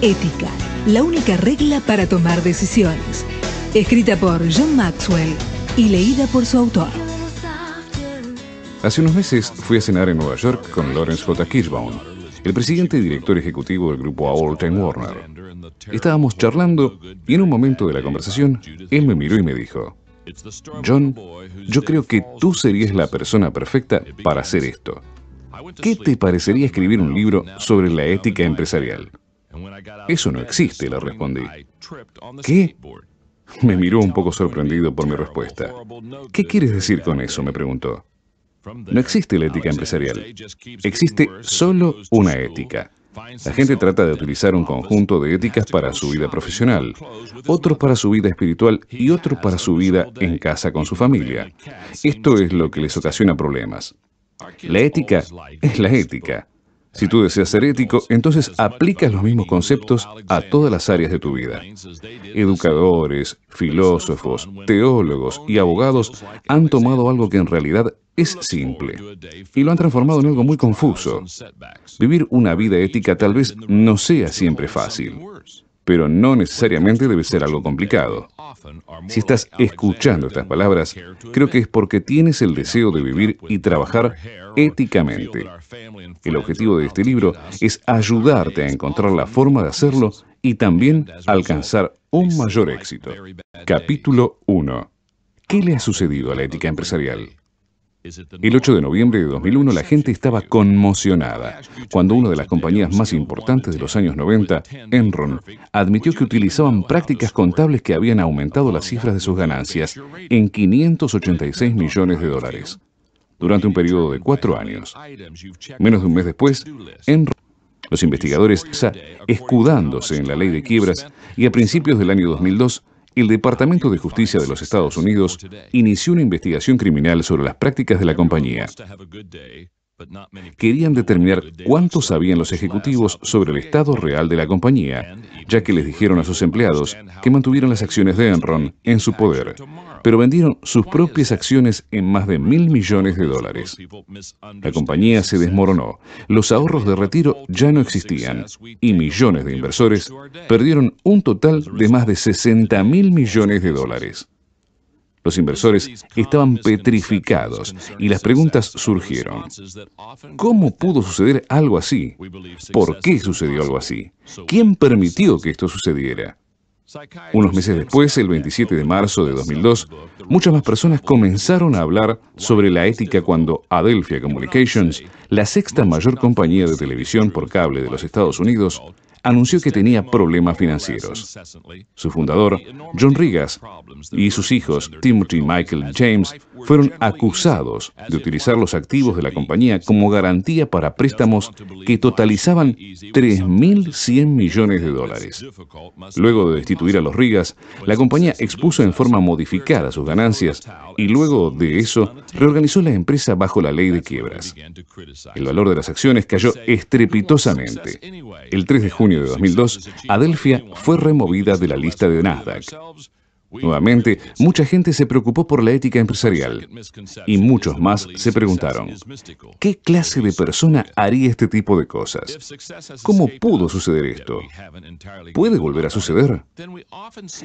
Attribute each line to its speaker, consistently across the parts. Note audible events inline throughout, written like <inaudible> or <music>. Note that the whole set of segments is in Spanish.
Speaker 1: Ética, la única regla para tomar decisiones. Escrita por John Maxwell y leída por su autor.
Speaker 2: Hace unos meses fui a cenar en Nueva York con Lawrence J. Kirschbaum, el presidente y director ejecutivo del grupo All Time Warner. Estábamos charlando y en un momento de la conversación, él me miró y me dijo, John, yo creo que tú serías la persona perfecta para hacer esto. ¿Qué te parecería escribir un libro sobre la ética empresarial? Eso no existe, le respondí. ¿Qué? Me miró un poco sorprendido por mi respuesta. ¿Qué quieres decir con eso? me preguntó. No existe la ética empresarial. Existe solo una ética. La gente trata de utilizar un conjunto de éticas para su vida profesional, otro para su vida espiritual y otro para su vida en casa con su familia. Esto es lo que les ocasiona problemas. La ética es la ética. Si tú deseas ser ético, entonces aplicas los mismos conceptos a todas las áreas de tu vida. Educadores, filósofos, teólogos y abogados han tomado algo que en realidad es simple y lo han transformado en algo muy confuso. Vivir una vida ética tal vez no sea siempre fácil pero no necesariamente debe ser algo complicado. Si estás escuchando estas palabras, creo que es porque tienes el deseo de vivir y trabajar éticamente. El objetivo de este libro es ayudarte a encontrar la forma de hacerlo y también alcanzar un mayor éxito. Capítulo 1. ¿Qué le ha sucedido a la ética empresarial? El 8 de noviembre de 2001 la gente estaba conmocionada cuando una de las compañías más importantes de los años 90, Enron, admitió que utilizaban prácticas contables que habían aumentado las cifras de sus ganancias en 586 millones de dólares durante un periodo de cuatro años. Menos de un mes después, Enron los investigadores, escudándose en la ley de quiebras, y a principios del año 2002, el Departamento de Justicia de los Estados Unidos inició una investigación criminal sobre las prácticas de la compañía. Querían determinar cuánto sabían los ejecutivos sobre el estado real de la compañía, ya que les dijeron a sus empleados que mantuvieran las acciones de Enron en su poder, pero vendieron sus propias acciones en más de mil millones de dólares. La compañía se desmoronó, los ahorros de retiro ya no existían y millones de inversores perdieron un total de más de 60 mil millones de dólares. Los inversores estaban petrificados y las preguntas surgieron. ¿Cómo pudo suceder algo así? ¿Por qué sucedió algo así? ¿Quién permitió que esto sucediera? Unos meses después, el 27 de marzo de 2002, muchas más personas comenzaron a hablar sobre la ética cuando Adelphia Communications, la sexta mayor compañía de televisión por cable de los Estados Unidos, anunció que tenía problemas financieros. Su fundador, John Rigas, y sus hijos, Timothy Michael James, fueron acusados de utilizar los activos de la compañía como garantía para préstamos que totalizaban 3.100 millones de dólares. Luego de destituir a los Rigas, la compañía expuso en forma modificada sus ganancias y luego de eso reorganizó la empresa bajo la ley de quiebras. El valor de las acciones cayó estrepitosamente. El 3 de junio de 2002, Adelphia fue removida de la lista de Nasdaq. Nuevamente, mucha gente se preocupó por la ética empresarial y muchos más se preguntaron, ¿qué clase de persona haría este tipo de cosas? ¿Cómo pudo suceder esto? ¿Puede volver a suceder?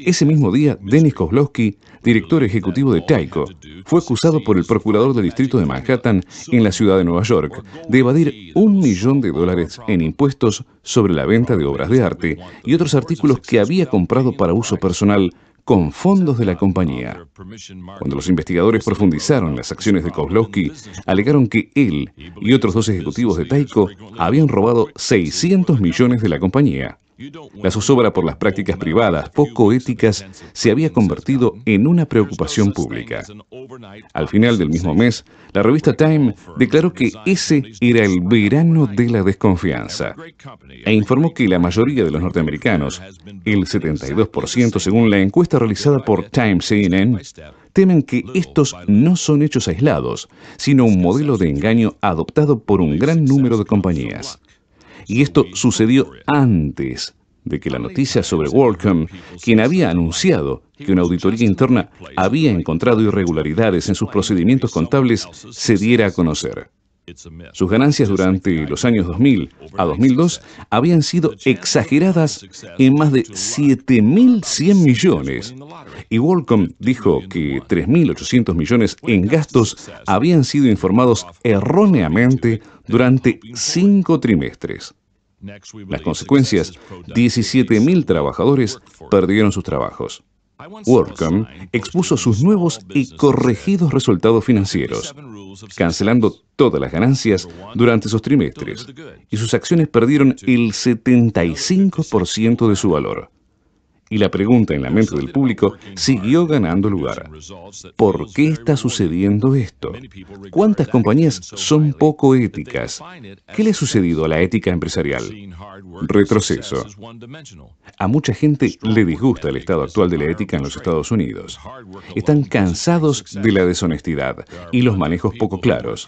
Speaker 2: Ese mismo día, Dennis Kozlowski, director ejecutivo de Tyco, fue acusado por el procurador del distrito de Manhattan en la ciudad de Nueva York de evadir un millón de dólares en impuestos sobre la venta de obras de arte y otros artículos que había comprado para uso personal con fondos de la compañía. Cuando los investigadores profundizaron en las acciones de Kozlowski, alegaron que él y otros dos ejecutivos de Taiko habían robado 600 millones de la compañía. La zozobra por las prácticas privadas, poco éticas, se había convertido en una preocupación pública. Al final del mismo mes, la revista Time declaró que ese era el verano de la desconfianza e informó que la mayoría de los norteamericanos, el 72% según la encuesta realizada por Time CNN, temen que estos no son hechos aislados, sino un modelo de engaño adoptado por un gran número de compañías y esto sucedió antes de que la noticia sobre WorldCom, quien había anunciado que una auditoría interna había encontrado irregularidades en sus procedimientos contables, se diera a conocer. Sus ganancias durante los años 2000 a 2002 habían sido exageradas en más de 7.100 millones y WorldCom dijo que 3.800 millones en gastos habían sido informados erróneamente durante cinco trimestres. Las consecuencias, 17.000 trabajadores perdieron sus trabajos. WorldCom expuso sus nuevos y corregidos resultados financieros, cancelando todas las ganancias durante esos trimestres, y sus acciones perdieron el 75% de su valor y la pregunta en la mente del público siguió ganando lugar. ¿Por qué está sucediendo esto? ¿Cuántas compañías son poco éticas? ¿Qué le ha sucedido a la ética empresarial? Retroceso. A mucha gente le disgusta el estado actual de la ética en los Estados Unidos. Están cansados de la deshonestidad y los manejos poco claros.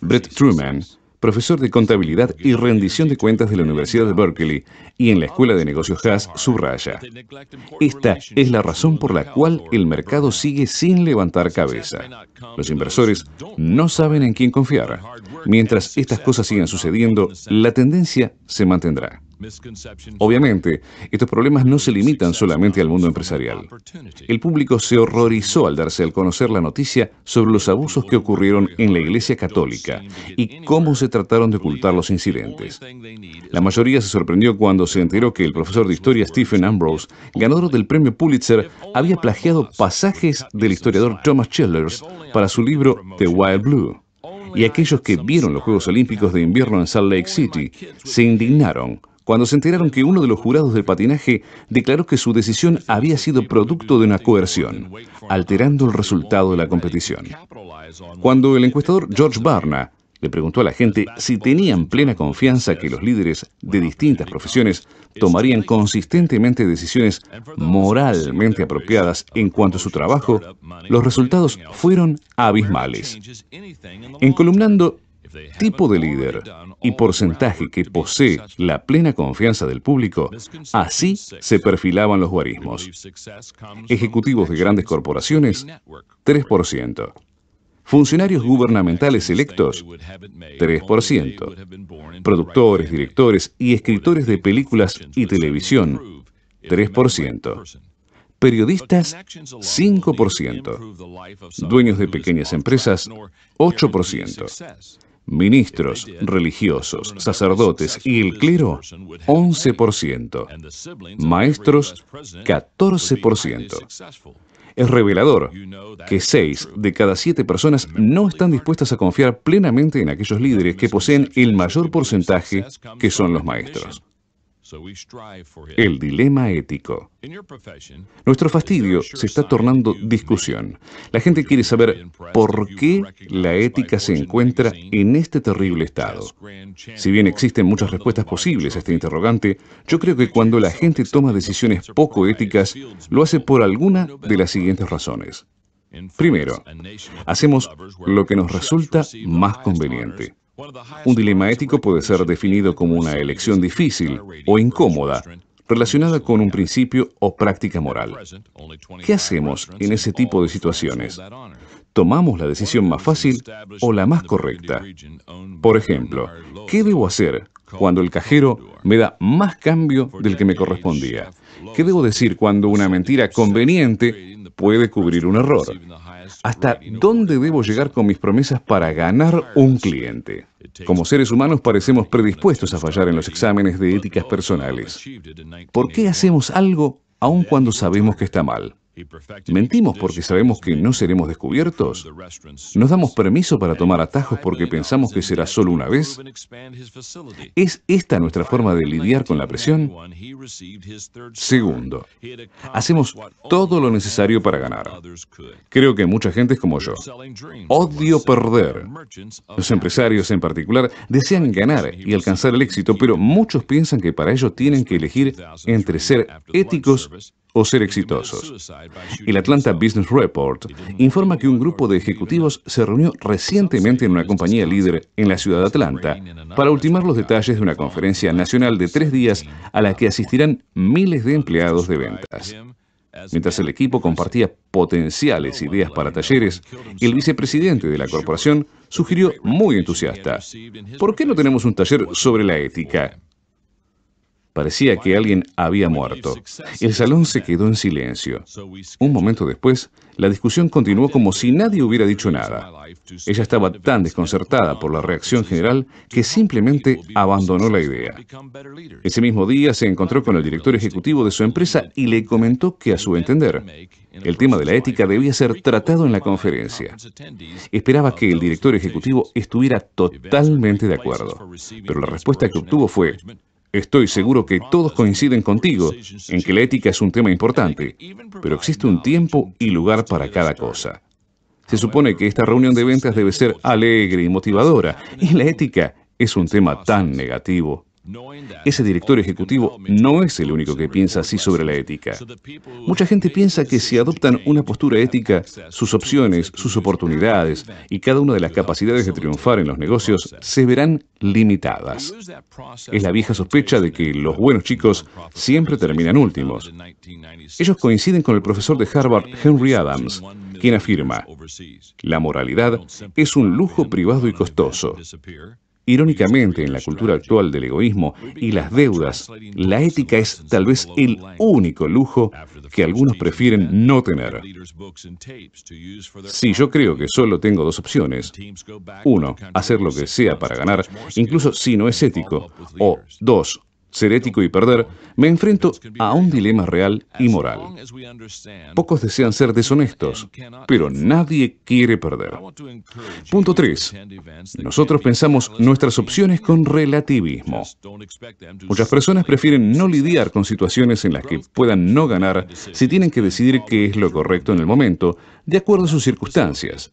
Speaker 2: Brett Truman profesor de contabilidad y rendición de cuentas de la Universidad de Berkeley y en la Escuela de Negocios Haas, subraya. Esta es la razón por la cual el mercado sigue sin levantar cabeza. Los inversores no saben en quién confiar. Mientras estas cosas sigan sucediendo, la tendencia se mantendrá. Obviamente, estos problemas no se limitan solamente al mundo empresarial. El público se horrorizó al darse al conocer la noticia sobre los abusos que ocurrieron en la Iglesia Católica y cómo se trataron de ocultar los incidentes. La mayoría se sorprendió cuando se enteró que el profesor de historia Stephen Ambrose, ganador del premio Pulitzer, había plagiado pasajes del historiador Thomas Childers para su libro The Wild Blue y aquellos que vieron los Juegos Olímpicos de Invierno en Salt Lake City se indignaron cuando se enteraron que uno de los jurados del patinaje declaró que su decisión había sido producto de una coerción, alterando el resultado de la competición. Cuando el encuestador George Barna le preguntó a la gente si tenían plena confianza que los líderes de distintas profesiones tomarían consistentemente decisiones moralmente apropiadas en cuanto a su trabajo, los resultados fueron abismales. Encolumnando tipo de líder, y porcentaje que posee la plena confianza del público, así se perfilaban los guarismos. Ejecutivos de grandes corporaciones, 3%. Funcionarios gubernamentales electos, 3%. Productores, directores y escritores de películas y televisión, 3%. Periodistas, 5%. Dueños de pequeñas empresas, 8% ministros, religiosos, sacerdotes y el clero, 11%, maestros, 14%. Es revelador que 6 de cada 7 personas no están dispuestas a confiar plenamente en aquellos líderes que poseen el mayor porcentaje que son los maestros. El dilema ético. Nuestro fastidio se está tornando discusión. La gente quiere saber por qué la ética se encuentra en este terrible estado. Si bien existen muchas respuestas posibles a este interrogante, yo creo que cuando la gente toma decisiones poco éticas, lo hace por alguna de las siguientes razones. Primero, hacemos lo que nos resulta más conveniente. Un dilema ético puede ser definido como una elección difícil o incómoda relacionada con un principio o práctica moral. ¿Qué hacemos en ese tipo de situaciones? ¿Tomamos la decisión más fácil o la más correcta? Por ejemplo, ¿qué debo hacer cuando el cajero me da más cambio del que me correspondía? ¿Qué debo decir cuando una mentira conveniente puede cubrir un error? ¿Hasta dónde debo llegar con mis promesas para ganar un cliente? Como seres humanos parecemos predispuestos a fallar en los exámenes de éticas personales. ¿Por qué hacemos algo aun cuando sabemos que está mal? Mentimos porque sabemos que no seremos descubiertos. Nos damos permiso para tomar atajos porque pensamos que será solo una vez. ¿Es esta nuestra forma de lidiar con la presión? Segundo, hacemos todo lo necesario para ganar. Creo que mucha gente es como yo. Odio perder. Los empresarios en particular desean ganar y alcanzar el éxito, pero muchos piensan que para ello tienen que elegir entre ser éticos o ser exitosos. El Atlanta Business Report informa que un grupo de ejecutivos se reunió recientemente en una compañía líder en la ciudad de Atlanta para ultimar los detalles de una conferencia nacional de tres días a la que asistirán miles de empleados de ventas. Mientras el equipo compartía potenciales ideas para talleres, el vicepresidente de la corporación sugirió muy entusiasta, ¿por qué no tenemos un taller sobre la ética? Parecía que alguien había muerto. El salón se quedó en silencio. Un momento después, la discusión continuó como si nadie hubiera dicho nada. Ella estaba tan desconcertada por la reacción general que simplemente abandonó la idea. Ese mismo día se encontró con el director ejecutivo de su empresa y le comentó que a su entender, el tema de la ética debía ser tratado en la conferencia. Esperaba que el director ejecutivo estuviera totalmente de acuerdo, pero la respuesta que obtuvo fue, Estoy seguro que todos coinciden contigo en que la ética es un tema importante, pero existe un tiempo y lugar para cada cosa. Se supone que esta reunión de ventas debe ser alegre y motivadora, y la ética es un tema tan negativo. Ese director ejecutivo no es el único que piensa así sobre la ética. Mucha gente piensa que si adoptan una postura ética, sus opciones, sus oportunidades y cada una de las capacidades de triunfar en los negocios se verán limitadas. Es la vieja sospecha de que los buenos chicos siempre terminan últimos. Ellos coinciden con el profesor de Harvard Henry Adams, quien afirma, la moralidad es un lujo privado y costoso. Irónicamente, en la cultura actual del egoísmo y las deudas, la ética es tal vez el único lujo que algunos prefieren no tener. Si yo creo que solo tengo dos opciones, uno, hacer lo que sea para ganar, incluso si no es ético, o dos, ser ético y perder, me enfrento a un dilema real y moral. Pocos desean ser deshonestos, pero nadie quiere perder. Punto 3. Nosotros pensamos nuestras opciones con relativismo. Muchas personas prefieren no lidiar con situaciones en las que puedan no ganar si tienen que decidir qué es lo correcto en el momento, de acuerdo a sus circunstancias.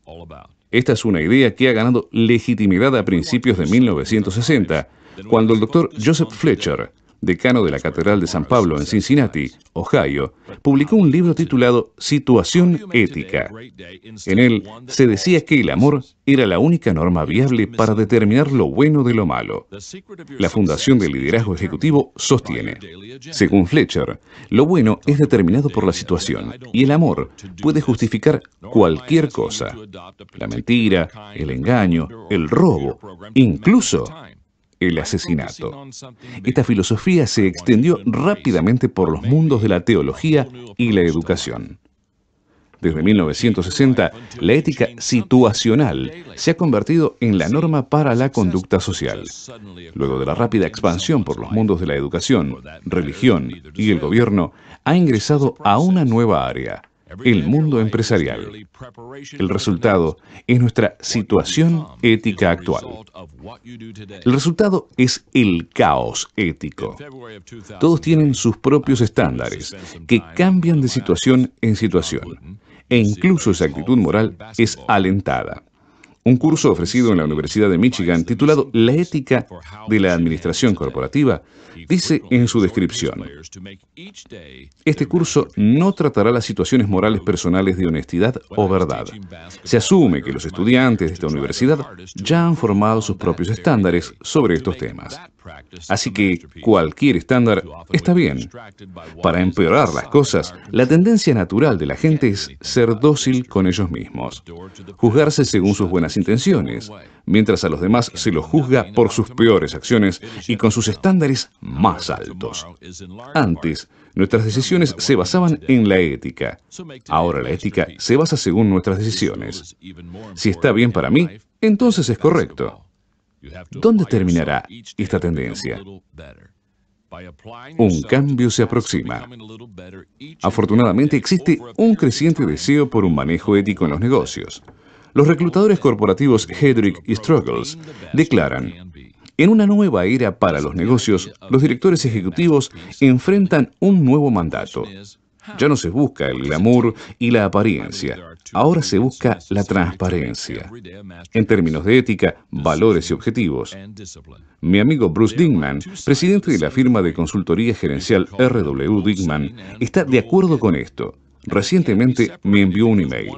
Speaker 2: Esta es una idea que ha ganado legitimidad a principios de 1960 cuando el doctor Joseph Fletcher, decano de la Catedral de San Pablo en Cincinnati, Ohio, publicó un libro titulado Situación Ética. En él se decía que el amor era la única norma viable para determinar lo bueno de lo malo. La Fundación del Liderazgo Ejecutivo sostiene, según Fletcher, lo bueno es determinado por la situación y el amor puede justificar cualquier cosa, la mentira, el engaño, el robo, incluso el asesinato. Esta filosofía se extendió rápidamente por los mundos de la teología y la educación. Desde 1960, la ética situacional se ha convertido en la norma para la conducta social. Luego de la rápida expansión por los mundos de la educación, religión y el gobierno, ha ingresado a una nueva área, el mundo empresarial. El resultado es nuestra situación ética actual. El resultado es el caos ético. Todos tienen sus propios estándares, que cambian de situación en situación, e incluso esa actitud moral es alentada un curso ofrecido en la Universidad de Michigan titulado La ética de la administración corporativa, dice en su descripción, este curso no tratará las situaciones morales personales de honestidad o verdad. Se asume que los estudiantes de esta universidad ya han formado sus propios estándares sobre estos temas. Así que cualquier estándar está bien. Para empeorar las cosas, la tendencia natural de la gente es ser dócil con ellos mismos, juzgarse según sus buenas intenciones, mientras a los demás se los juzga por sus peores acciones y con sus estándares más altos. Antes, nuestras decisiones se basaban en la ética. Ahora la ética se basa según nuestras decisiones. Si está bien para mí, entonces es correcto. ¿Dónde terminará esta tendencia? Un cambio se aproxima. Afortunadamente existe un creciente deseo por un manejo ético en los negocios. Los reclutadores corporativos Hedrick y Struggles declaran, en una nueva era para los negocios, los directores ejecutivos enfrentan un nuevo mandato. Ya no se busca el glamour y la apariencia, ahora se busca la transparencia, en términos de ética, valores y objetivos. Mi amigo Bruce Dingman, presidente de la firma de consultoría gerencial RW Dingman, está de acuerdo con esto recientemente me envió un email.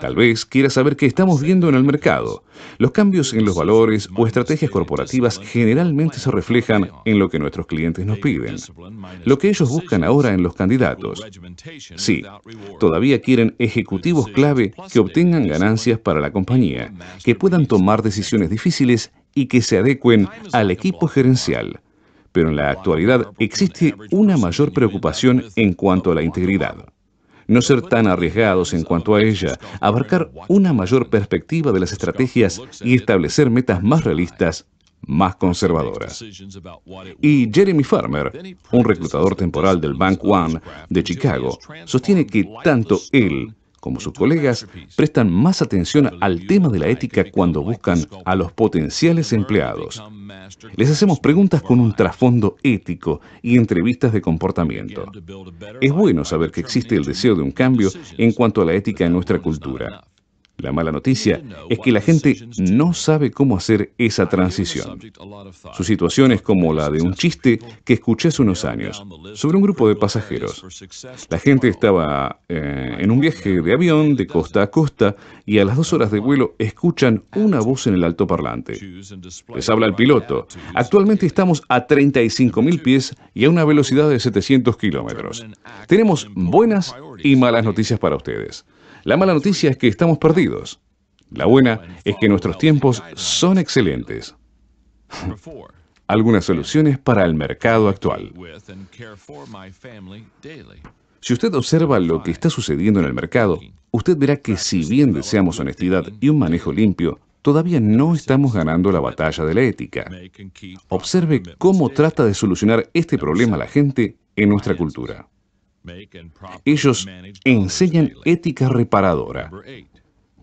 Speaker 2: Tal vez quiera saber qué estamos viendo en el mercado. Los cambios en los valores o estrategias corporativas generalmente se reflejan en lo que nuestros clientes nos piden, lo que ellos buscan ahora en los candidatos. Sí, todavía quieren ejecutivos clave que obtengan ganancias para la compañía, que puedan tomar decisiones difíciles y que se adecuen al equipo gerencial pero en la actualidad existe una mayor preocupación en cuanto a la integridad. No ser tan arriesgados en cuanto a ella, abarcar una mayor perspectiva de las estrategias y establecer metas más realistas más conservadoras. Y Jeremy Farmer, un reclutador temporal del Bank One de Chicago, sostiene que tanto él como sus colegas, prestan más atención al tema de la ética cuando buscan a los potenciales empleados. Les hacemos preguntas con un trasfondo ético y entrevistas de comportamiento. Es bueno saber que existe el deseo de un cambio en cuanto a la ética en nuestra cultura. La mala noticia es que la gente no sabe cómo hacer esa transición. Su situación es como la de un chiste que escuché hace unos años sobre un grupo de pasajeros. La gente estaba eh, en un viaje de avión de costa a costa y a las dos horas de vuelo escuchan una voz en el altoparlante. Les habla el piloto. Actualmente estamos a 35.000 pies y a una velocidad de 700 kilómetros. Tenemos buenas y malas noticias para ustedes. La mala noticia es que estamos perdidos. La buena es que nuestros tiempos son excelentes. <laughs> Algunas soluciones para el mercado actual. Si usted observa lo que está sucediendo en el mercado, usted verá que si bien deseamos honestidad y un manejo limpio, todavía no estamos ganando la batalla de la ética. Observe cómo trata de solucionar este problema la gente en nuestra cultura. Ellos enseñan ética reparadora.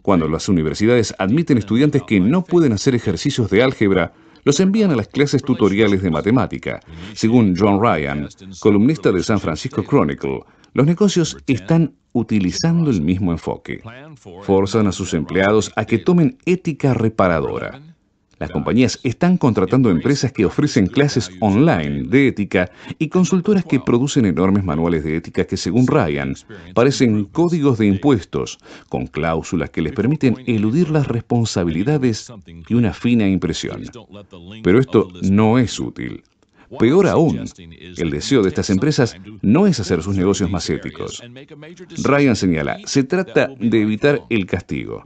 Speaker 2: Cuando las universidades admiten estudiantes que no pueden hacer ejercicios de álgebra, los envían a las clases tutoriales de matemática. Según John Ryan, columnista de San Francisco Chronicle, los negocios están utilizando el mismo enfoque. Forzan a sus empleados a que tomen ética reparadora. Las compañías están contratando empresas que ofrecen clases online de ética y consultoras que producen enormes manuales de ética que, según Ryan, parecen códigos de impuestos, con cláusulas que les permiten eludir las responsabilidades y una fina impresión. Pero esto no es útil. Peor aún, el deseo de estas empresas no es hacer sus negocios más éticos. Ryan señala, se trata de evitar el castigo.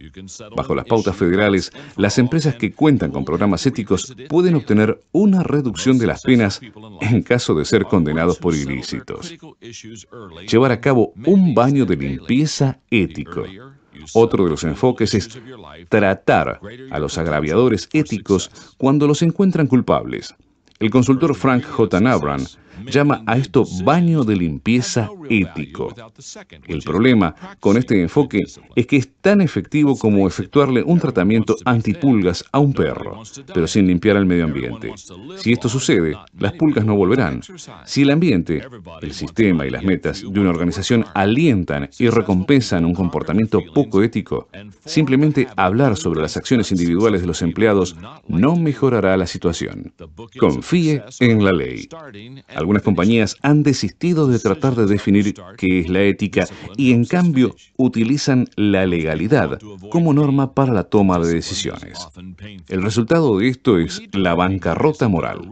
Speaker 2: Bajo las pautas federales, las empresas que cuentan con programas éticos pueden obtener una reducción de las penas en caso de ser condenados por ilícitos. Llevar a cabo un baño de limpieza ético. Otro de los enfoques es tratar a los agraviadores éticos cuando los encuentran culpables. El consultor Frank J. Nabran llama a esto baño de limpieza ético. El problema con este enfoque es que es tan efectivo como efectuarle un tratamiento antipulgas a un perro, pero sin limpiar el medio ambiente. Si esto sucede, las pulgas no volverán. Si el ambiente, el sistema y las metas de una organización alientan y recompensan un comportamiento poco ético, simplemente hablar sobre las acciones individuales de los empleados no mejorará la situación. Confíe en la ley. Algunas compañías han desistido de tratar de definir qué es la ética y en cambio utilizan la legalidad como norma para la toma de decisiones. El resultado de esto es la bancarrota moral.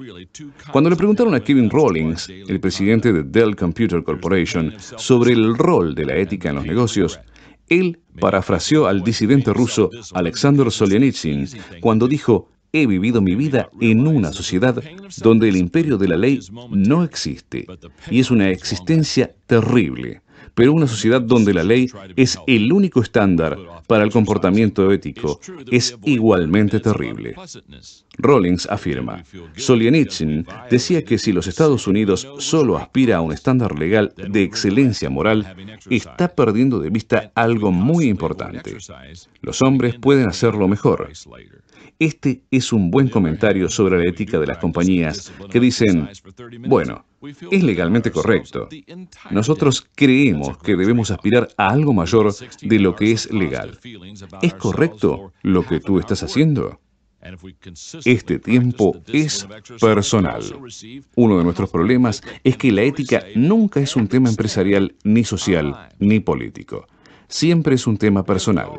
Speaker 2: Cuando le preguntaron a Kevin Rawlings, el presidente de Dell Computer Corporation, sobre el rol de la ética en los negocios, él parafraseó al disidente ruso Alexander Solzhenitsyn cuando dijo, he vivido mi vida en una sociedad donde el imperio de la ley no existe y es una existencia terrible, pero una sociedad donde la ley es el único estándar para el comportamiento ético es igualmente terrible. Rawlings afirma, Solzhenitsyn decía que si los Estados Unidos solo aspira a un estándar legal de excelencia moral, está perdiendo de vista algo muy importante. Los hombres pueden hacerlo mejor. Este es un buen comentario sobre la ética de las compañías que dicen, bueno, es legalmente correcto. Nosotros creemos que debemos aspirar a algo mayor de lo que es legal. ¿Es correcto lo que tú estás haciendo? Este tiempo es personal. Uno de nuestros problemas es que la ética nunca es un tema empresarial, ni social, ni político siempre es un tema personal.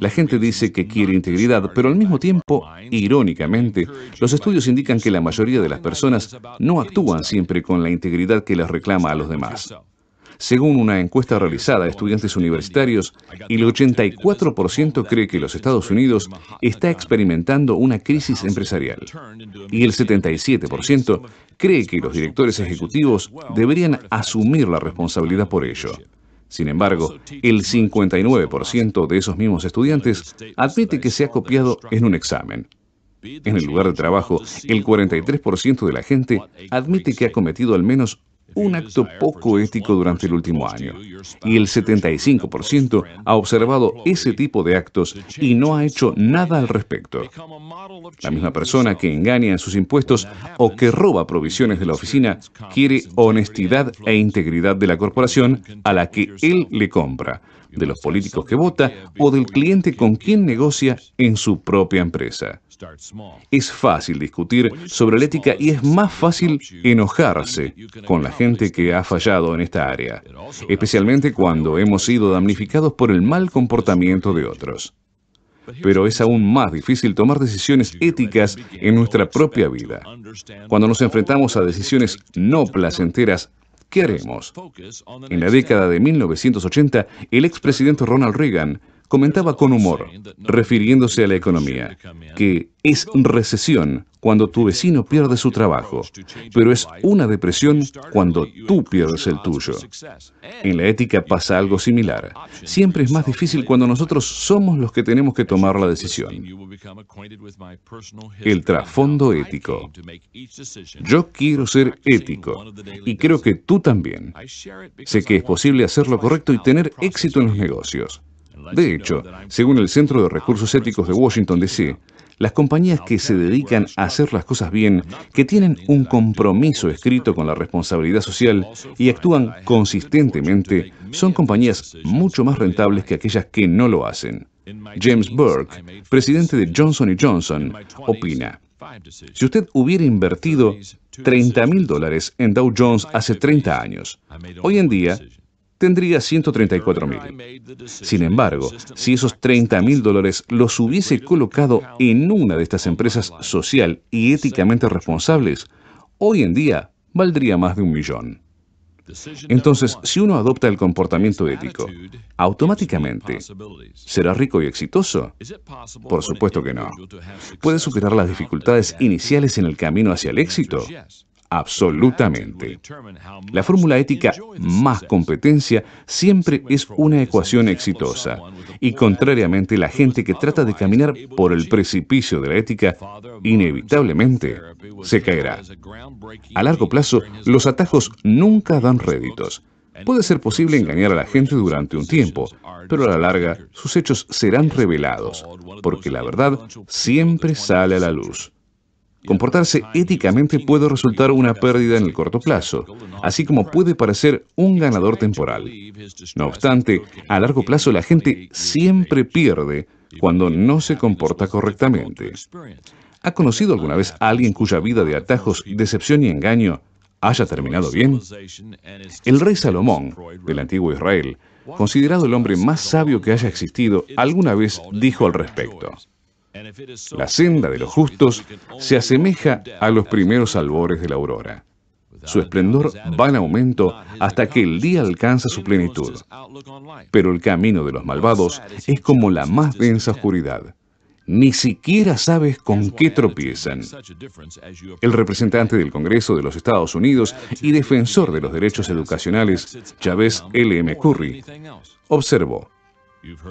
Speaker 2: La gente dice que quiere integridad, pero al mismo tiempo, irónicamente, los estudios indican que la mayoría de las personas no actúan siempre con la integridad que les reclama a los demás. Según una encuesta realizada a estudiantes universitarios, el 84% cree que los Estados Unidos está experimentando una crisis empresarial y el 77% cree que los directores ejecutivos deberían asumir la responsabilidad por ello. Sin embargo, el 59% de esos mismos estudiantes admite que se ha copiado en un examen. En el lugar de trabajo, el 43% de la gente admite que ha cometido al menos un acto poco ético durante el último año. Y el 75% ha observado ese tipo de actos y no ha hecho nada al respecto. La misma persona que engaña en sus impuestos o que roba provisiones de la oficina quiere honestidad e integridad de la corporación a la que él le compra de los políticos que vota o del cliente con quien negocia en su propia empresa. Es fácil discutir sobre la ética y es más fácil enojarse con la gente que ha fallado en esta área, especialmente cuando hemos sido damnificados por el mal comportamiento de otros. Pero es aún más difícil tomar decisiones éticas en nuestra propia vida. Cuando nos enfrentamos a decisiones no placenteras ¿Qué haremos? En la década de 1980, el expresidente Ronald Reagan comentaba con humor, refiriéndose a la economía, que es recesión cuando tu vecino pierde su trabajo, pero es una depresión cuando tú pierdes el tuyo. En la ética pasa algo similar. Siempre es más difícil cuando nosotros somos los que tenemos que tomar la decisión. El trasfondo ético. Yo quiero ser ético y creo que tú también. Sé que es posible hacer lo correcto y tener éxito en los negocios. De hecho, según el Centro de Recursos Éticos de Washington, D.C., las compañías que se dedican a hacer las cosas bien, que tienen un compromiso escrito con la responsabilidad social y actúan consistentemente, son compañías mucho más rentables que aquellas que no lo hacen. James Burke, presidente de Johnson Johnson, opina, si usted hubiera invertido 30 mil dólares en Dow Jones hace 30 años, hoy en día tendría 134 mil. Sin embargo, si esos 30 mil dólares los hubiese colocado en una de estas empresas social y éticamente responsables, hoy en día valdría más de un millón. Entonces, si uno adopta el comportamiento ético, automáticamente será rico y exitoso. Por supuesto que no. ¿Puede superar las dificultades iniciales en el camino hacia el éxito? absolutamente. La fórmula ética más competencia siempre es una ecuación exitosa. Y contrariamente, la gente que trata de caminar por el precipicio de la ética inevitablemente se caerá. A largo plazo, los atajos nunca dan réditos. Puede ser posible engañar a la gente durante un tiempo, pero a la larga sus hechos serán revelados, porque la verdad siempre sale a la luz. Comportarse éticamente puede resultar una pérdida en el corto plazo, así como puede parecer un ganador temporal. No obstante, a largo plazo la gente siempre pierde cuando no se comporta correctamente. ¿Ha conocido alguna vez a alguien cuya vida de atajos, decepción y engaño haya terminado bien? El rey Salomón, del antiguo Israel, considerado el hombre más sabio que haya existido, alguna vez dijo al respecto. La senda de los justos se asemeja a los primeros albores de la aurora. Su esplendor va en aumento hasta que el día alcanza su plenitud. Pero el camino de los malvados es como la más densa oscuridad. Ni siquiera sabes con qué tropiezan. El representante del Congreso de los Estados Unidos y defensor de los derechos educacionales, Chávez um, L. M. Curry, observó,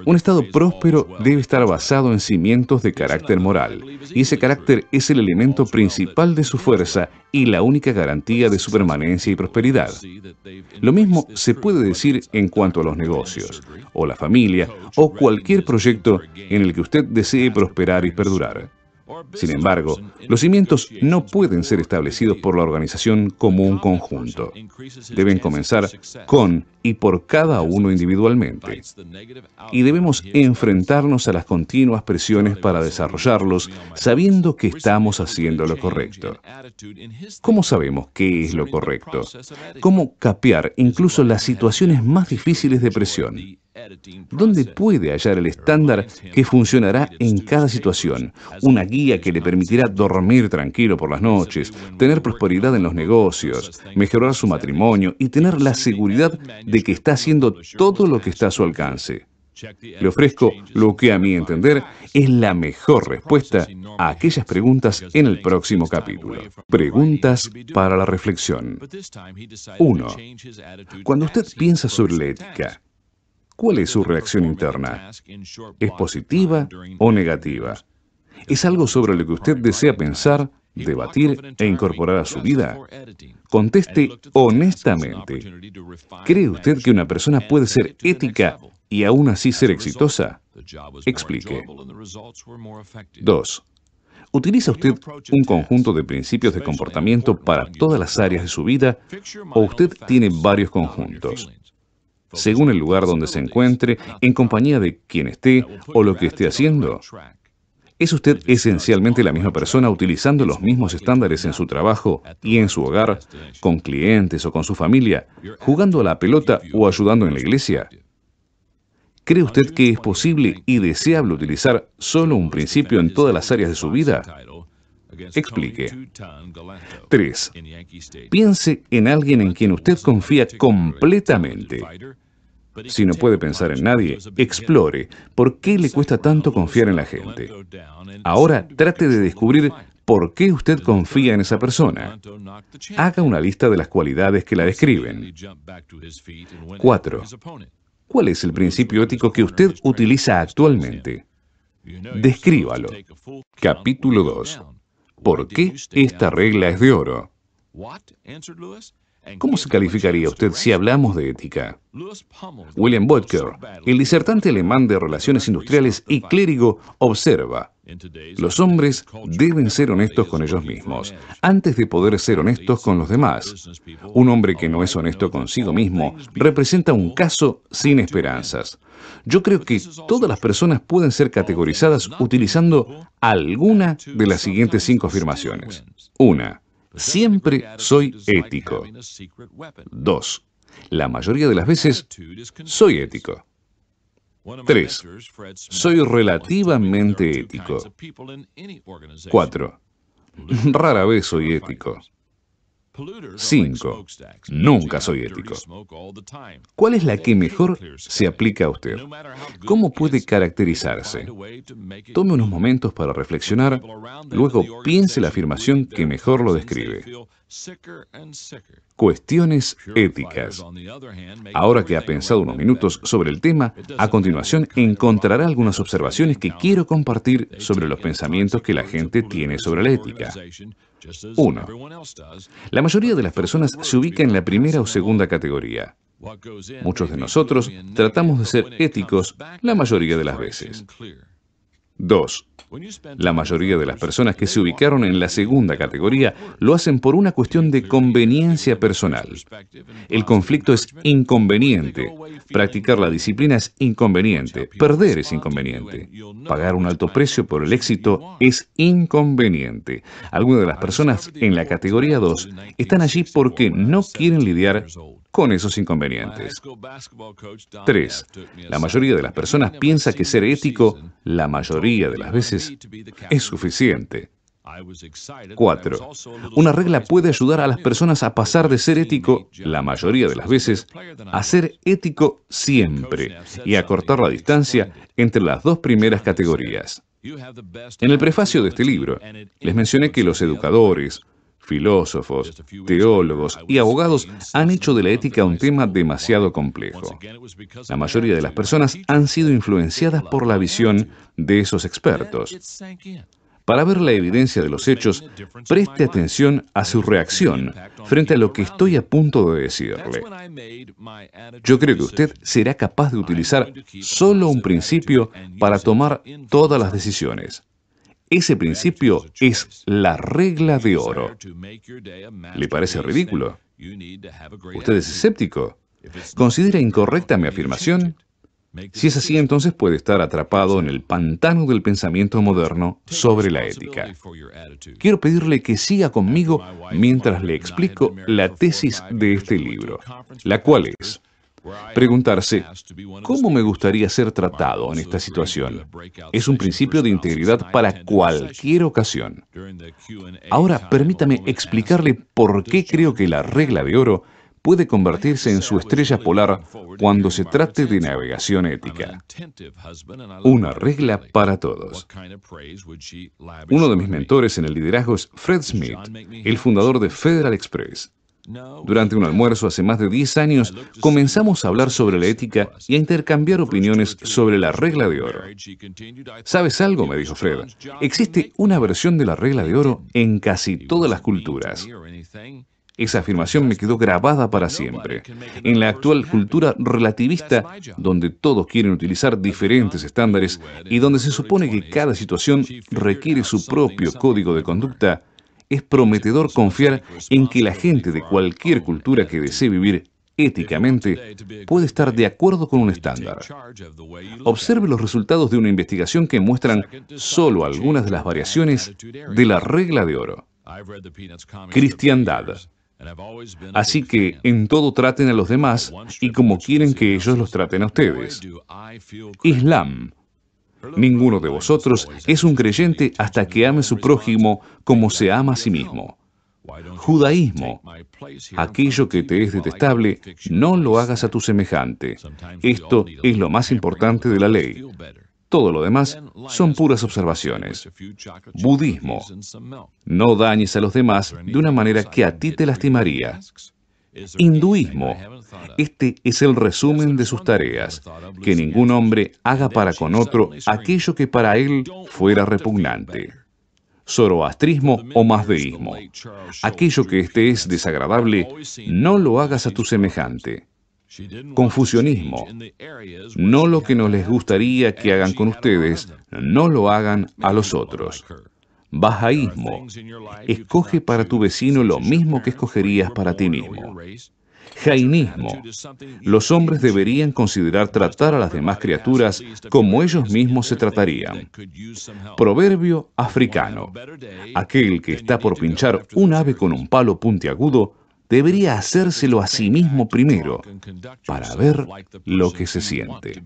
Speaker 2: un Estado próspero debe estar basado en cimientos de carácter moral, y ese carácter es el elemento principal de su fuerza y la única garantía de su permanencia y prosperidad. Lo mismo se puede decir en cuanto a los negocios, o la familia, o cualquier proyecto en el que usted desee prosperar y perdurar. Sin embargo, los cimientos no pueden ser establecidos por la organización como un conjunto. Deben comenzar con y por cada uno individualmente. Y debemos enfrentarnos a las continuas presiones para desarrollarlos sabiendo que estamos haciendo lo correcto. ¿Cómo sabemos qué es lo correcto? ¿Cómo capear incluso las situaciones más difíciles de presión? ¿Dónde puede hallar el estándar que funcionará en cada situación, una guía que le permitirá dormir tranquilo por las noches, tener prosperidad en los negocios, mejorar su matrimonio y tener la seguridad de que está haciendo todo lo que está a su alcance. Le ofrezco lo que a mi entender es la mejor respuesta a aquellas preguntas en el próximo capítulo. Preguntas para la reflexión. 1. Cuando usted piensa sobre la ética, ¿Cuál es su reacción interna? ¿Es positiva o negativa? ¿Es algo sobre lo que usted desea pensar, debatir e incorporar a su vida? Conteste honestamente. ¿Cree usted que una persona puede ser ética y aún así ser exitosa? Explique. 2. ¿Utiliza usted un conjunto de principios de comportamiento para todas las áreas de su vida o usted tiene varios conjuntos? según el lugar donde se encuentre, en compañía de quien esté o lo que esté haciendo? ¿Es usted esencialmente la misma persona utilizando los mismos estándares en su trabajo y en su hogar, con clientes o con su familia, jugando a la pelota o ayudando en la iglesia? ¿Cree usted que es posible y deseable utilizar solo un principio en todas las áreas de su vida? Explique. 3. Piense en alguien en quien usted confía completamente si no puede pensar en nadie, explore por qué le cuesta tanto confiar en la gente. Ahora trate de descubrir por qué usted confía en esa persona. Haga una lista de las cualidades que la describen. 4. ¿Cuál es el principio ético que usted utiliza actualmente? Descríbalo. Capítulo 2. ¿Por qué esta regla es de oro? ¿Cómo se calificaría usted si hablamos de ética? William Butker, el disertante alemán de Relaciones Industriales y clérigo, observa, los hombres deben ser honestos con ellos mismos, antes de poder ser honestos con los demás. Un hombre que no es honesto consigo mismo representa un caso sin esperanzas. Yo creo que todas las personas pueden ser categorizadas utilizando alguna de las siguientes cinco afirmaciones. Una, Siempre soy ético. Dos, la mayoría de las veces soy ético. 3. Soy relativamente ético. 4. Rara vez soy ético. 5. Nunca soy ético. ¿Cuál es la que mejor se aplica a usted? ¿Cómo puede caracterizarse? Tome unos momentos para reflexionar, luego piense la afirmación que mejor lo describe. Cuestiones éticas. Ahora que ha pensado unos minutos sobre el tema, a continuación encontrará algunas observaciones que quiero compartir sobre los pensamientos que la gente tiene sobre la ética. 1. La mayoría de las personas se ubica en la primera o segunda categoría. Muchos de nosotros tratamos de ser éticos la mayoría de las veces. 2 la mayoría de las personas que se ubicaron en la segunda categoría lo hacen por una cuestión de conveniencia personal. El conflicto es inconveniente. Practicar la disciplina es inconveniente. Perder es inconveniente. Pagar un alto precio por el éxito es inconveniente. Algunas de las personas en la categoría 2 están allí porque no quieren lidiar con esos inconvenientes. 3. La mayoría de las personas piensa que ser ético, la mayoría de las veces, es suficiente.
Speaker 3: 4. Una
Speaker 2: regla puede ayudar a las personas a pasar de ser ético, la mayoría de las veces, a ser ético siempre y a cortar la distancia entre las dos primeras categorías.
Speaker 3: En
Speaker 2: el prefacio de este libro, les mencioné que los educadores, filósofos, teólogos y abogados han hecho de la ética un tema demasiado complejo. La mayoría de las personas han sido influenciadas por la visión de esos expertos. Para ver la evidencia de los hechos, preste atención a su reacción frente a lo que estoy a punto de decirle. Yo creo que usted será capaz de utilizar solo un principio para tomar todas las decisiones. Ese principio es la regla de oro. ¿Le parece ridículo? ¿Usted es escéptico? ¿Considera incorrecta mi afirmación? Si es así, entonces puede estar atrapado en el pantano del pensamiento moderno sobre la ética. Quiero pedirle que siga conmigo mientras le explico la tesis de este libro, la cual es Preguntarse, ¿cómo me gustaría ser tratado en esta situación? Es un principio de integridad para cualquier ocasión. Ahora permítame explicarle por qué creo que la regla de oro puede convertirse en su estrella polar cuando se trate de navegación ética. Una regla para todos. Uno de mis mentores en el liderazgo es Fred Smith, el fundador de Federal Express. Durante un almuerzo hace más de 10 años comenzamos a hablar sobre la ética y a intercambiar opiniones sobre la regla de oro. ¿Sabes algo? me dijo Fred. Existe una versión de la regla de oro en casi todas las culturas. Esa afirmación me quedó grabada para siempre. En la actual cultura relativista, donde todos quieren utilizar diferentes estándares y donde se supone que cada situación requiere su propio código de conducta, es prometedor confiar en que la gente de cualquier cultura que desee vivir éticamente puede estar de acuerdo con un estándar. Observe los resultados de una investigación que muestran solo algunas de las variaciones de la regla de oro. Cristiandad. Así que en todo traten a los demás y como quieren que ellos los traten a ustedes. Islam Ninguno de vosotros es un creyente hasta que ame su prójimo como se ama a sí mismo. Judaísmo. Aquello que te es detestable, no lo hagas a tu semejante. Esto es lo más importante de la ley. Todo lo demás son puras observaciones. Budismo. No dañes a los demás de una manera que a ti te lastimaría. Hinduismo. Este es el resumen de sus tareas, que ningún hombre haga para con otro aquello que para él fuera repugnante. Zoroastrismo o masdeísmo. Aquello que éste es desagradable, no lo hagas a tu semejante. confusionismo, No lo que nos les gustaría que hagan con ustedes, no lo hagan a los otros bajaísmo. Escoge para tu vecino lo mismo que escogerías para ti mismo. Jainismo. Los hombres deberían considerar tratar a las demás criaturas como ellos mismos se tratarían. Proverbio africano. Aquel que está por pinchar un ave con un palo puntiagudo debería hacérselo a sí mismo primero para ver lo que se siente.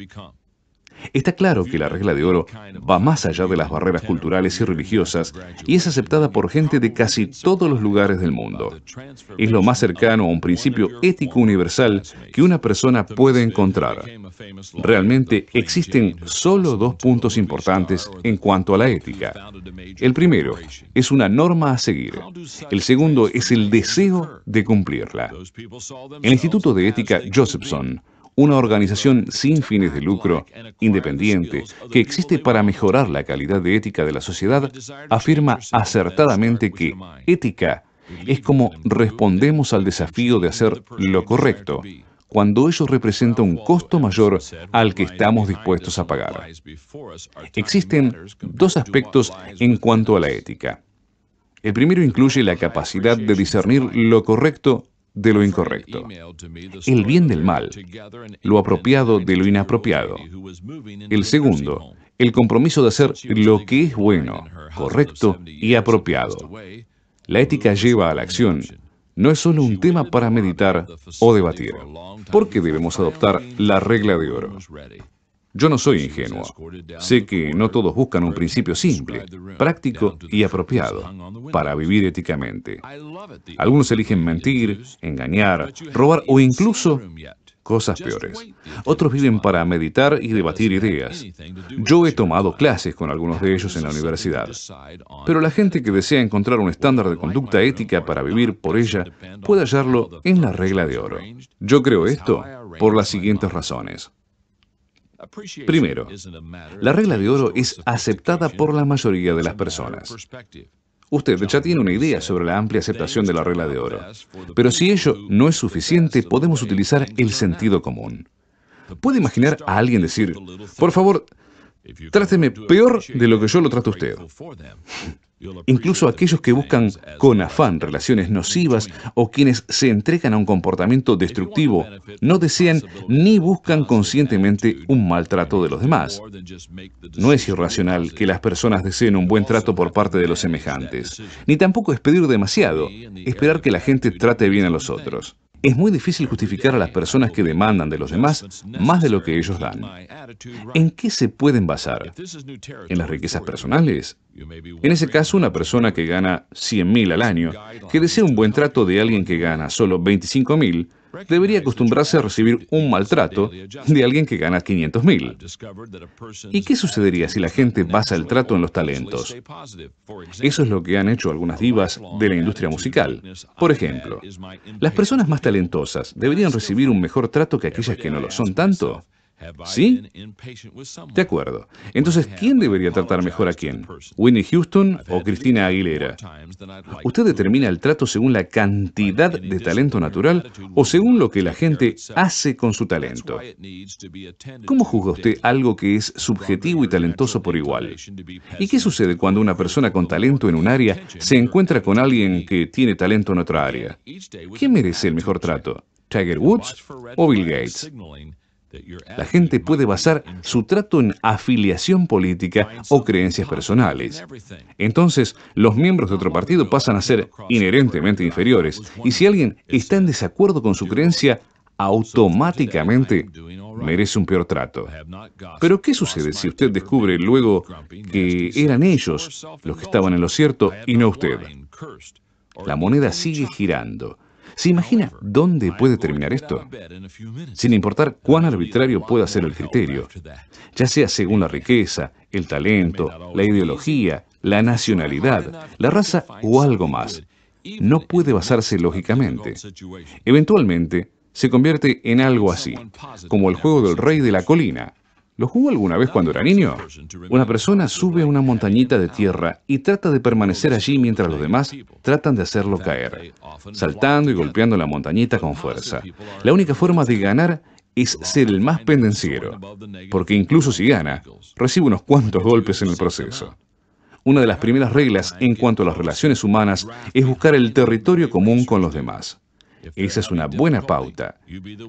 Speaker 2: Está claro que la regla de oro va más allá de las barreras culturales y religiosas y es aceptada por gente de casi todos los lugares del mundo. Es lo más cercano a un principio ético universal que una persona puede encontrar. Realmente existen solo dos puntos importantes en cuanto a la ética. El primero es una norma a seguir. El segundo es el deseo de cumplirla. El Instituto de Ética Josephson una organización sin fines de lucro, independiente, que existe para mejorar la calidad de ética de la sociedad, afirma acertadamente que ética es como respondemos al desafío de hacer lo correcto, cuando ello representa un costo mayor al que estamos dispuestos a pagar. Existen dos aspectos en cuanto a la ética. El primero incluye la capacidad de discernir lo correcto de lo incorrecto, el bien del mal, lo apropiado de lo inapropiado. El segundo, el compromiso de hacer lo que es bueno, correcto y apropiado. La ética lleva a la acción. No es solo un tema para meditar o debatir. porque debemos adoptar la regla de oro? Yo no soy ingenuo. Sé que no todos buscan un principio simple, práctico y apropiado para vivir éticamente. Algunos eligen mentir, engañar, robar o incluso cosas peores. Otros viven para meditar y debatir ideas. Yo he tomado clases con algunos de ellos en la universidad. Pero la gente que desea encontrar un estándar de conducta ética para vivir por ella puede hallarlo en la regla de oro. Yo creo esto por las siguientes razones. Primero, la regla de oro es aceptada por la mayoría de las personas. Usted ya tiene una idea sobre la amplia aceptación de la regla de oro, pero si ello no es suficiente, podemos utilizar el sentido común. ¿Puede imaginar a alguien decir, por favor, tráteme peor de lo que yo lo trato a usted? Incluso aquellos que buscan con afán relaciones nocivas o quienes se entregan a un comportamiento destructivo no desean ni buscan conscientemente un maltrato de los demás. No es irracional que las personas deseen un buen trato por parte de los semejantes, ni tampoco es pedir demasiado, esperar que la gente trate bien a los otros. Es muy difícil justificar a las personas que demandan de los demás más de lo que ellos dan. ¿En qué se pueden basar? ¿En las riquezas personales? En ese caso, una persona que gana 100.000 al año, que desea un buen trato de alguien que gana solo 25.000, debería acostumbrarse a recibir un maltrato de alguien que gana 500 mil. ¿Y qué sucedería si la gente basa el trato en los talentos? Eso es lo que han hecho algunas divas de la industria musical. Por ejemplo, las personas más talentosas deberían recibir un mejor trato que aquellas que no lo son tanto. ¿Sí? De acuerdo. Entonces, ¿quién debería tratar mejor a quién? ¿Winnie Houston o Cristina Aguilera? Usted determina el trato según la cantidad de talento natural o según lo que la gente hace con su talento. ¿Cómo juzga usted algo que es subjetivo y talentoso por igual? ¿Y qué sucede cuando una persona con talento en un área se encuentra con alguien que tiene talento en otra área? ¿Quién merece el mejor trato? ¿Tiger Woods o Bill Gates? La gente puede basar su trato en afiliación política o creencias personales. Entonces, los miembros de otro partido pasan a ser inherentemente inferiores y si alguien está en desacuerdo con su creencia, automáticamente merece un peor trato. Pero ¿qué sucede si usted descubre luego que eran ellos los que estaban en lo cierto y no usted? La moneda sigue girando. ¿Se imagina dónde puede terminar esto? Sin importar cuán arbitrario pueda ser el criterio, ya sea según la riqueza, el talento, la ideología, la nacionalidad, la raza o algo más, no puede basarse lógicamente. Eventualmente, se convierte en algo así, como el juego del rey de la colina, ¿Lo jugó alguna vez cuando era niño? Una persona sube a una montañita de tierra y trata de permanecer allí mientras los demás tratan de hacerlo caer, saltando y golpeando la montañita con fuerza. La única forma de ganar es ser el más pendenciero, porque incluso si gana, recibe unos cuantos golpes en el proceso. Una de las primeras reglas en cuanto a las relaciones humanas es buscar el territorio común con los demás. Esa es una buena pauta.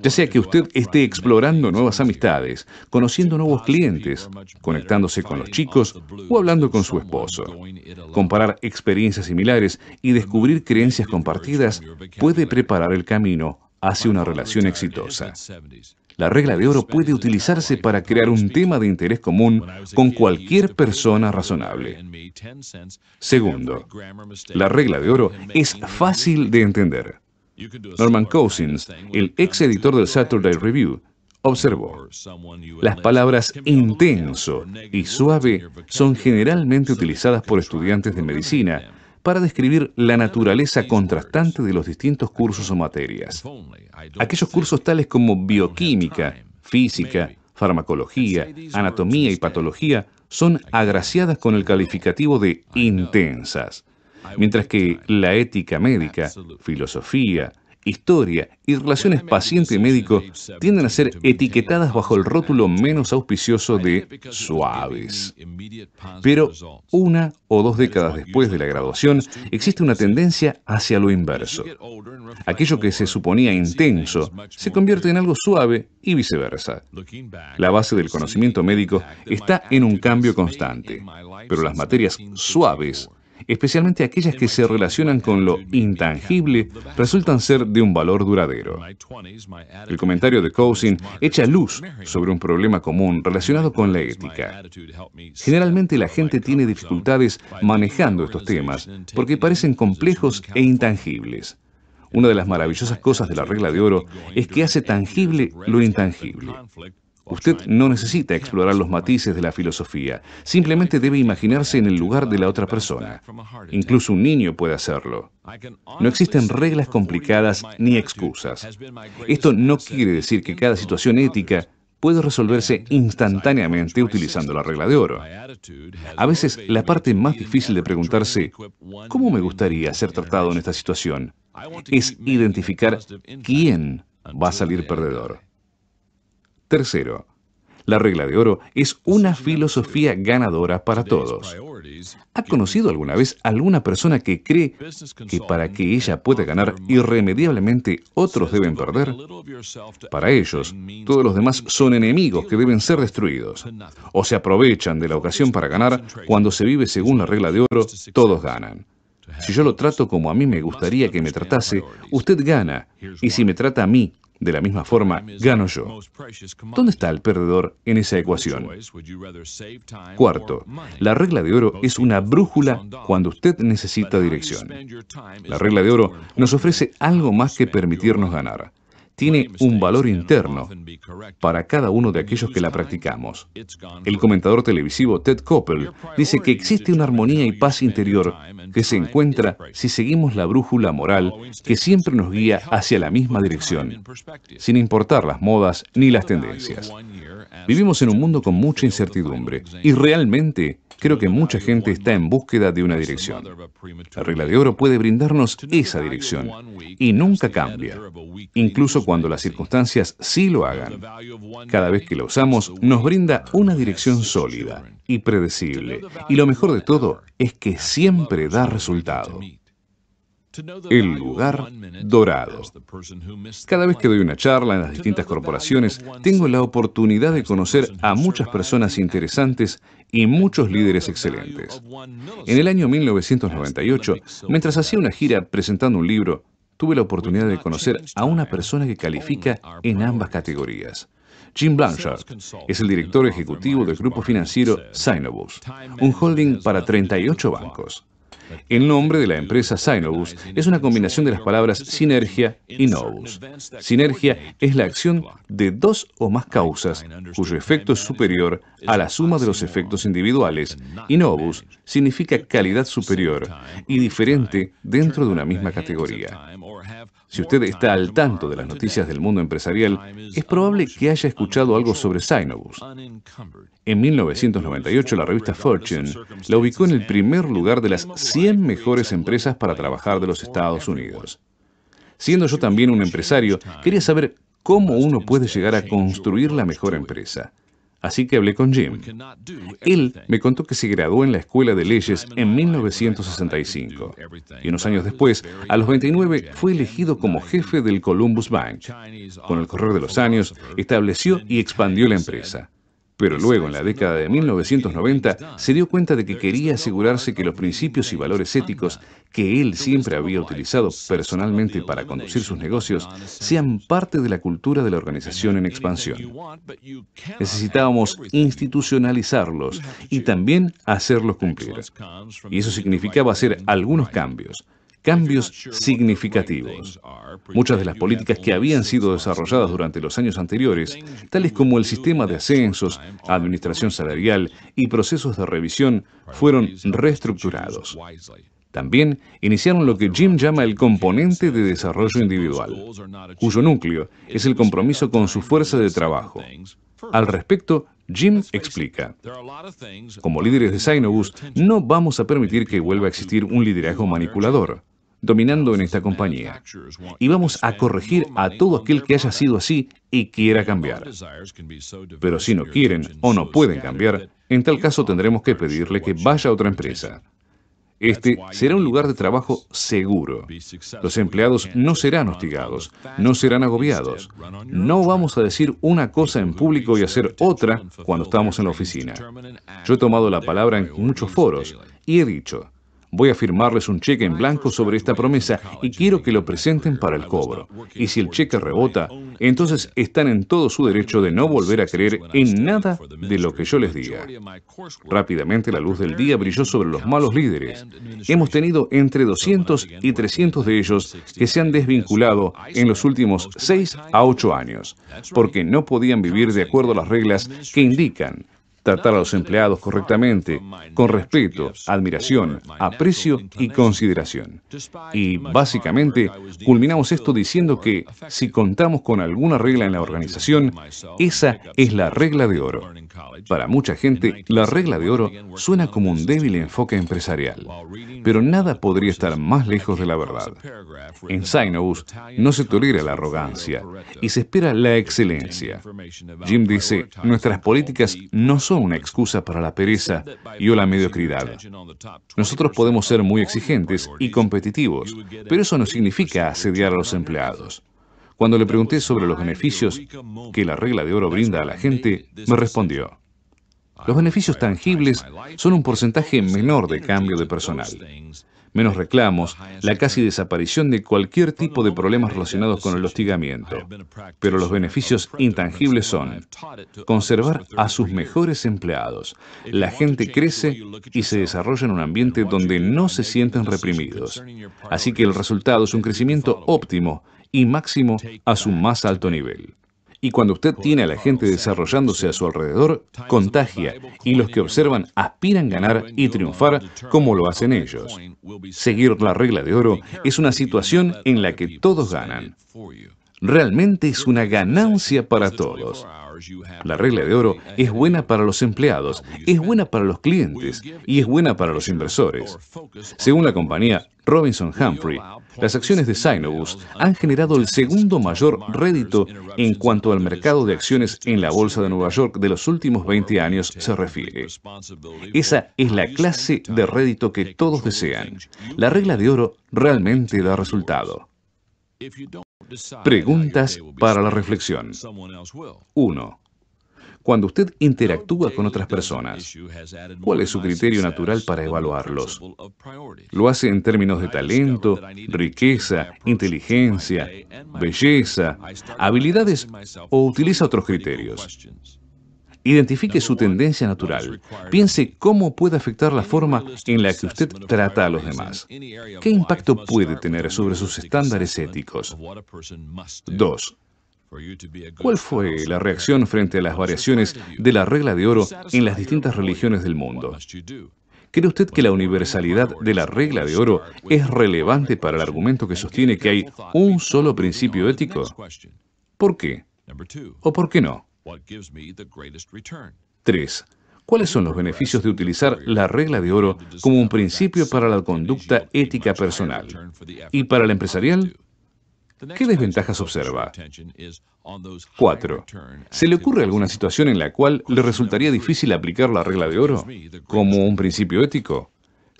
Speaker 2: Ya sea que usted esté explorando nuevas amistades, conociendo nuevos clientes, conectándose con los chicos o hablando con su esposo. Comparar experiencias similares y descubrir creencias compartidas puede preparar el camino hacia una relación exitosa. La regla de oro puede utilizarse para crear un tema de interés común con cualquier persona razonable. Segundo, la regla de oro es fácil de entender. Norman Cousins, el ex editor del Saturday Review, observó, las palabras intenso y suave son generalmente utilizadas por estudiantes de medicina para describir la naturaleza contrastante de los distintos cursos o materias. Aquellos cursos tales como bioquímica, física, farmacología, anatomía y patología son agraciadas con el calificativo de intensas mientras que la ética médica, filosofía, historia y relaciones paciente-médico tienden a ser etiquetadas bajo el rótulo menos auspicioso de suaves. Pero una o dos décadas después de la graduación existe una tendencia hacia lo inverso. Aquello que se suponía intenso se convierte en algo suave y viceversa. La base del conocimiento médico está en un cambio constante, pero las materias suaves especialmente aquellas que se relacionan con lo intangible, resultan ser de un valor duradero. El comentario de Cousin echa luz sobre un problema común relacionado con la ética. Generalmente la gente tiene dificultades manejando estos temas porque parecen complejos e intangibles. Una de las maravillosas cosas de la regla de oro es que hace tangible lo intangible. Usted no necesita explorar los matices de la filosofía, simplemente debe imaginarse en el lugar de la otra persona. Incluso un niño puede hacerlo. No existen reglas complicadas ni excusas. Esto no quiere decir que cada situación ética puede resolverse instantáneamente utilizando la regla de oro. A veces la parte más difícil de preguntarse, ¿cómo me gustaría ser tratado en esta situación? es identificar quién va a salir perdedor. Tercero, la regla de oro es una filosofía ganadora para todos. ¿Ha conocido alguna vez alguna persona que cree que para que ella pueda ganar irremediablemente otros deben perder? Para ellos, todos los demás son enemigos que deben ser destruidos. O se aprovechan de la ocasión para ganar cuando se vive según la regla de oro, todos ganan. Si yo lo trato como a mí me gustaría que me tratase, usted gana. Y si me trata a mí de la misma forma, gano yo. ¿Dónde está el perdedor en esa ecuación? Cuarto, la regla de oro es una brújula cuando usted necesita dirección. La regla de oro nos ofrece algo más que permitirnos ganar tiene un valor interno para cada uno de aquellos que la practicamos. El comentador televisivo Ted Koppel dice que existe una armonía y paz interior que se encuentra si seguimos la brújula moral que siempre nos guía hacia la misma dirección, sin importar las modas ni las tendencias. Vivimos en un mundo con mucha incertidumbre y realmente Creo que mucha gente está en búsqueda de una dirección. La regla de oro puede brindarnos esa dirección y nunca cambia, incluso cuando las circunstancias sí lo hagan. Cada vez que la usamos nos brinda una dirección sólida y predecible, y lo mejor de todo es que siempre da resultado. El lugar dorado. Cada vez que doy una charla en las distintas corporaciones, tengo la oportunidad de conocer a muchas personas interesantes y muchos líderes excelentes. En el año 1998, mientras hacía una gira presentando un libro, tuve la oportunidad de conocer a una persona que califica en ambas categorías. Jim Blanchard es el director ejecutivo del grupo financiero Synovus, un holding para 38 bancos. El nombre de la empresa Synovus es una combinación de las palabras sinergia y novus. Sinergia es la acción de dos o más causas cuyo efecto es superior a la suma de los efectos individuales y novus significa calidad superior y diferente dentro de una misma categoría. Si usted está al tanto de las noticias del mundo empresarial, es probable que haya escuchado algo sobre Synobus. En 1998, la revista Fortune la ubicó en el primer lugar de las 100 mejores empresas para trabajar de los Estados Unidos. Siendo yo también un empresario, quería saber cómo uno puede llegar a construir la mejor empresa. Así que hablé con Jim. Él me contó que se graduó en la Escuela de Leyes en 1965 y unos años después, a los 29, fue elegido como jefe del Columbus Bank. Con el correr de los años, estableció y expandió la empresa. Pero luego, en la década de 1990, se dio cuenta de que quería asegurarse que los principios y valores éticos que él siempre había utilizado personalmente para conducir sus negocios sean parte de la cultura de la organización en expansión. Necesitábamos institucionalizarlos y también hacerlos cumplir. Y eso significaba hacer algunos cambios cambios significativos. Muchas de las políticas que habían sido desarrolladas durante los años anteriores, tales como el sistema de ascensos, administración salarial y procesos de revisión, fueron reestructurados. También iniciaron lo que Jim llama el componente de desarrollo individual, cuyo núcleo es el compromiso con su fuerza de trabajo. Al respecto, Jim explica, como líderes de Sinobus, no vamos a permitir que vuelva a existir un liderazgo manipulador dominando en esta compañía. Y vamos a corregir a todo aquel que haya sido así y quiera cambiar. Pero si no quieren o no pueden cambiar, en tal caso tendremos que pedirle que vaya a otra empresa. Este será un lugar de trabajo seguro. Los empleados no serán hostigados, no serán agobiados. No vamos a decir una cosa en público y hacer otra cuando estamos en la oficina. Yo he tomado la palabra en muchos foros y he dicho, Voy a firmarles un cheque en blanco sobre esta promesa y quiero que lo presenten para el cobro. Y si el cheque rebota, entonces están en todo su derecho de no volver a creer en nada de lo que yo les diga. Rápidamente la luz del día brilló sobre los malos líderes. Hemos tenido entre 200 y 300 de ellos que se han desvinculado en los últimos 6 a 8 años, porque no podían vivir de acuerdo a las reglas que indican tratar a los empleados correctamente, con respeto, admiración, aprecio y consideración. Y básicamente culminamos esto diciendo que si contamos con alguna regla en la organización, esa es la regla de oro. Para mucha gente, la regla de oro suena como un débil enfoque empresarial, pero nada podría estar más lejos de la verdad. En Sinobus no se tolera la arrogancia y se espera la excelencia. Jim dice, nuestras políticas no son una excusa para la pereza y o la mediocridad. Nosotros podemos ser muy exigentes y competitivos, pero eso no significa asediar a los empleados. Cuando le pregunté sobre los beneficios que la regla de oro brinda a la gente, me respondió, los beneficios tangibles son un porcentaje menor de cambio de personal menos reclamos, la casi desaparición de cualquier tipo de problemas relacionados con el hostigamiento. Pero los beneficios intangibles son conservar a sus mejores empleados. La gente crece y se desarrolla en un ambiente donde no se sienten reprimidos. Así que el resultado es un crecimiento óptimo y máximo a su más alto nivel. Y cuando usted tiene a la gente desarrollándose a su alrededor, contagia, y los que observan aspiran ganar y triunfar como lo hacen ellos. Seguir la regla de oro es una situación en la que todos ganan. Realmente es una ganancia para todos. La regla de oro es buena para los empleados, es buena para los clientes y es buena para los inversores. Según la compañía Robinson Humphrey, las acciones de Sinobus han generado el segundo mayor rédito en cuanto al mercado de acciones en la Bolsa de Nueva York de los últimos 20 años se refiere. Esa es la clase de rédito que todos desean. La regla de oro realmente da resultado. Preguntas para la reflexión. 1. Cuando usted interactúa con otras personas, ¿cuál es su criterio natural para evaluarlos? ¿Lo hace en términos de talento, riqueza, inteligencia, belleza, habilidades o utiliza otros criterios? Identifique su tendencia natural. Piense cómo puede afectar la forma en la que usted trata a los demás. ¿Qué impacto puede tener sobre sus estándares éticos? 2. ¿Cuál fue la reacción frente a las variaciones de la regla de oro en las distintas religiones del mundo? ¿Cree usted que la universalidad de la regla de oro es relevante para el argumento que sostiene que hay un solo principio ético? ¿Por qué? ¿O por qué no? 3. ¿Cuáles son los beneficios de utilizar la regla de oro como un principio para la conducta ética personal? ¿Y para el empresarial? ¿Qué desventajas observa? 4. ¿Se le ocurre alguna situación en la cual le resultaría difícil aplicar la regla de oro como un principio ético?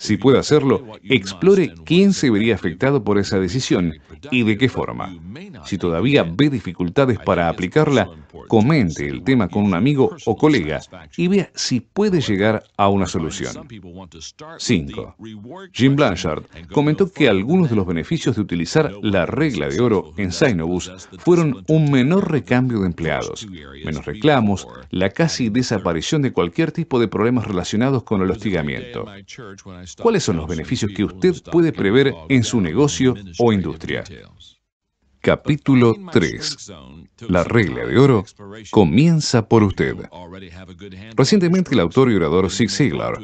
Speaker 2: Si puede hacerlo, explore quién se vería afectado por esa decisión y de qué forma. Si todavía ve dificultades para aplicarla, comente el tema con un amigo o colega y vea si puede llegar a una solución. 5. Jim Blanchard comentó que algunos de los beneficios de utilizar la regla de oro en Sinobus fueron un menor recambio de empleados, menos reclamos, la casi desaparición de cualquier tipo de problemas relacionados con el hostigamiento. ¿Cuáles son los beneficios que usted puede prever en su negocio o industria? Capítulo 3. La regla de oro comienza por usted. Recientemente el autor y orador Zig Ziglar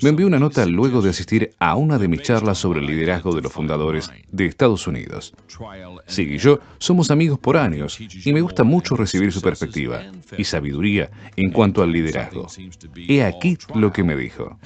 Speaker 2: me envió una nota luego de asistir a una de mis charlas sobre el liderazgo de los fundadores de Estados Unidos. Sig y yo somos amigos por años y me gusta mucho recibir su perspectiva y sabiduría en cuanto al liderazgo. He aquí lo que me dijo.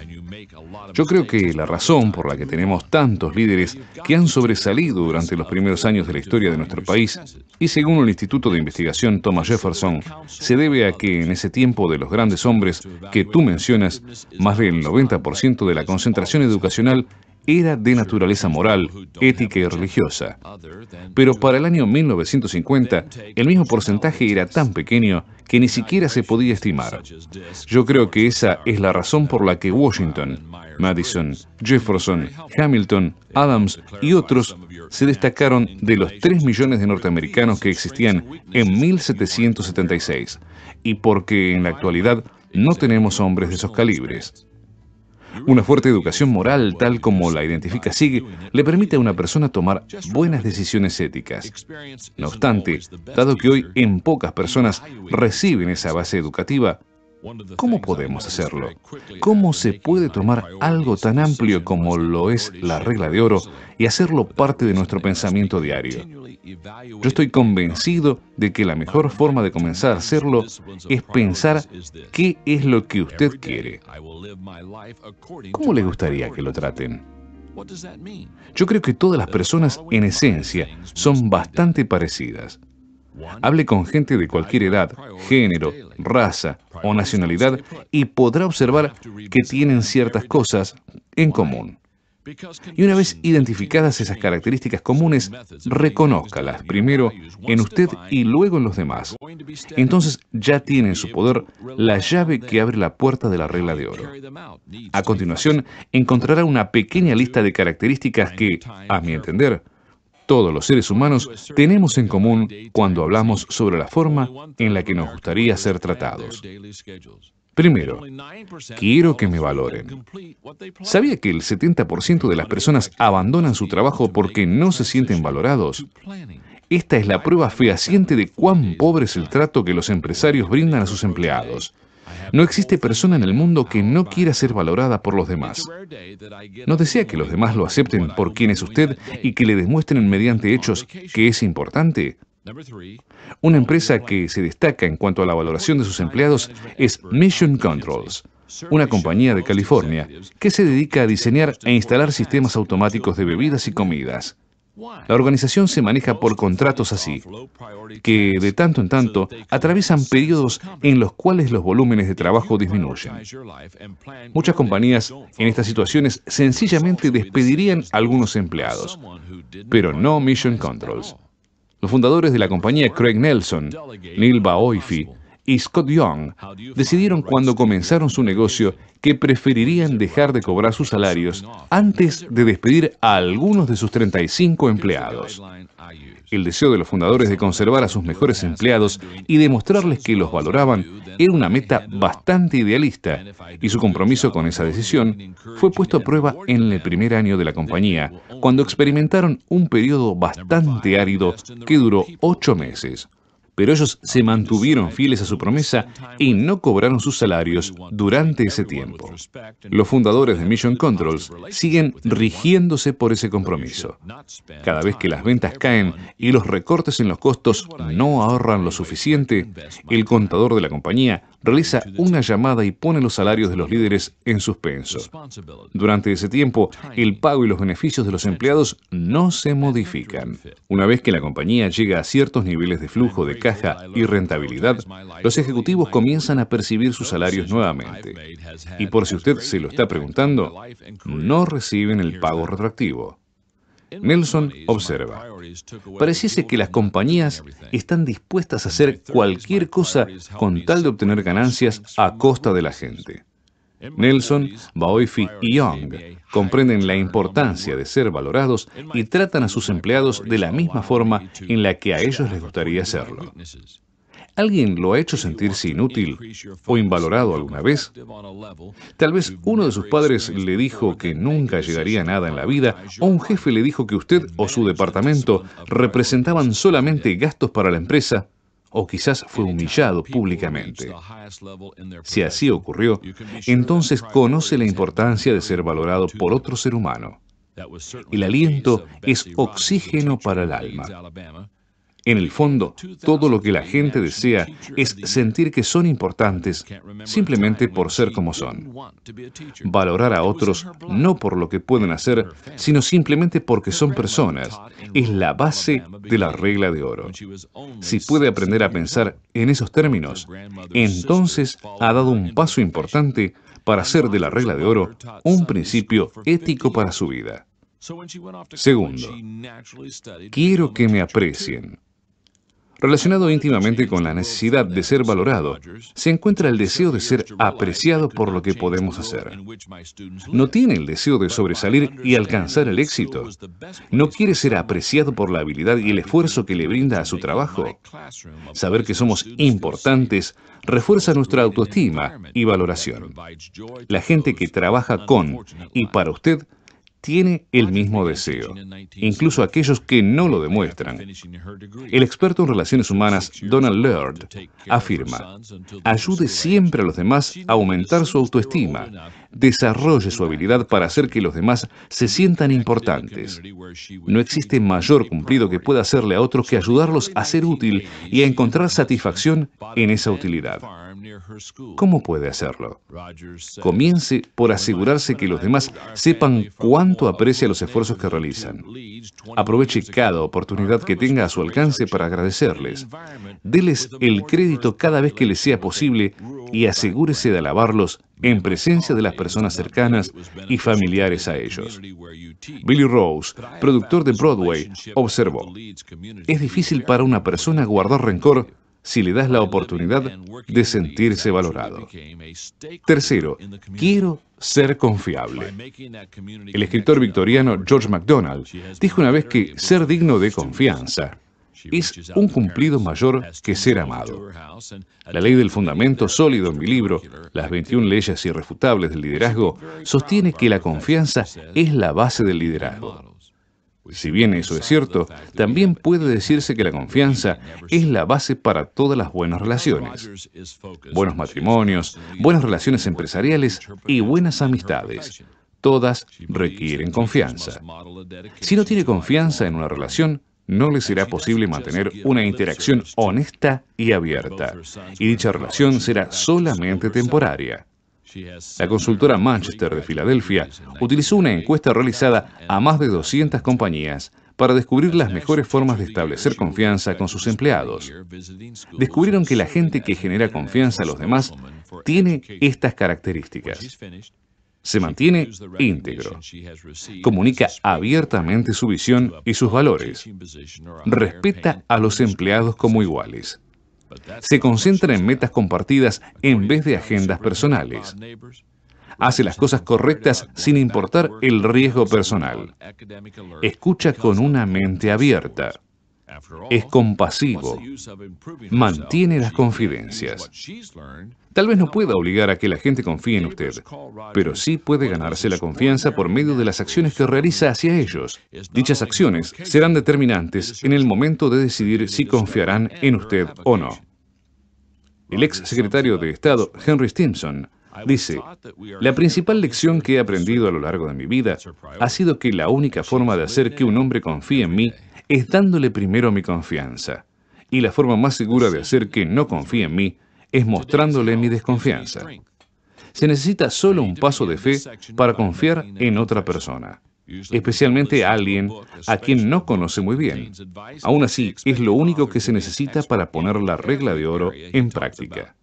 Speaker 2: Yo creo que la razón por la que tenemos tantos líderes que han sobresalido durante los primeros años de la historia de nuestra país y según el Instituto de Investigación Thomas Jefferson, se debe a que en ese tiempo de los grandes hombres que tú mencionas, más del 90% de la concentración educacional era de naturaleza moral, ética y religiosa. Pero para el año 1950, el mismo porcentaje era tan pequeño que ni siquiera se podía estimar. Yo creo que esa es la razón por la que Washington, Madison, Jefferson, Hamilton, Adams y otros se destacaron de los 3 millones de norteamericanos que existían en 1776, y porque en la actualidad no tenemos hombres de esos calibres. Una fuerte educación moral, tal como la identifica Sig, le permite a una persona tomar buenas decisiones éticas. No obstante, dado que hoy en pocas personas reciben esa base educativa, ¿Cómo podemos hacerlo? ¿Cómo se puede tomar algo tan amplio como lo es la regla de oro y hacerlo parte de nuestro pensamiento diario? Yo estoy convencido de que la mejor forma de comenzar a hacerlo es pensar qué es lo que usted quiere. ¿Cómo le gustaría que lo traten? Yo creo que todas las personas en esencia son bastante parecidas. Hable con gente de cualquier edad, género, raza o nacionalidad y podrá observar que tienen ciertas cosas en común. Y una vez identificadas esas características comunes, reconózcalas primero en usted y luego en los demás. Entonces ya tiene en su poder la llave que abre la puerta de la regla de oro. A continuación, encontrará una pequeña lista de características que, a mi entender, todos los seres humanos tenemos en común cuando hablamos sobre la forma en la que nos gustaría ser tratados. Primero, quiero que me valoren. ¿Sabía que el 70% de las personas abandonan su trabajo porque no se sienten valorados? Esta es la prueba fehaciente de cuán pobre es el trato que los empresarios brindan a sus empleados. No existe persona en el mundo que no quiera ser valorada por los demás. No desea que los demás lo acepten por quien es usted y que le demuestren mediante hechos que es importante. Una empresa que se destaca en cuanto a la valoración de sus empleados es Mission Controls, una compañía de California que se dedica a diseñar e instalar sistemas automáticos de bebidas y comidas. La organización se maneja por contratos así, que de tanto en tanto atraviesan periodos en los cuales los volúmenes de trabajo disminuyen. Muchas compañías en estas situaciones sencillamente despedirían a algunos empleados, pero no Mission Controls. Los fundadores de la compañía Craig Nelson, Neil y Scott Young decidieron cuando comenzaron su negocio que preferirían dejar de cobrar sus salarios antes de despedir a algunos de sus 35 empleados. El deseo de los fundadores de conservar a sus mejores empleados y demostrarles que los valoraban era una meta bastante idealista y su compromiso con esa decisión fue puesto a prueba en el primer año de la compañía, cuando experimentaron un periodo bastante árido que duró ocho meses pero ellos se mantuvieron fieles a su promesa y no cobraron sus salarios durante ese tiempo. Los fundadores de Mission Controls siguen rigiéndose por ese compromiso. Cada vez que las ventas caen y los recortes en los costos no ahorran lo suficiente, el contador de la compañía realiza una llamada y pone los salarios de los líderes en suspenso. Durante ese tiempo, el pago y los beneficios de los empleados no se modifican. Una vez que la compañía llega a ciertos niveles de flujo de caja y rentabilidad, los ejecutivos comienzan a percibir sus salarios nuevamente. Y por si usted se lo está preguntando, no reciben el pago retractivo. Nelson observa, pareciese que las compañías están dispuestas a hacer cualquier cosa con tal de obtener ganancias a costa de la gente. Nelson, Baoifi y Young comprenden la importancia de ser valorados y tratan a sus empleados de la misma forma en la que a ellos les gustaría hacerlo. ¿Alguien lo ha hecho sentirse inútil o invalorado alguna vez? Tal vez uno de sus padres le dijo que nunca llegaría nada en la vida o un jefe le dijo que usted o su departamento representaban solamente gastos para la empresa o quizás fue humillado públicamente. Si así ocurrió, entonces conoce la importancia de ser valorado por otro ser humano. El aliento es oxígeno para el alma. En el fondo, todo lo que la gente desea es sentir que son importantes simplemente por ser como son. Valorar a otros no por lo que pueden hacer, sino simplemente porque son personas, es la base de la regla de oro. Si puede aprender a pensar en esos términos, entonces ha dado un paso importante para hacer de la regla de oro un principio ético para su vida. Segundo, quiero que me aprecien. Relacionado íntimamente con la necesidad de ser valorado, se encuentra el deseo de ser apreciado por lo que podemos hacer. No tiene el deseo de sobresalir y alcanzar el éxito. No quiere ser apreciado por la habilidad y el esfuerzo que le brinda a su trabajo. Saber que somos importantes refuerza nuestra autoestima y valoración. La gente que trabaja con y para usted tiene el mismo deseo, incluso aquellos que no lo demuestran. El experto en relaciones humanas Donald Laird afirma, ayude siempre a los demás a aumentar su autoestima, desarrolle su habilidad para hacer que los demás se sientan importantes. No existe mayor cumplido que pueda hacerle a otros que ayudarlos a ser útil y a encontrar satisfacción en esa utilidad. ¿Cómo puede hacerlo? Comience por asegurarse que los demás sepan cuánto aprecia los esfuerzos que realizan. Aproveche cada oportunidad que tenga a su alcance para agradecerles. Deles el crédito cada vez que les sea posible y asegúrese de alabarlos en presencia de las personas cercanas y familiares a ellos. Billy Rose, productor de Broadway, observó, es difícil para una persona guardar rencor si le das la oportunidad de sentirse valorado. Tercero, quiero ser confiable. El escritor victoriano George MacDonald dijo una vez que ser digno de confianza es un cumplido mayor que ser amado. La ley del fundamento sólido en mi libro, Las 21 leyes irrefutables del liderazgo, sostiene que la confianza es la base del liderazgo. Si bien eso es cierto, también puede decirse que la confianza es la base para todas las buenas relaciones. Buenos matrimonios, buenas relaciones empresariales y buenas amistades. Todas requieren confianza. Si no tiene confianza en una relación, no les será posible mantener una interacción honesta y abierta, y dicha relación será solamente temporaria. La consultora Manchester de Filadelfia utilizó una encuesta realizada a más de 200 compañías para descubrir las mejores formas de establecer confianza con sus empleados. Descubrieron que la gente que genera confianza a los demás tiene estas características se mantiene íntegro, comunica abiertamente su visión y sus valores, respeta a los empleados como iguales, se concentra en metas compartidas en vez de agendas personales, hace las cosas correctas sin importar el riesgo personal, escucha con una mente abierta, es compasivo, mantiene las confidencias. Tal vez no pueda obligar a que la gente confíe en usted, pero sí puede ganarse la confianza por medio de las acciones que realiza hacia ellos. Dichas acciones serán determinantes en el momento de decidir si confiarán en usted o no. El ex secretario de Estado, Henry Stimson, Dice, la principal lección que he aprendido a lo largo de mi vida ha sido que la única forma de hacer que un hombre confíe en mí es dándole primero mi confianza. Y la forma más segura de hacer que no confíe en mí es mostrándole mi desconfianza. Se necesita solo un paso de fe para confiar en otra persona, especialmente a alguien a quien no conoce muy bien. Aún así, es lo único que se necesita para poner la regla de oro en práctica.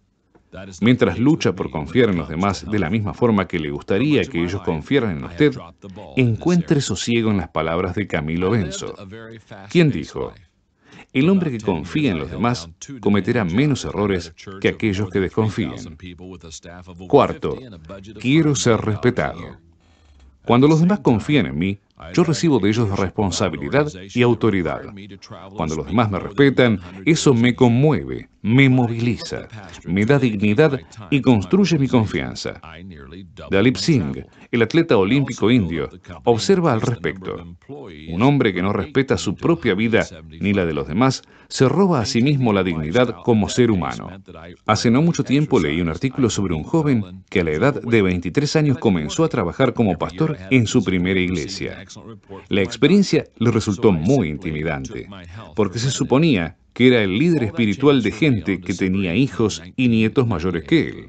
Speaker 2: Mientras lucha por confiar en los demás de la misma forma que le gustaría que ellos confiaran en usted, encuentre sosiego en las palabras de Camilo Benzo, quien dijo, el hombre que confía en los demás cometerá menos errores que aquellos que desconfían. Cuarto, quiero ser respetado. Cuando los demás confían en mí, yo recibo de ellos responsabilidad y autoridad. Cuando los demás me respetan, eso me conmueve, me moviliza, me da dignidad y construye mi confianza. Dalip Singh el atleta olímpico indio observa al respecto. Un hombre que no respeta su propia vida ni la de los demás se roba a sí mismo la dignidad como ser humano. Hace no mucho tiempo leí un artículo sobre un joven que a la edad de 23 años comenzó a trabajar como pastor en su primera iglesia. La experiencia le resultó muy intimidante, porque se suponía que era el líder espiritual de gente que tenía hijos y nietos mayores que él.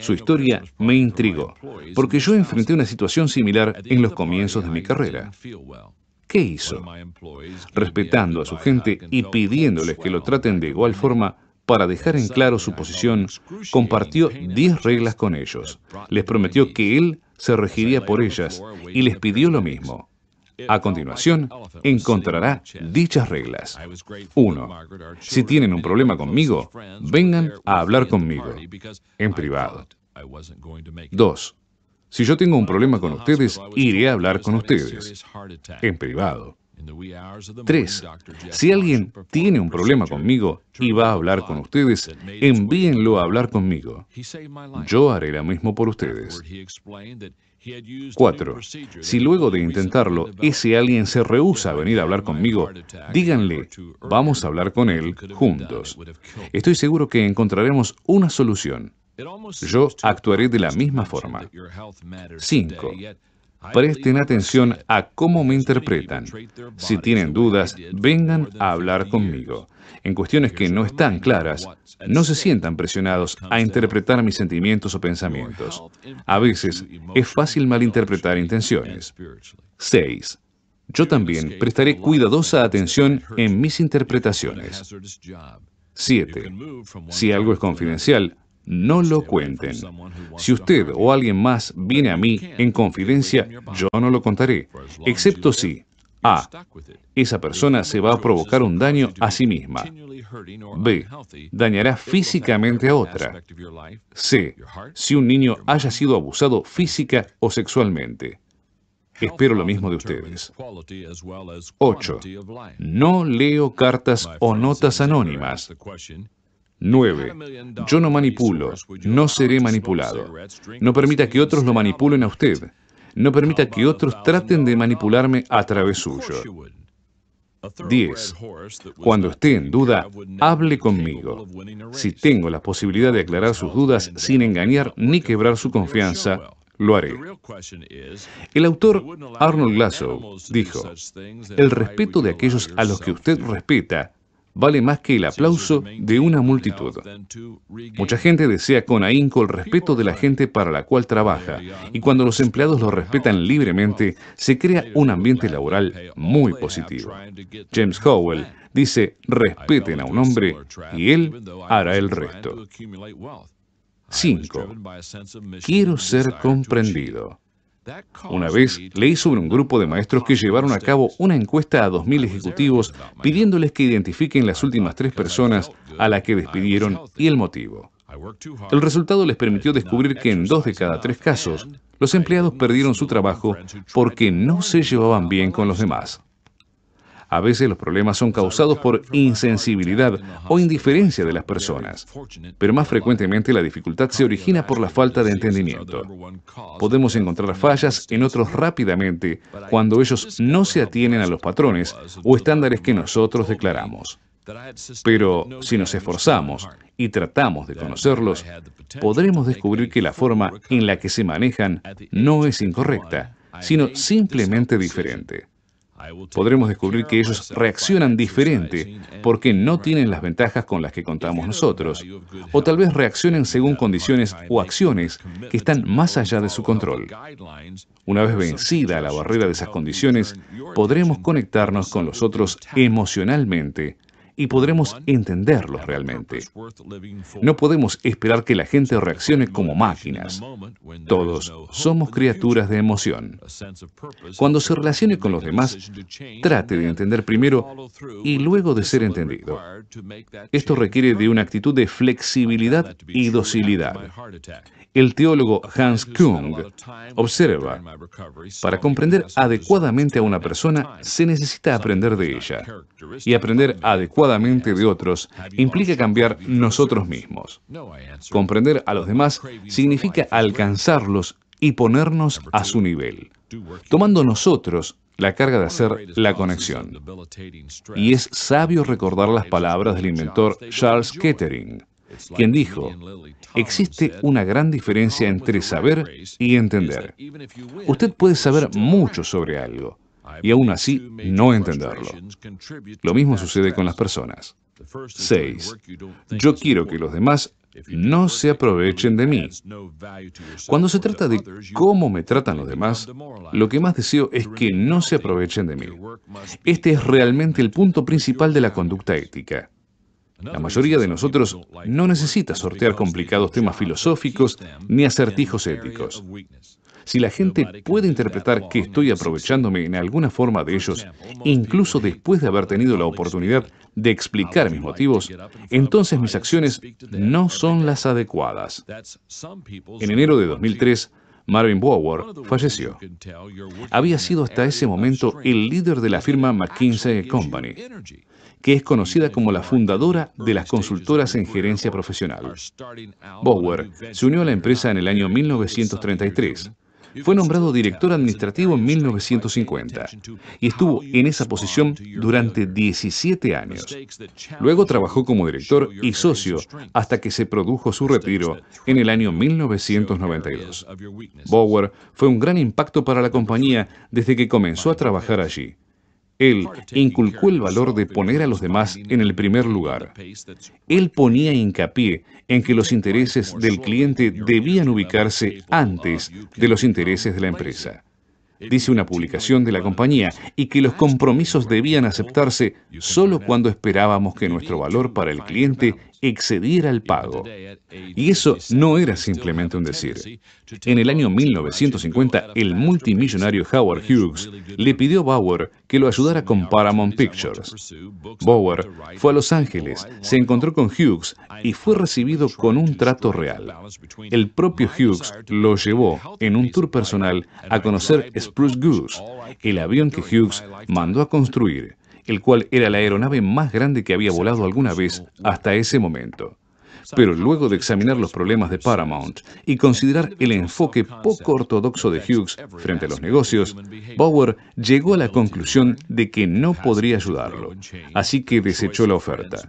Speaker 2: Su historia me intrigó, porque yo enfrenté una situación similar en los comienzos de mi carrera. ¿Qué hizo? Respetando a su gente y pidiéndoles que lo traten de igual forma, para dejar en claro su posición, compartió 10 reglas con ellos. Les prometió que él se regiría por ellas y les pidió lo mismo. A continuación, encontrará dichas reglas. 1. Si tienen un problema conmigo, vengan a hablar conmigo, en privado. 2. Si yo tengo un problema con ustedes, iré a hablar con ustedes, en privado. 3. Si alguien tiene un problema conmigo y va a hablar con ustedes, envíenlo a hablar conmigo. Yo haré lo mismo por ustedes. 4. Si luego de intentarlo ese alguien se rehúsa a venir a hablar conmigo, díganle, vamos a hablar con él juntos. Estoy seguro que encontraremos una solución. Yo actuaré de la misma forma. 5. Presten atención a cómo me interpretan. Si tienen dudas, vengan a hablar conmigo en cuestiones que no están claras, no se sientan presionados a interpretar mis sentimientos o pensamientos. A veces es fácil malinterpretar intenciones. 6. Yo también prestaré cuidadosa atención en mis interpretaciones. 7. Si algo es confidencial, no lo cuenten. Si usted o alguien más viene a mí en confidencia, yo no lo contaré, excepto si a. Esa persona se va a provocar un daño a sí misma. B. Dañará físicamente a otra. C. Si un niño haya sido abusado física o sexualmente. Espero lo mismo de ustedes. 8. No leo cartas o notas anónimas. 9. Yo no manipulo, no seré manipulado. No permita que otros lo manipulen a usted. No permita que otros traten de manipularme a través suyo. 10. Cuando esté en duda, hable conmigo. Si tengo la posibilidad de aclarar sus dudas sin engañar ni quebrar su confianza, lo haré. El autor Arnold Lasso dijo, el respeto de aquellos a los que usted respeta vale más que el aplauso de una multitud. Mucha gente desea con ahínco el respeto de la gente para la cual trabaja, y cuando los empleados lo respetan libremente, se crea un ambiente laboral muy positivo. James Howell dice, respeten a un hombre y él hará el resto. 5.
Speaker 3: Quiero ser
Speaker 2: comprendido. Una vez leí sobre un grupo de maestros que llevaron a cabo una encuesta a 2.000 ejecutivos pidiéndoles que identifiquen las últimas tres personas a las que despidieron y el motivo. El resultado les permitió descubrir que en dos de cada tres casos, los empleados perdieron su trabajo porque no se llevaban bien con los demás. A veces los problemas son causados por insensibilidad o indiferencia de las personas, pero más frecuentemente la dificultad se origina por la falta de entendimiento. Podemos encontrar fallas en otros rápidamente cuando ellos no se atienen a los patrones o estándares que nosotros declaramos. Pero si nos esforzamos y tratamos de conocerlos, podremos descubrir que la forma en la que se manejan no es incorrecta, sino simplemente diferente podremos descubrir que ellos reaccionan diferente porque no tienen las ventajas con las que contamos nosotros, o tal vez reaccionen según condiciones o acciones que están más allá de su control. Una vez vencida la barrera de esas condiciones, podremos conectarnos con los otros emocionalmente y podremos entenderlos realmente. No podemos esperar que la gente reaccione como máquinas. Todos somos criaturas de emoción. Cuando se relacione con los demás, trate de entender primero y luego de ser entendido. Esto requiere de una actitud de flexibilidad y docilidad. El teólogo Hans Kung observa, para comprender adecuadamente a una persona se necesita aprender de ella, y aprender adecuadamente de otros implica cambiar nosotros mismos. Comprender a los demás significa alcanzarlos y ponernos a su nivel, tomando nosotros la carga de hacer la conexión. Y es sabio recordar las palabras del inventor Charles Kettering quien dijo, existe una gran diferencia entre saber y entender. Usted puede saber mucho sobre algo y aún así no entenderlo. Lo mismo sucede con las personas. 6. Yo quiero que los demás no se aprovechen de mí. Cuando se trata de cómo me tratan los demás, lo que más deseo es que no se aprovechen de mí. Este es realmente el punto principal de la conducta ética. La mayoría de nosotros no necesita sortear complicados temas filosóficos ni acertijos éticos. Si la gente puede interpretar que estoy aprovechándome en alguna forma de ellos, incluso después de haber tenido la oportunidad de explicar mis motivos, entonces mis acciones no son las adecuadas. En enero de 2003, Marvin Bower falleció. Había sido hasta ese momento el líder de la firma McKinsey Company que es conocida como la fundadora de las consultoras en gerencia profesional. Bower se unió a la empresa en el año 1933. Fue nombrado director administrativo en 1950 y estuvo en esa posición durante 17 años. Luego trabajó como director y socio hasta que se produjo su retiro en el año 1992. Bower fue un gran impacto para la compañía desde que comenzó a trabajar allí él inculcó el valor de poner a los demás en el primer lugar. Él ponía hincapié en que los intereses del cliente debían ubicarse antes de los intereses de la empresa. Dice una publicación de la compañía y que los compromisos debían aceptarse solo cuando esperábamos que nuestro valor para el cliente excediera el pago. Y eso no era simplemente un decir. En el año 1950, el multimillonario Howard Hughes le pidió a Bauer que lo ayudara con Paramount Pictures. Bauer fue a Los Ángeles, se encontró con Hughes y fue recibido con un trato real. El propio Hughes lo llevó en un tour personal a conocer Spruce Goose, el avión que Hughes mandó a construir el cual era la aeronave más grande que había volado alguna vez hasta ese momento pero luego de examinar los problemas de Paramount y considerar el enfoque poco ortodoxo de Hughes frente a los negocios, Bauer llegó a la conclusión de que no podría ayudarlo, así que desechó la oferta.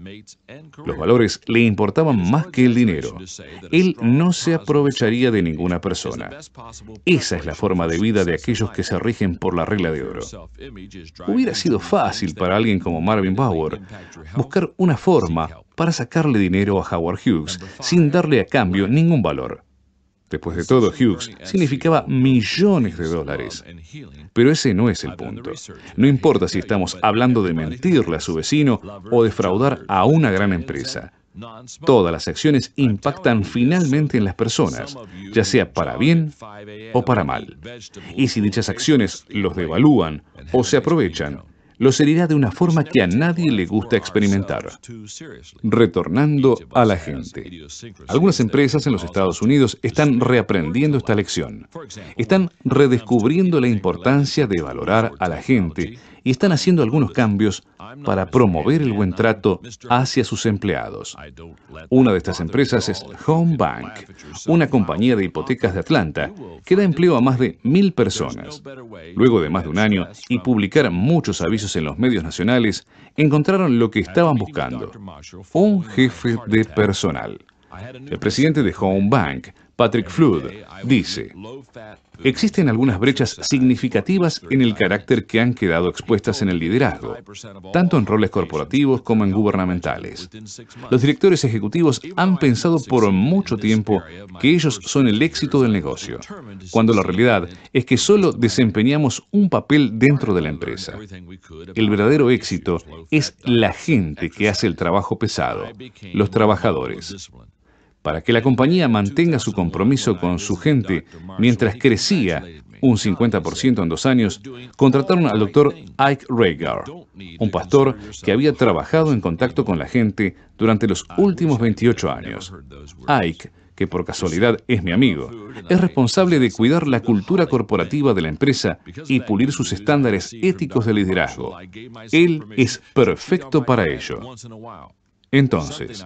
Speaker 2: Los valores le importaban más que el dinero. Él no se aprovecharía de ninguna persona. Esa es la forma de vida de aquellos que se rigen por la regla de oro. Hubiera sido fácil para alguien como Marvin Bauer buscar una forma para sacarle dinero a Howard Hughes sin darle a cambio ningún valor. Después de todo, Hughes significaba millones de dólares. Pero ese no es el punto. No importa si estamos hablando de mentirle a su vecino o defraudar a una gran empresa. Todas las acciones impactan finalmente en las personas, ya sea para bien o para mal. Y si dichas acciones los devalúan o se aprovechan, los herirá de una forma que a nadie le gusta experimentar, retornando a la gente. Algunas empresas en los Estados Unidos están reaprendiendo esta lección. Están redescubriendo la importancia de valorar a la gente y están haciendo algunos cambios para promover el buen trato hacia sus empleados. Una de estas empresas es Home Bank, una compañía de hipotecas de Atlanta que da empleo a más de mil personas. Luego de más de un año y publicar muchos avisos en los medios nacionales, encontraron lo que estaban buscando, un jefe de personal. El presidente de Home Bank, Patrick Flood, dice, existen algunas brechas significativas en el carácter que han quedado expuestas en el liderazgo, tanto en roles corporativos como en gubernamentales. Los directores ejecutivos han pensado por mucho tiempo que ellos son el éxito del negocio, cuando la realidad es que solo desempeñamos un papel dentro de la empresa. El verdadero éxito es la gente que hace el trabajo pesado, los trabajadores para que la compañía mantenga su compromiso con su gente mientras crecía un 50% en dos años, contrataron al doctor Ike Raygar, un pastor que había trabajado en contacto con la gente durante los últimos 28 años. Ike, que por casualidad es mi amigo, es responsable de cuidar la cultura corporativa de la empresa y pulir sus estándares éticos de liderazgo. Él es perfecto para ello. Entonces,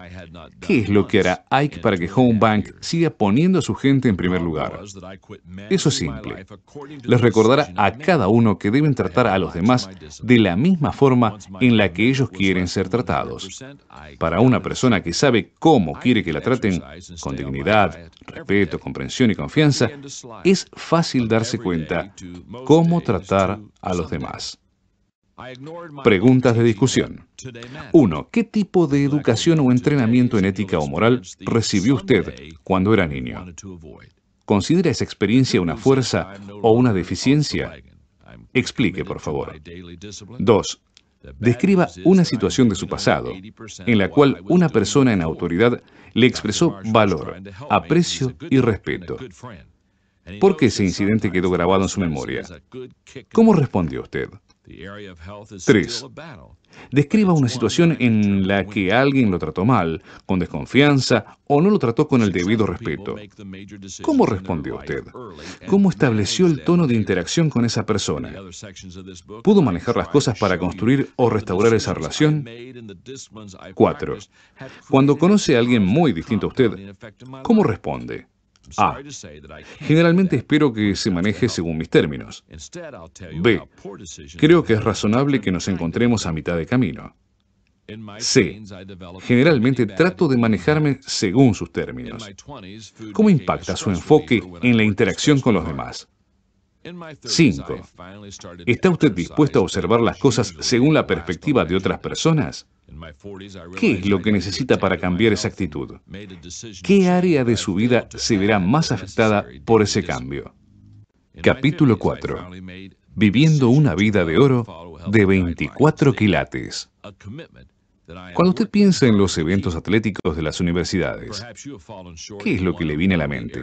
Speaker 2: ¿qué es lo que hará Ike para que Home Bank siga poniendo a su gente en primer lugar? Eso es simple. Les recordará a cada uno que deben tratar a los demás de la misma forma en la que ellos quieren ser tratados. Para una persona que sabe cómo quiere que la traten, con dignidad, respeto, comprensión y confianza, es fácil darse cuenta cómo tratar a los demás. Preguntas de discusión. 1. ¿Qué tipo de educación o entrenamiento en ética o moral recibió usted cuando era niño? ¿Considera esa experiencia una fuerza o una deficiencia? Explique, por favor. 2. Describa una situación de su pasado en la cual una persona en autoridad le expresó valor, aprecio y respeto. ¿Por qué ese incidente quedó grabado en su memoria? ¿Cómo respondió usted? 3. Describa una situación en la que alguien lo trató mal, con desconfianza o no lo trató con el debido respeto. ¿Cómo respondió usted? ¿Cómo estableció el tono de interacción con esa persona? ¿Pudo manejar las cosas para construir o restaurar esa relación? 4. Cuando conoce a alguien muy distinto a usted, ¿cómo responde? A. Ah, generalmente espero que se maneje según mis términos. B. Creo que es razonable que nos encontremos a mitad de camino. C. Generalmente trato de manejarme según sus términos. ¿Cómo impacta su enfoque en la interacción con los demás? 5. ¿Está usted dispuesto a observar las cosas según la perspectiva de otras personas? ¿Qué es lo que necesita para cambiar esa actitud? ¿Qué área de su vida se verá más afectada por ese cambio? Capítulo 4. Viviendo una vida de oro de 24 quilates. Cuando usted piensa en los eventos atléticos de las universidades, ¿qué es lo que le viene a la mente?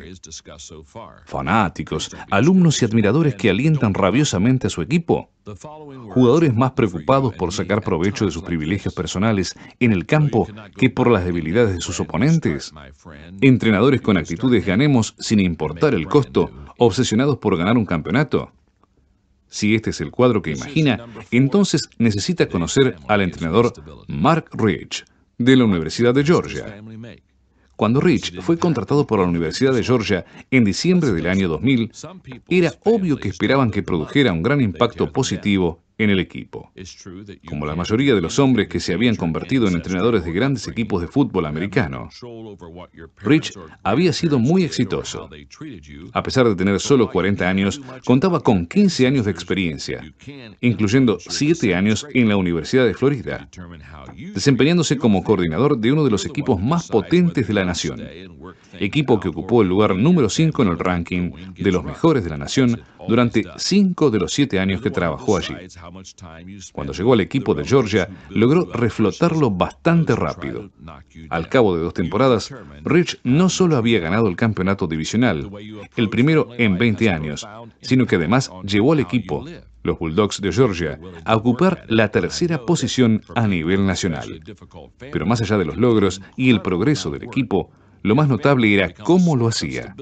Speaker 2: Fanáticos, alumnos y admiradores que alientan rabiosamente a su equipo, jugadores más preocupados por sacar provecho de sus privilegios personales en el campo que por las debilidades de sus oponentes, entrenadores con actitudes ganemos sin importar el costo, obsesionados por ganar un campeonato. Si este es el cuadro que imagina, entonces necesita conocer al entrenador Mark Rich de la Universidad de Georgia. Cuando Rich fue contratado por la Universidad de Georgia en diciembre del año 2000, era obvio que esperaban que produjera un gran impacto positivo en el equipo. Como la mayoría de los hombres que se habían convertido en entrenadores de grandes equipos de fútbol americano, Rich había sido muy exitoso. A pesar de tener solo 40 años, contaba con 15 años de experiencia, incluyendo 7 años en la Universidad de Florida, desempeñándose como coordinador de uno de los equipos más potentes de la nación, equipo que ocupó el lugar número 5 en el ranking de los mejores de la nación durante cinco de los siete años que trabajó allí. Cuando llegó al equipo de Georgia, logró reflotarlo bastante rápido. Al cabo de dos temporadas, Rich no solo había ganado el campeonato divisional, el primero en 20 años, sino que además llevó al equipo, los Bulldogs de Georgia, a ocupar la tercera posición a nivel nacional. Pero más allá de los logros y el progreso del equipo, lo más notable era cómo lo hacía.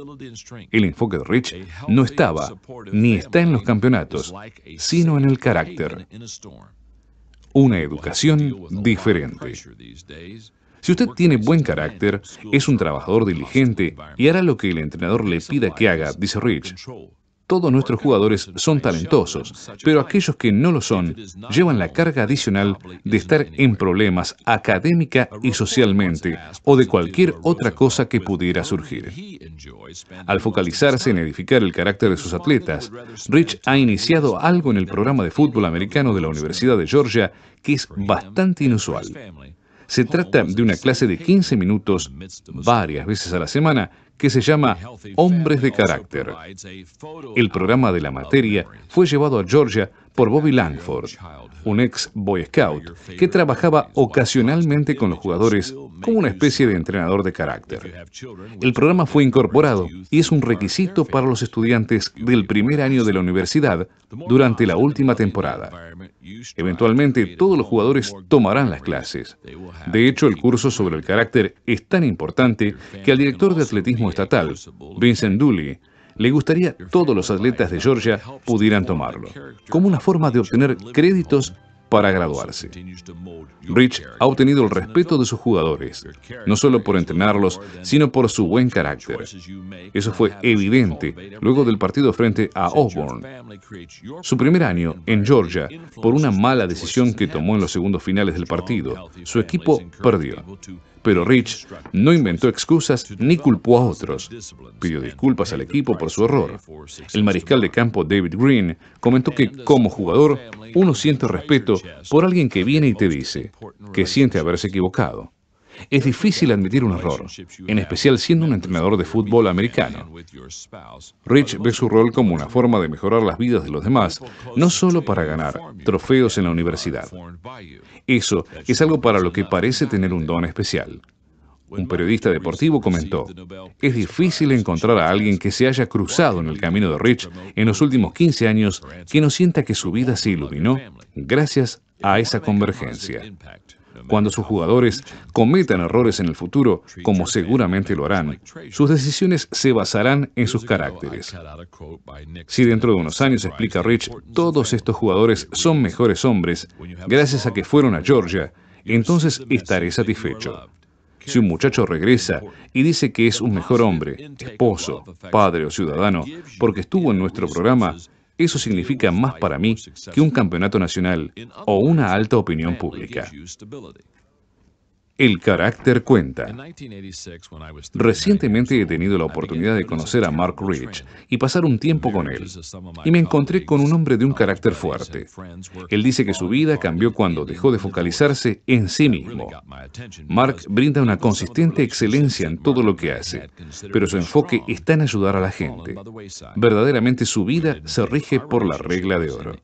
Speaker 2: El enfoque de Rich no estaba ni está en los campeonatos, sino en el carácter. Una educación diferente. Si usted tiene buen carácter, es un trabajador diligente y hará lo que el entrenador le pida que haga, dice Rich. Todos nuestros jugadores son talentosos, pero aquellos que no lo son llevan la carga adicional de estar en problemas académica y socialmente o de cualquier otra cosa que pudiera surgir. Al focalizarse en edificar el carácter de sus atletas, Rich ha iniciado algo en el programa de fútbol americano de la Universidad de Georgia que es bastante inusual. Se trata de una clase de 15 minutos varias veces a la semana que se llama Hombres de Carácter. El programa de la materia fue llevado a Georgia por Bobby Langford, un ex Boy Scout que trabajaba ocasionalmente con los jugadores como una especie de entrenador de carácter. El programa fue incorporado y es un requisito para los estudiantes del primer año de la universidad durante la última temporada. Eventualmente todos los jugadores tomarán las clases. De hecho, el curso sobre el carácter es tan importante que al director de atletismo estatal, Vincent Dooley, le gustaría todos los atletas de Georgia pudieran tomarlo, como una forma de obtener créditos para graduarse. Rich ha obtenido el respeto de sus jugadores, no solo por entrenarlos, sino por su buen carácter. Eso fue evidente luego del partido frente a Osborne. Su primer año en Georgia, por una mala decisión que tomó en los segundos finales del partido, su equipo perdió. Pero Rich no inventó excusas ni culpó a otros. Pidió disculpas al equipo por su error. El mariscal de campo David Green comentó que como jugador uno siente respeto por alguien que viene y te dice que siente haberse equivocado es difícil admitir un error, en especial siendo un entrenador de fútbol americano. Rich ve su rol como una forma de mejorar las vidas de los demás, no solo para ganar trofeos en la universidad. Eso es algo para lo que parece tener un don especial. Un periodista deportivo comentó, es difícil encontrar a alguien que se haya cruzado en el camino de Rich en los últimos 15 años que no sienta que su vida se iluminó gracias a esa convergencia. Cuando sus jugadores cometan errores en el futuro, como seguramente lo harán, sus decisiones se basarán en sus caracteres. Si dentro de unos años, explica Rich, todos estos jugadores son mejores hombres gracias a que fueron a Georgia, entonces estaré satisfecho. Si un muchacho regresa y dice que es un mejor hombre, esposo, padre o ciudadano, porque estuvo en nuestro programa, eso significa más para mí que un campeonato nacional o una alta opinión pública. El carácter cuenta. Recientemente he tenido la oportunidad de conocer a Mark Rich y pasar un tiempo con él. Y me encontré con un hombre de un carácter fuerte. Él dice que su vida cambió cuando dejó de focalizarse en sí mismo. Mark brinda una consistente excelencia en todo lo que hace, pero su enfoque está en ayudar a la gente. Verdaderamente su vida se rige por la regla de oro.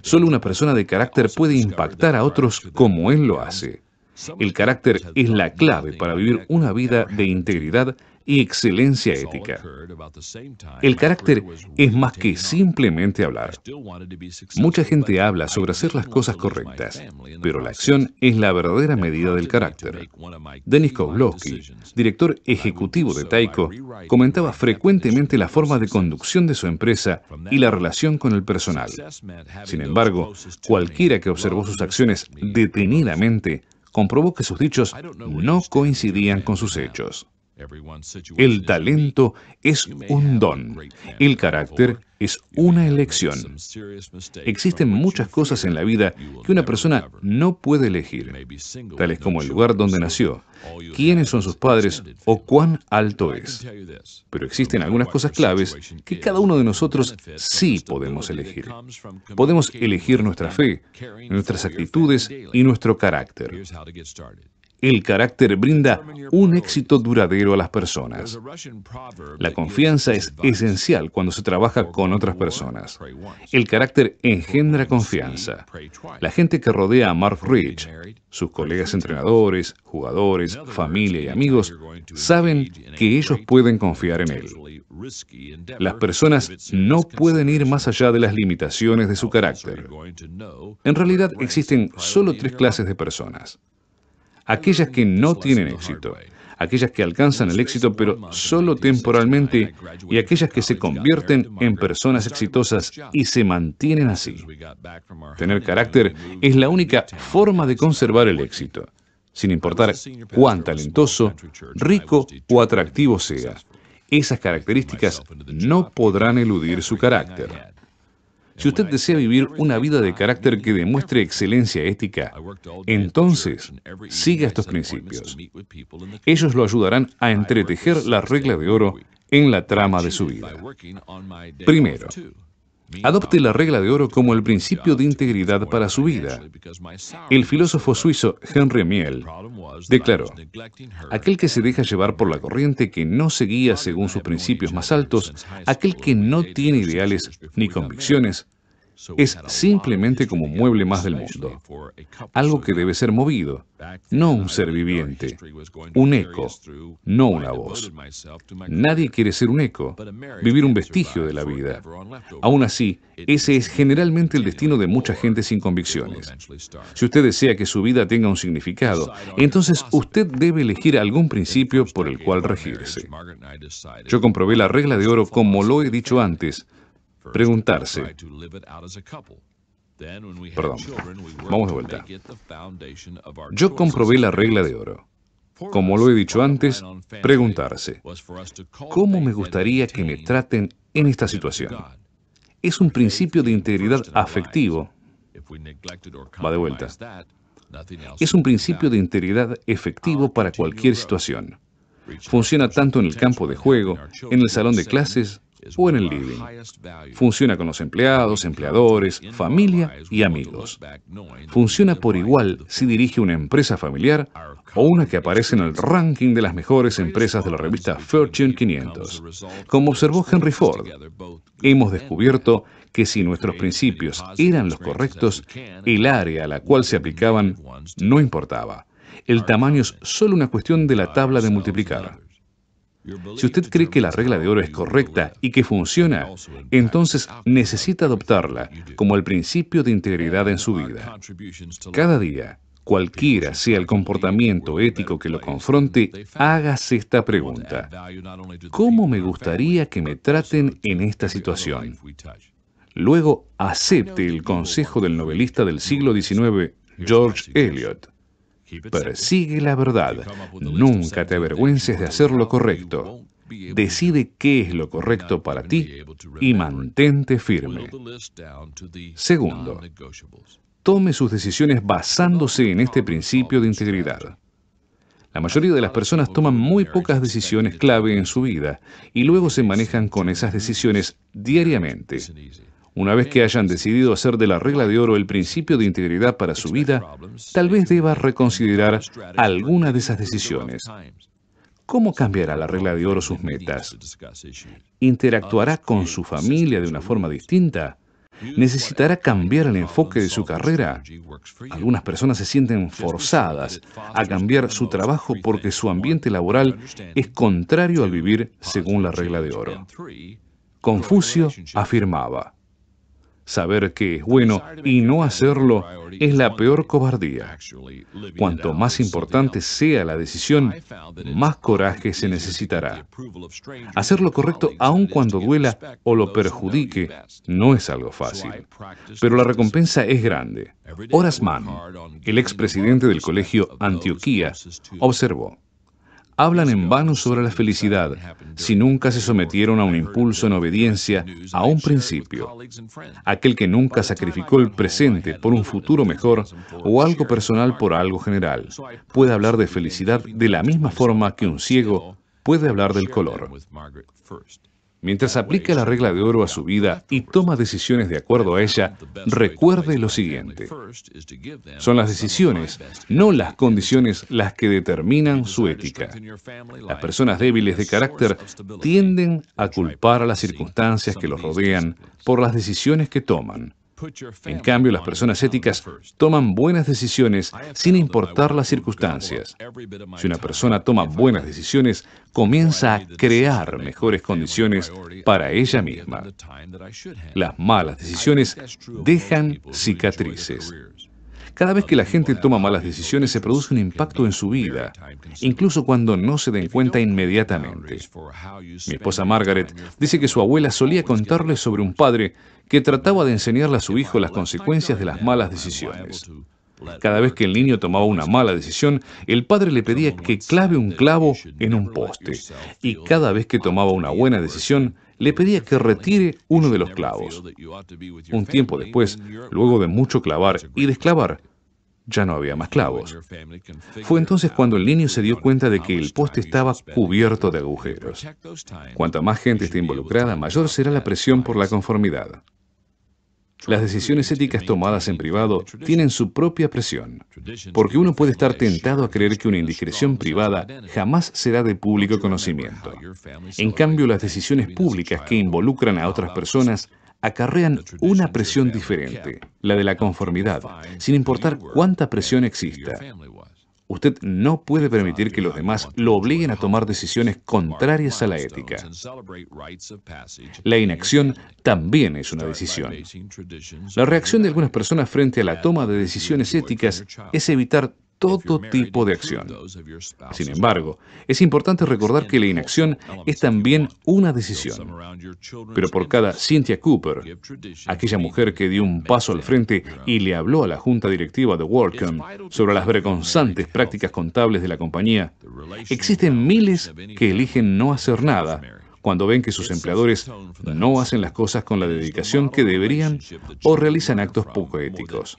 Speaker 2: Solo una persona de carácter puede impactar a otros como él lo hace. El carácter es la clave para vivir una vida de integridad y excelencia ética. El carácter es más que simplemente hablar. Mucha gente habla sobre hacer las cosas correctas, pero la acción es la verdadera medida del carácter. Denis Kozlowski, director ejecutivo de Taiko, comentaba frecuentemente la forma de conducción de su empresa y la relación con el personal. Sin embargo, cualquiera que observó sus acciones detenidamente comprobó que sus dichos no coincidían con sus hechos. El talento es un don. El carácter es una elección. Existen muchas cosas en la vida que una persona no puede elegir, tales como el lugar donde nació, quiénes son sus padres o cuán alto es. Pero existen algunas cosas claves que cada uno de nosotros sí podemos elegir. Podemos elegir nuestra fe, nuestras actitudes y nuestro carácter el carácter brinda un éxito duradero a las personas. La confianza es esencial cuando se trabaja con otras personas. El carácter engendra confianza. La gente que rodea a Mark Rich, sus colegas entrenadores, jugadores, familia y amigos, saben que ellos pueden confiar en él. Las personas no pueden ir más allá de las limitaciones de su carácter. En realidad existen solo tres clases de personas aquellas que no tienen éxito, aquellas que alcanzan el éxito pero solo temporalmente y aquellas que se convierten en personas exitosas y se mantienen así. Tener carácter es la única forma de conservar el éxito, sin importar cuán talentoso, rico o atractivo sea. Esas características no podrán eludir su carácter. Si usted desea vivir una vida de carácter que demuestre excelencia ética, entonces siga estos principios. Ellos lo ayudarán a entretejer la regla de oro en la trama de su vida. Primero, Adopte la regla de oro como el principio de integridad para su vida. El filósofo suizo Henry Miel declaró, aquel que se deja llevar por la corriente que no se guía según sus principios más altos, aquel que no tiene ideales ni convicciones, es simplemente como un mueble más del mundo, algo que debe ser movido, no un ser viviente, un eco, no una voz. Nadie quiere ser un eco, vivir un vestigio de la vida. Aún así, ese es generalmente el destino de mucha gente sin convicciones. Si usted desea que su vida tenga un significado, entonces usted debe elegir algún principio por el cual regirse. Yo comprobé la regla de oro como lo he dicho antes, preguntarse, perdón, vamos de vuelta. Yo comprobé la regla de oro. Como lo he dicho antes, preguntarse, ¿cómo me gustaría que me traten en esta situación? Es un principio de integridad afectivo. Va de vuelta. Es un principio de integridad efectivo para cualquier situación. Funciona tanto en el campo de juego, en el salón de clases, o en el living. Funciona con los empleados, empleadores, familia y amigos. Funciona por igual si dirige una empresa familiar o una que aparece en el ranking de las mejores empresas de la revista Fortune 500. Como observó Henry Ford, hemos descubierto que si nuestros principios eran los correctos, el área a la cual se aplicaban no importaba. El tamaño es solo una cuestión de la tabla de multiplicar. Si usted cree que la regla de oro es correcta y que funciona, entonces necesita adoptarla como el principio de integridad en su vida. Cada día, cualquiera sea el comportamiento ético que lo confronte, hágase esta pregunta. ¿Cómo me gustaría que me traten en esta situación? Luego acepte el consejo del novelista del siglo XIX, George Eliot. Persigue la verdad. Nunca te avergüences de hacer lo correcto. Decide qué es lo correcto para ti y mantente firme. Segundo, tome sus decisiones basándose en este principio de integridad. La mayoría de las personas toman muy pocas decisiones clave en su vida y luego se manejan con esas decisiones diariamente. Una vez que hayan decidido hacer de la regla de oro el principio de integridad para su vida, tal vez deba reconsiderar alguna de esas decisiones. ¿Cómo cambiará la regla de oro sus metas? ¿Interactuará con su familia de una forma distinta? ¿Necesitará cambiar el enfoque de su carrera? Algunas personas se sienten forzadas a cambiar su trabajo porque su ambiente laboral es contrario al vivir según la regla de oro. Confucio afirmaba, Saber que es bueno y no hacerlo es la peor cobardía. Cuanto más importante sea la decisión, más coraje se necesitará. Hacer lo correcto aun cuando duela o lo perjudique no es algo fácil, pero la recompensa es grande. Horace Mann, el expresidente del Colegio Antioquía, observó hablan en vano sobre la felicidad si nunca se sometieron a un impulso en obediencia a un principio. Aquel que nunca sacrificó el presente por un futuro mejor o algo personal por algo general puede hablar de felicidad de la misma forma que un ciego puede hablar del color. Mientras aplica la regla de oro a su vida y toma decisiones de acuerdo a ella, recuerde lo siguiente. Son las decisiones, no las condiciones, las que determinan su ética. Las personas débiles de carácter tienden a culpar a las circunstancias que los rodean por las decisiones que toman. En cambio, las personas éticas toman buenas decisiones sin importar las circunstancias. Si una persona toma buenas decisiones, comienza a crear mejores condiciones para ella misma. Las malas decisiones dejan cicatrices. Cada vez que la gente toma malas decisiones se produce un impacto en su vida, incluso cuando no se den cuenta inmediatamente. Mi esposa Margaret dice que su abuela solía contarle sobre un padre que trataba de enseñarle a su hijo las consecuencias de las malas decisiones. Cada vez que el niño tomaba una mala decisión, el padre le pedía que clave un clavo en un poste. Y cada vez que tomaba una buena decisión, le pedía que retire uno de los clavos. Un tiempo después, luego de mucho clavar y desclavar, ya no había más clavos. Fue entonces cuando el niño se dio cuenta de que el poste estaba cubierto de agujeros. Cuanta más gente esté involucrada, mayor será la presión por la conformidad. Las decisiones éticas tomadas en privado tienen su propia presión, porque uno puede estar tentado a creer que una indiscreción privada jamás será de público conocimiento. En cambio, las decisiones públicas que involucran a otras personas acarrean una presión diferente, la de la conformidad, sin importar cuánta presión exista. Usted no puede permitir que los demás lo obliguen a tomar decisiones contrarias a la ética. La inacción también es una decisión. La reacción de algunas personas frente a la toma de decisiones éticas es evitar todo tipo de acción. Sin embargo, es importante recordar que la inacción es también una decisión. Pero por cada Cynthia Cooper, aquella mujer que dio un paso al frente y le habló a la junta directiva de WorldCom sobre las vergonzantes prácticas contables de la compañía, existen miles que eligen no hacer nada cuando ven que sus empleadores no hacen las cosas con la dedicación que deberían o realizan actos poco éticos.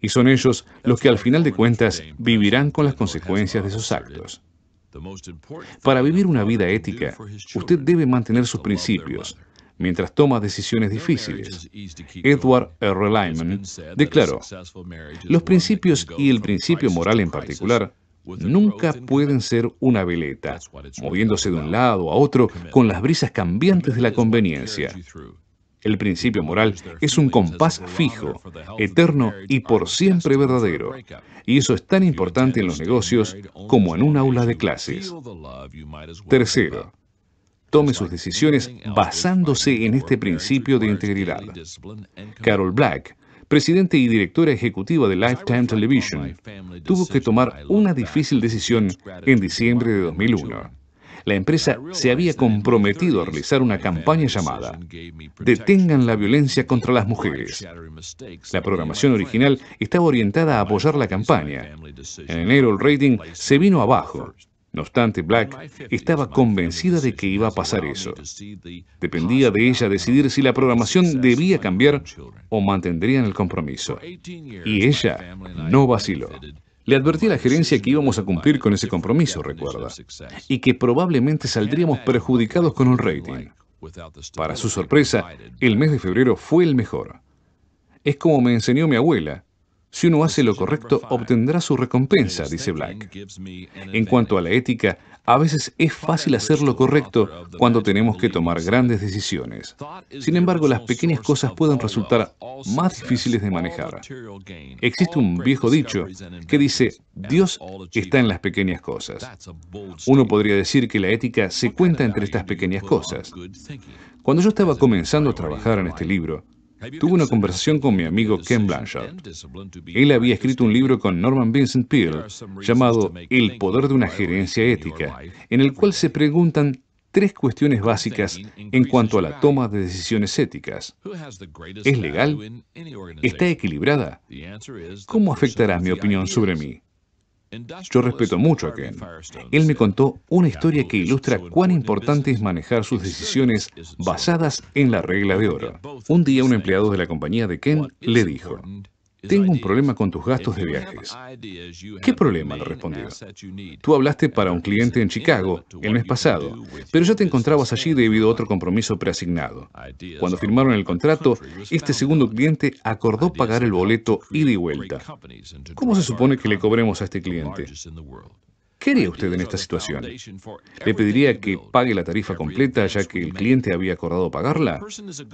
Speaker 2: Y son ellos los que al final de cuentas vivirán con las consecuencias de sus actos. Para vivir una vida ética, usted debe mantener sus principios mientras toma decisiones difíciles. Edward R. Lyman declaró, los principios y el principio moral en particular nunca pueden ser una veleta, moviéndose de un lado a otro con las brisas cambiantes de la conveniencia. El principio moral es un compás fijo, eterno y por siempre verdadero. Y eso es tan importante en los negocios como en un aula de clases. Tercero, tome sus decisiones basándose en este principio de integridad. Carol Black presidente y directora ejecutiva de Lifetime Television, tuvo que tomar una difícil decisión en diciembre de 2001. La empresa se había comprometido a realizar una campaña llamada Detengan la violencia contra las mujeres. La programación original estaba orientada a apoyar la campaña. En enero el rating se vino abajo no obstante, Black estaba convencida de que iba a pasar eso. Dependía de ella decidir si la programación debía cambiar o mantendrían el compromiso. Y ella no vaciló. Le advertí a la gerencia que íbamos a cumplir con ese compromiso, recuerda, y que probablemente saldríamos perjudicados con un rating. Para su sorpresa, el mes de febrero fue el mejor. Es como me enseñó mi abuela, si uno hace lo correcto, obtendrá su recompensa, dice Black. En cuanto a la ética, a veces es fácil hacer lo correcto cuando tenemos que tomar grandes decisiones. Sin embargo, las pequeñas cosas pueden resultar más difíciles de manejar. Existe un viejo dicho que dice, Dios está en las pequeñas cosas. Uno podría decir que la ética se cuenta entre estas pequeñas cosas. Cuando yo estaba comenzando a trabajar en este libro, tuve una conversación con mi amigo Ken Blanchard. Él había escrito un libro con Norman Vincent Peale llamado El poder de una gerencia ética, en el cual se preguntan tres cuestiones básicas en cuanto a la toma de decisiones éticas.
Speaker 3: ¿Es legal?
Speaker 2: ¿Está equilibrada? ¿Cómo afectará mi opinión sobre mí? Yo respeto mucho a Ken. Él me contó una historia que ilustra cuán importante es manejar sus decisiones basadas en la regla de oro. Un día un empleado de la compañía de Ken le dijo, tengo un problema con tus gastos de viajes. ¿Qué problema? Le respondió. Tú hablaste para un cliente en Chicago el mes pasado, pero ya te encontrabas allí debido a otro compromiso preasignado. Cuando firmaron el contrato, este segundo cliente acordó pagar el boleto ida y vuelta. ¿Cómo se supone que le cobremos a este cliente? ¿Qué haría usted en esta situación? ¿Le pediría que pague la tarifa completa ya que el cliente había acordado pagarla?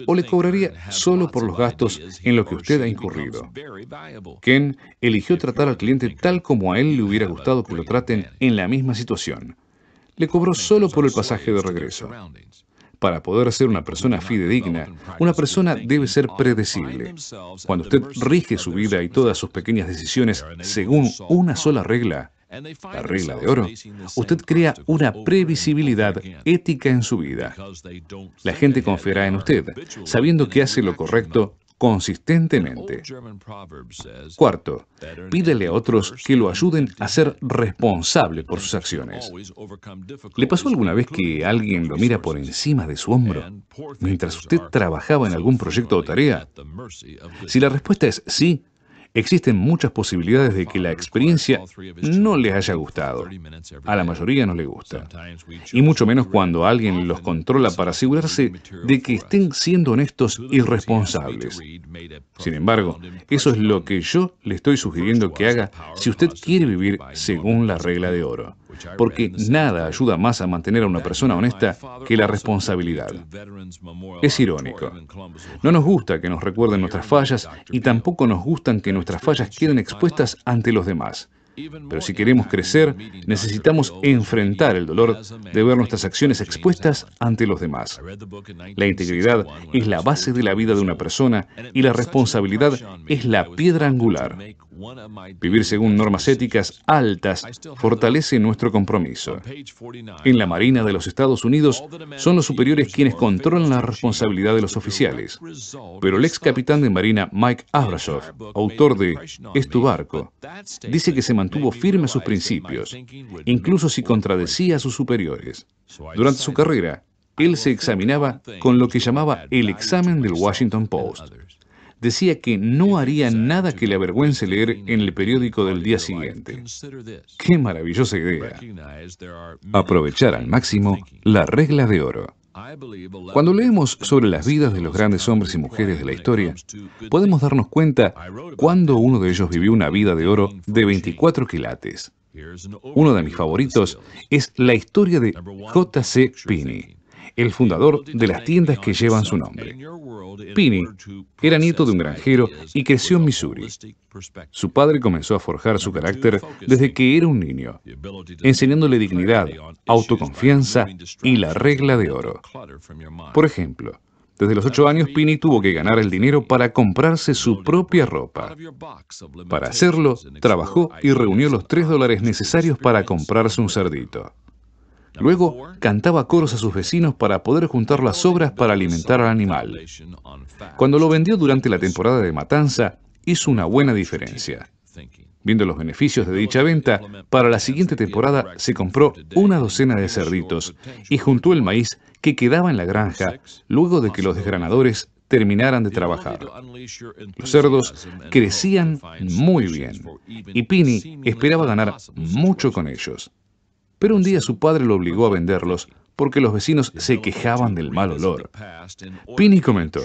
Speaker 2: ¿O le cobraría solo por los gastos en lo que usted ha incurrido? Ken eligió tratar al cliente tal como a él le hubiera gustado que lo traten en la misma situación. Le cobró solo por el pasaje de regreso. Para poder ser una persona fidedigna, una persona debe ser predecible. Cuando usted rige su vida y todas sus pequeñas decisiones según una sola regla, la regla de oro. Usted crea una previsibilidad ética en su vida. La gente confiará en usted, sabiendo que hace lo correcto consistentemente. Cuarto, pídele a otros que lo ayuden a ser responsable por sus acciones. ¿Le pasó alguna vez que alguien lo mira por encima de su hombro mientras usted trabajaba en algún proyecto o tarea? Si la respuesta es sí, Existen muchas posibilidades de que la experiencia no les haya gustado. A la mayoría no le gusta. Y mucho menos cuando alguien los controla para asegurarse de que estén siendo honestos y responsables. Sin embargo, eso es lo que yo le estoy sugiriendo que haga si usted quiere vivir según la regla de oro porque nada ayuda más a mantener a una persona honesta que la responsabilidad. Es irónico. No nos gusta que nos recuerden nuestras fallas y tampoco nos gustan que nuestras fallas queden expuestas ante los demás. Pero si queremos crecer, necesitamos enfrentar el dolor de ver nuestras acciones expuestas ante los demás. La integridad es la base de la vida de una persona y la responsabilidad es la piedra angular. Vivir según normas éticas altas fortalece nuestro compromiso. En la Marina de los Estados Unidos son los superiores quienes controlan la responsabilidad de los oficiales. Pero el ex capitán de Marina Mike Abrashoff, autor de Es tu barco, dice que se mantuvo firme a sus principios, incluso si contradecía a sus superiores. Durante su carrera, él se examinaba con lo que llamaba el examen del Washington Post decía que no haría nada que le avergüence leer en el periódico del día siguiente. ¡Qué maravillosa idea! Aprovechar al máximo la regla de oro. Cuando leemos sobre las vidas de los grandes hombres y mujeres de la historia, podemos darnos cuenta cuando uno de ellos vivió una vida de oro de 24 quilates. Uno de mis favoritos es la historia de J.C. Pini el fundador de las tiendas que llevan su nombre. Pini era nieto de un granjero y creció en Missouri. Su padre comenzó a forjar su carácter desde que era un niño, enseñándole dignidad, autoconfianza y la regla de oro. Por ejemplo, desde los ocho años, Pini tuvo que ganar el dinero para comprarse su propia ropa. Para hacerlo, trabajó y reunió los tres dólares necesarios para comprarse un cerdito. Luego cantaba coros a sus vecinos para poder juntar las sobras para alimentar al animal. Cuando lo vendió durante la temporada de matanza, hizo una buena diferencia. Viendo los beneficios de dicha venta, para la siguiente temporada se compró una docena de cerditos y juntó el maíz que quedaba en la granja luego de que los desgranadores terminaran de trabajar. Los cerdos crecían muy bien y Pini esperaba ganar mucho con ellos. Pero un día su padre lo obligó a venderlos porque los vecinos se quejaban del mal olor. Pini comentó,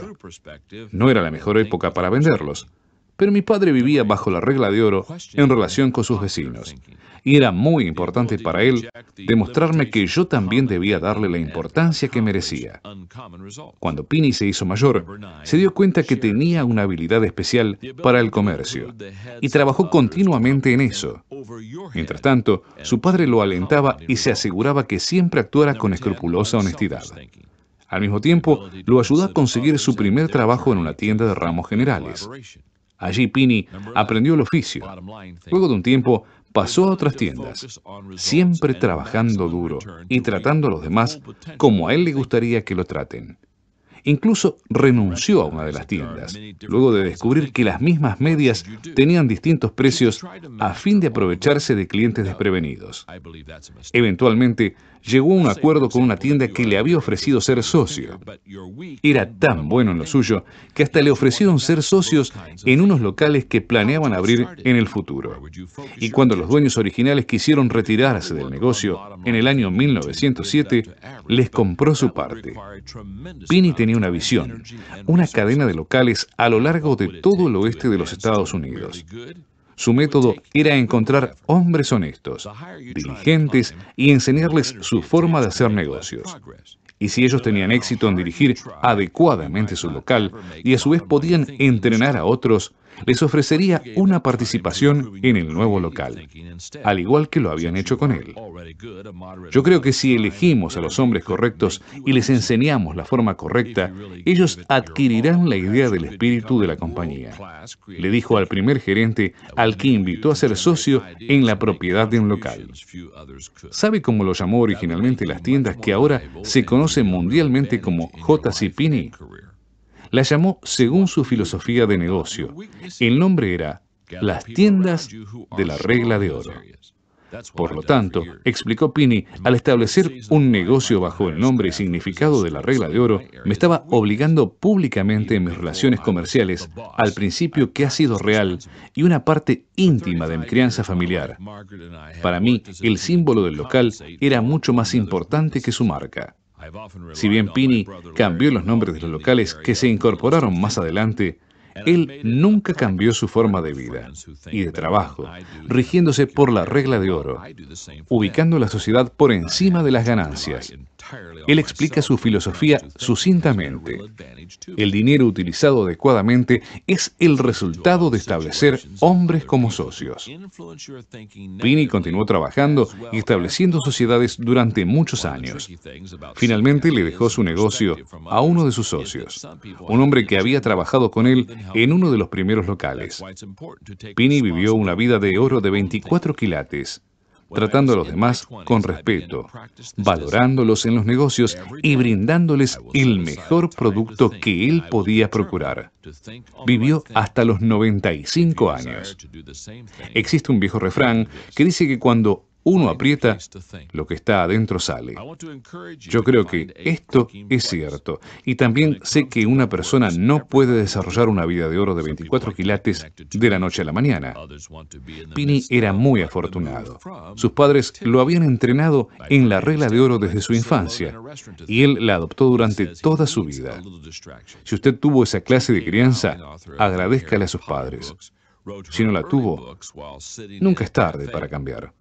Speaker 2: no era la mejor época para venderlos, pero mi padre vivía bajo la regla de oro en relación con sus vecinos, y era muy importante para él demostrarme que yo también debía darle la importancia que merecía. Cuando Pini se hizo mayor, se dio cuenta que tenía una habilidad especial para el comercio, y trabajó continuamente en eso Mientras tanto, su padre lo alentaba y se aseguraba que siempre actuara con escrupulosa honestidad. Al mismo tiempo, lo ayudó a conseguir su primer trabajo en una tienda de ramos generales. Allí Pini aprendió el oficio. Luego de un tiempo, pasó a otras tiendas, siempre trabajando duro y tratando a los demás como a él le gustaría que lo traten. Incluso renunció a una de las tiendas, luego de descubrir que las mismas medias tenían distintos precios a fin de aprovecharse de clientes desprevenidos. Eventualmente, llegó a un acuerdo con una tienda que le había ofrecido ser socio. Era tan bueno en lo suyo que hasta le ofrecieron ser socios en unos locales que planeaban abrir en el futuro. Y cuando los dueños originales quisieron retirarse del negocio, en el año 1907, les compró su parte. Pini tenía una visión, una cadena de locales a lo largo de todo el oeste de los Estados Unidos. Su método era encontrar hombres honestos, diligentes y enseñarles su forma de hacer negocios. Y si ellos tenían éxito en dirigir adecuadamente su local y a su vez podían entrenar a otros, les ofrecería una participación en el nuevo local, al igual que lo habían hecho con él. Yo creo que si elegimos a los hombres correctos y les enseñamos la forma correcta, ellos adquirirán la idea del espíritu de la compañía, le dijo al primer gerente al que invitó a ser socio en la propiedad de un local. ¿Sabe cómo lo llamó originalmente las tiendas que ahora se conocen mundialmente como J.C. Pini? La llamó según su filosofía de negocio. El nombre era Las tiendas de la regla de oro. Por lo tanto, explicó Pini, al establecer un negocio bajo el nombre y significado de la regla de oro, me estaba obligando públicamente en mis relaciones comerciales al principio que ha sido real y una parte íntima de mi crianza familiar. Para mí, el símbolo del local era mucho más importante que su marca. Si bien Pini cambió los nombres de los locales que se incorporaron más adelante, él nunca cambió su forma de vida y de trabajo, rigiéndose por la regla de oro, ubicando la sociedad por encima de las ganancias. Él explica su filosofía sucintamente. El dinero utilizado adecuadamente es el resultado de establecer hombres como socios. Pini continuó trabajando y estableciendo sociedades durante muchos años. Finalmente le dejó su negocio a uno de sus socios, un hombre que había trabajado con él en uno de los primeros locales. Pini vivió una vida de oro de 24 quilates, tratando a los demás con respeto, valorándolos en los negocios y brindándoles el mejor producto que él podía procurar. Vivió hasta los 95 años. Existe un viejo refrán que dice que cuando uno aprieta, lo que está adentro sale. Yo creo que esto es cierto. Y también sé que una persona no puede desarrollar una vida de oro de 24 quilates de la noche a la mañana. Pini era muy afortunado. Sus padres lo habían entrenado en la regla de oro desde su infancia y él la adoptó durante toda su vida. Si usted tuvo esa clase de crianza, agradezcale a sus padres. Si no la tuvo, nunca es tarde para cambiar.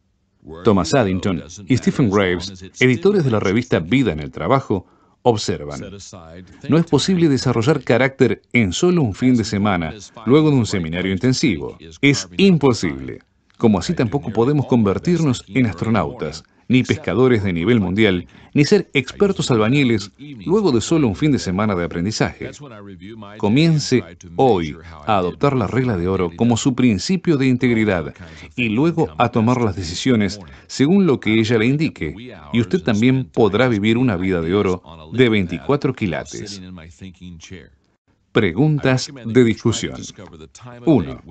Speaker 2: Thomas Addington y Stephen Graves, editores de la revista Vida en el Trabajo, observan. No es posible desarrollar carácter en solo un fin de semana, luego de un seminario intensivo. Es imposible. Como así tampoco podemos convertirnos en astronautas, ni pescadores de nivel mundial, ni ser expertos albañiles luego de solo un fin de semana de aprendizaje. Comience hoy a adoptar la regla de oro como su principio de integridad y luego a tomar las decisiones según lo que ella le indique, y usted también podrá vivir una vida de oro de 24 quilates. Preguntas de discusión. 1.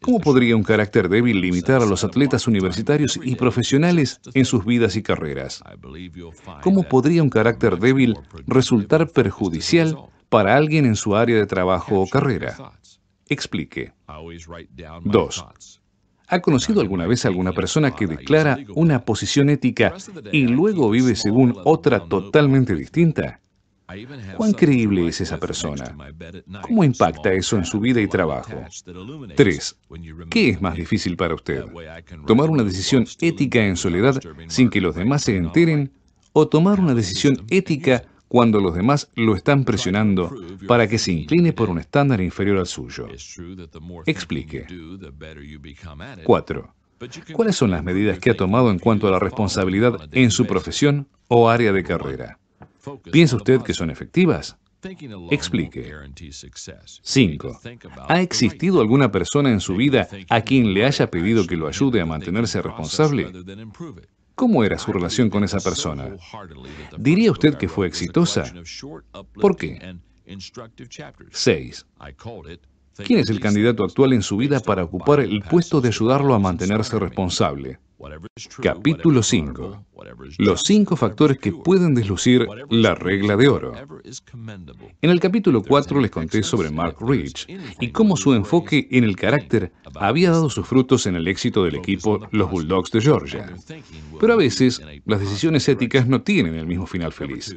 Speaker 2: ¿Cómo podría un carácter débil limitar a los atletas universitarios y profesionales en sus vidas y carreras? ¿Cómo podría un carácter débil resultar perjudicial para alguien en su área de trabajo o carrera? Explique. 2. ¿Ha conocido alguna vez alguna persona que declara una posición ética y luego vive según otra totalmente distinta? ¿Cuán creíble es esa persona? ¿Cómo impacta eso en su vida y trabajo? 3. ¿Qué es más difícil para usted? ¿Tomar una decisión ética en soledad sin que los demás se enteren? ¿O tomar una decisión ética cuando los demás lo están presionando para que se incline por un estándar inferior al suyo? Explique. 4. ¿Cuáles son las medidas que ha tomado en cuanto a la responsabilidad en su profesión o área de carrera? ¿Piensa usted que son efectivas? Explique. 5. ¿Ha existido alguna persona en su vida a quien le haya pedido que lo ayude a mantenerse responsable? ¿Cómo era su relación con esa persona? ¿Diría usted que fue exitosa? ¿Por qué? 6. ¿Quién es el candidato actual en su vida para ocupar el puesto de ayudarlo a mantenerse responsable? Capítulo 5. Los cinco factores que pueden deslucir la regla de oro. En el capítulo 4 les conté sobre Mark Rich y cómo su enfoque en el carácter había dado sus frutos en el éxito del equipo Los Bulldogs de Georgia. Pero a veces las decisiones éticas no tienen el mismo final feliz.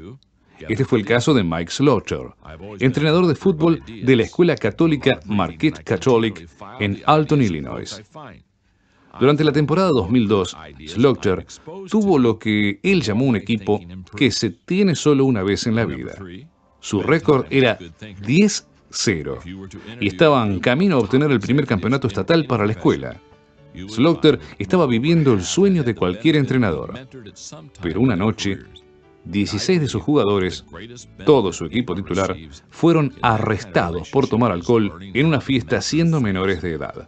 Speaker 2: Este fue el caso de Mike Slaughter, entrenador de fútbol de la escuela católica Marquette Catholic en Alton, Illinois. Durante la temporada 2002, Slaughter tuvo lo que él llamó un equipo que se tiene solo una vez en la vida. Su récord era 10-0 y estaban camino a obtener el primer campeonato estatal para la escuela. Slaughter estaba viviendo el sueño de cualquier entrenador. Pero una noche, 16 de sus jugadores, todo su equipo titular, fueron arrestados por tomar alcohol en una fiesta siendo menores de edad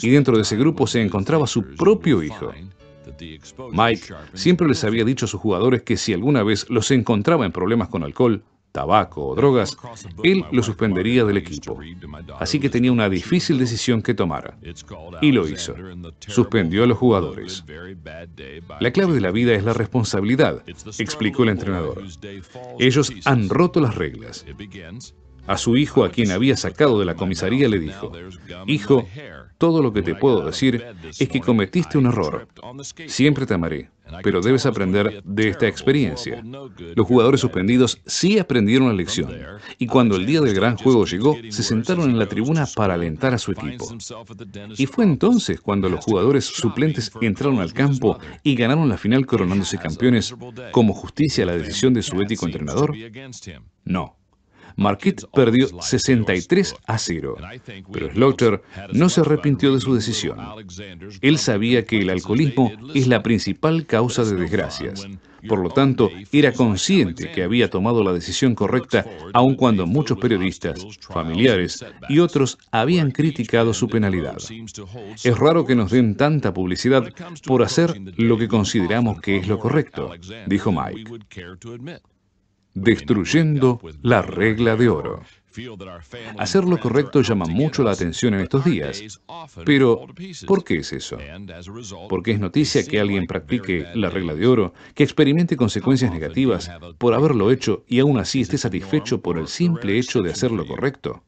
Speaker 2: y dentro de ese grupo se encontraba su propio hijo.
Speaker 3: Mike siempre
Speaker 2: les había dicho a sus jugadores que si alguna vez los encontraba en problemas con alcohol, tabaco o drogas, él los suspendería del equipo. Así que tenía una difícil decisión que tomar. Y lo hizo. Suspendió a los jugadores. La clave de la vida es la responsabilidad, explicó el entrenador. Ellos han roto las reglas. A su hijo, a quien había sacado de la comisaría, le dijo, Hijo, todo lo que te puedo decir es que cometiste un error. Siempre te amaré, pero debes aprender de esta experiencia. Los jugadores suspendidos sí aprendieron la lección, y cuando el día del gran juego llegó, se sentaron en la tribuna para alentar a su equipo. Y fue entonces cuando los jugadores suplentes entraron al campo y ganaron la final coronándose campeones como justicia a la decisión de su ético entrenador. No. Marquette perdió 63 a 0, pero Slaughter no se arrepintió de su decisión. Él sabía que el alcoholismo es la principal causa de desgracias. Por lo tanto, era consciente que había tomado la decisión correcta, aun cuando muchos periodistas, familiares y otros habían criticado su penalidad. Es raro que nos den tanta publicidad por hacer lo que consideramos que es lo correcto, dijo Mike destruyendo la regla de oro. Hacer lo correcto llama mucho la atención en estos días. Pero, ¿por qué es eso? Porque es noticia que alguien practique la regla de oro, que experimente consecuencias negativas por haberlo hecho y aún así esté satisfecho por el simple hecho de hacerlo correcto.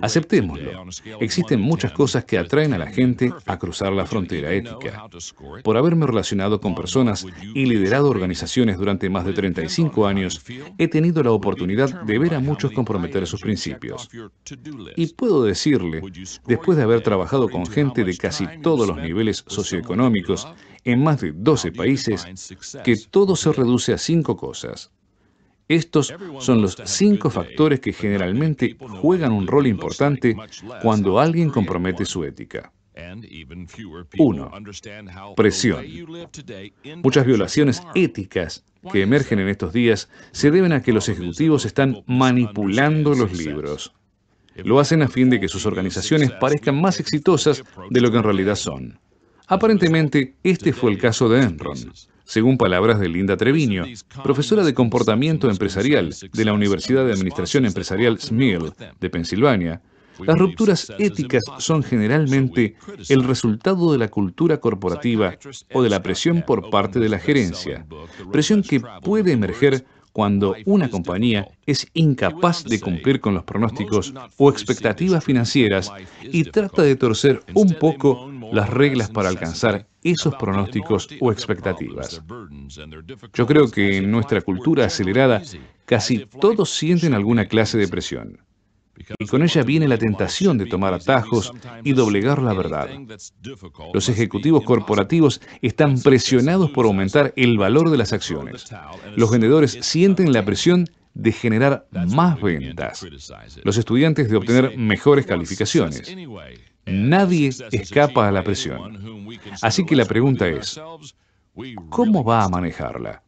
Speaker 2: Aceptémoslo. Existen muchas cosas que atraen a la gente a cruzar la frontera ética. Por haberme relacionado con personas y liderado organizaciones durante más de 35 años, he tenido la oportunidad de ver a muchos comprometer sus principios. Y puedo decirle, después de haber trabajado con gente de casi todos los niveles socioeconómicos en más de 12 países, que todo se reduce a cinco cosas. Estos son los cinco factores que generalmente juegan un rol importante cuando alguien compromete su ética. 1. Presión. Muchas violaciones éticas que emergen en estos días se deben a que los ejecutivos están manipulando los libros. Lo hacen a fin de que sus organizaciones parezcan más exitosas de lo que en realidad son. Aparentemente, este fue el caso de Enron según palabras de Linda Treviño, profesora de comportamiento empresarial de la Universidad de Administración Empresarial SMIL de Pensilvania, las rupturas éticas son generalmente el resultado de la cultura corporativa o de la presión por parte de la gerencia, presión que puede emerger cuando una compañía es incapaz de cumplir con los pronósticos o expectativas financieras y trata de torcer un poco las reglas para alcanzar esos pronósticos o expectativas. Yo creo que en nuestra cultura acelerada casi todos sienten alguna clase de presión. Y con ella viene la tentación de tomar atajos y doblegar la verdad. Los ejecutivos corporativos están presionados por aumentar el valor de las acciones. Los vendedores sienten la presión de generar más ventas. Los estudiantes de obtener mejores calificaciones. Nadie escapa a la presión. Así que la pregunta es, ¿cómo va a manejarla?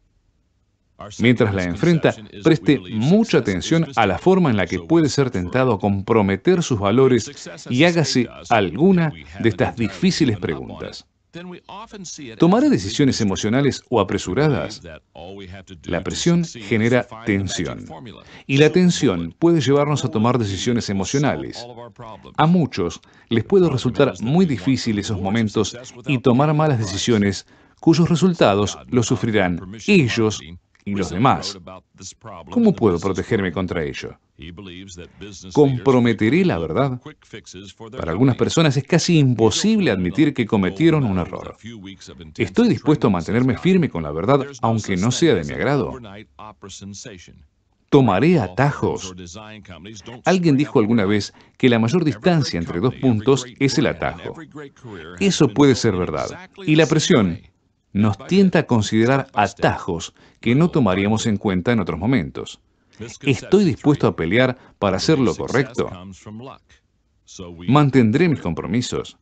Speaker 2: Mientras la enfrenta, preste mucha atención a la forma en la que puede ser tentado a comprometer sus valores y hágase alguna de estas difíciles preguntas. Tomar decisiones emocionales o apresuradas, la presión genera tensión. Y la tensión puede llevarnos a tomar decisiones emocionales. A muchos les puede resultar muy difícil esos momentos y tomar malas decisiones cuyos resultados los sufrirán ellos y los demás. ¿Cómo puedo protegerme contra ello? ¿Comprometeré la verdad? Para algunas personas es casi imposible admitir que cometieron un error. Estoy dispuesto a mantenerme firme con la verdad, aunque no sea de mi agrado. Tomaré atajos. Alguien dijo alguna vez que la mayor distancia entre dos puntos es el atajo. Eso puede ser verdad. Y la presión nos tienta a considerar atajos que no tomaríamos en cuenta en otros momentos. Estoy dispuesto a pelear para hacer lo correcto. Mantendré mis compromisos.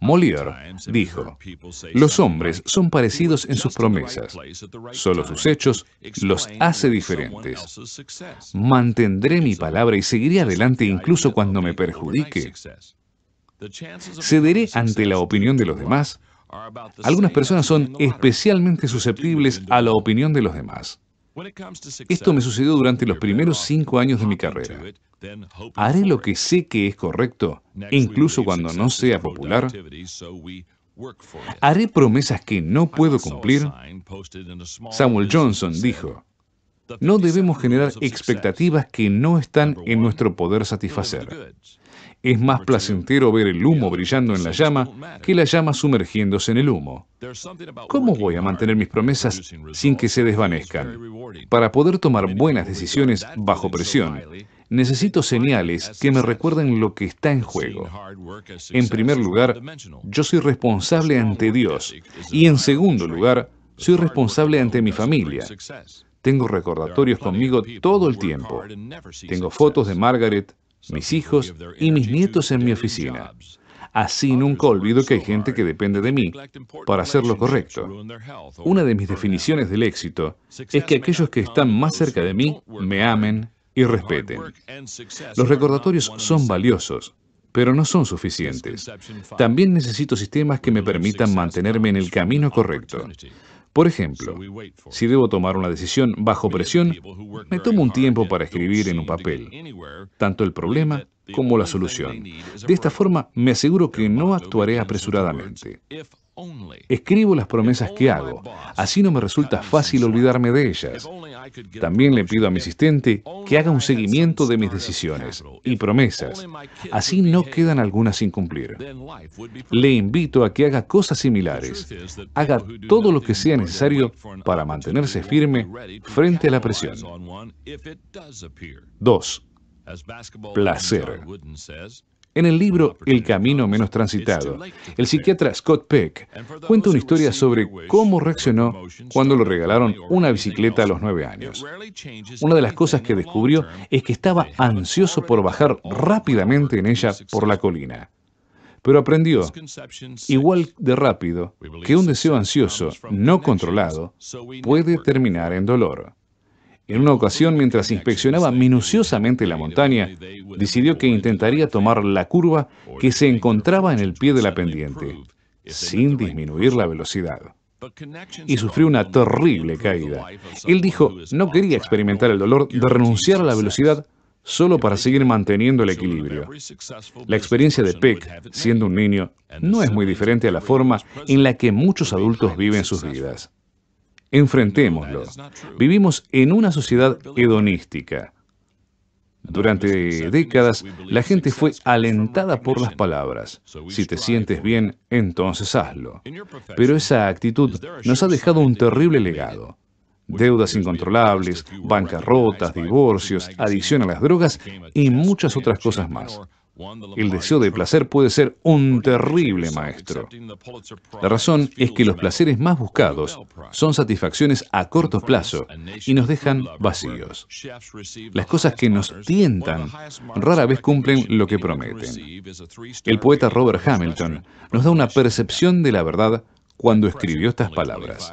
Speaker 2: Molière dijo, los hombres son parecidos en sus promesas, solo sus hechos los hace diferentes. Mantendré mi palabra y seguiré adelante incluso cuando me perjudique. Cederé ante la opinión de los demás algunas personas son especialmente susceptibles a la opinión de los demás. Esto me sucedió durante los primeros cinco años de mi carrera. Haré lo que sé que es correcto, incluso cuando no sea popular. Haré promesas que no puedo cumplir. Samuel Johnson dijo, no debemos generar expectativas que no están en nuestro poder satisfacer. Es más placentero ver el humo brillando en la llama que la llama sumergiéndose en el humo. ¿Cómo voy a mantener mis promesas sin que se desvanezcan? Para poder tomar buenas decisiones bajo presión, necesito señales que me recuerden lo que está en juego. En primer lugar, yo soy responsable ante Dios y en segundo lugar, soy responsable ante mi familia. Tengo recordatorios conmigo todo el tiempo. Tengo fotos de Margaret, mis hijos y mis nietos en mi oficina. Así nunca olvido que hay gente que depende de mí para hacer lo correcto. Una de mis definiciones del éxito es que aquellos que están más cerca de mí me amen y respeten. Los recordatorios son valiosos, pero no son suficientes. También necesito sistemas que me permitan mantenerme en el camino correcto. Por ejemplo, si debo tomar una decisión bajo presión, me tomo un tiempo para escribir en un papel, tanto el problema como la solución. De esta forma, me aseguro que no actuaré apresuradamente. Escribo las promesas que hago, así no me resulta fácil olvidarme de ellas. También le pido a mi asistente que haga un seguimiento de mis decisiones y promesas, así no quedan algunas sin cumplir. Le invito a que haga cosas similares, haga todo lo que sea necesario para mantenerse firme frente a la presión. 2.
Speaker 3: Placer.
Speaker 2: En el libro El camino menos transitado, el psiquiatra Scott Peck cuenta una historia sobre cómo reaccionó cuando le regalaron una bicicleta a los nueve años. Una de las cosas que descubrió es que estaba ansioso por bajar rápidamente en ella por la colina. Pero aprendió, igual de rápido, que un deseo ansioso, no controlado, puede terminar en dolor. En una ocasión, mientras inspeccionaba minuciosamente la montaña, decidió que intentaría tomar la curva que se encontraba en el pie de la pendiente, sin disminuir la velocidad. Y sufrió una terrible caída. Él dijo, no quería experimentar el dolor de renunciar a la velocidad solo para seguir manteniendo el equilibrio. La experiencia de Peck, siendo un niño, no es muy diferente a la forma en la que muchos adultos viven sus vidas. Enfrentémoslo. Vivimos en una sociedad hedonística. Durante décadas, la gente fue alentada por las palabras. Si te sientes bien, entonces hazlo. Pero esa actitud nos ha dejado un terrible legado. Deudas incontrolables, bancarrotas, divorcios, adicción a las drogas y muchas otras cosas más. El deseo de placer puede ser un terrible maestro. La razón es que los placeres más buscados son satisfacciones a corto plazo y nos dejan vacíos. Las cosas que nos tientan rara vez cumplen lo que prometen. El poeta Robert Hamilton nos da una percepción de la verdad cuando escribió estas palabras.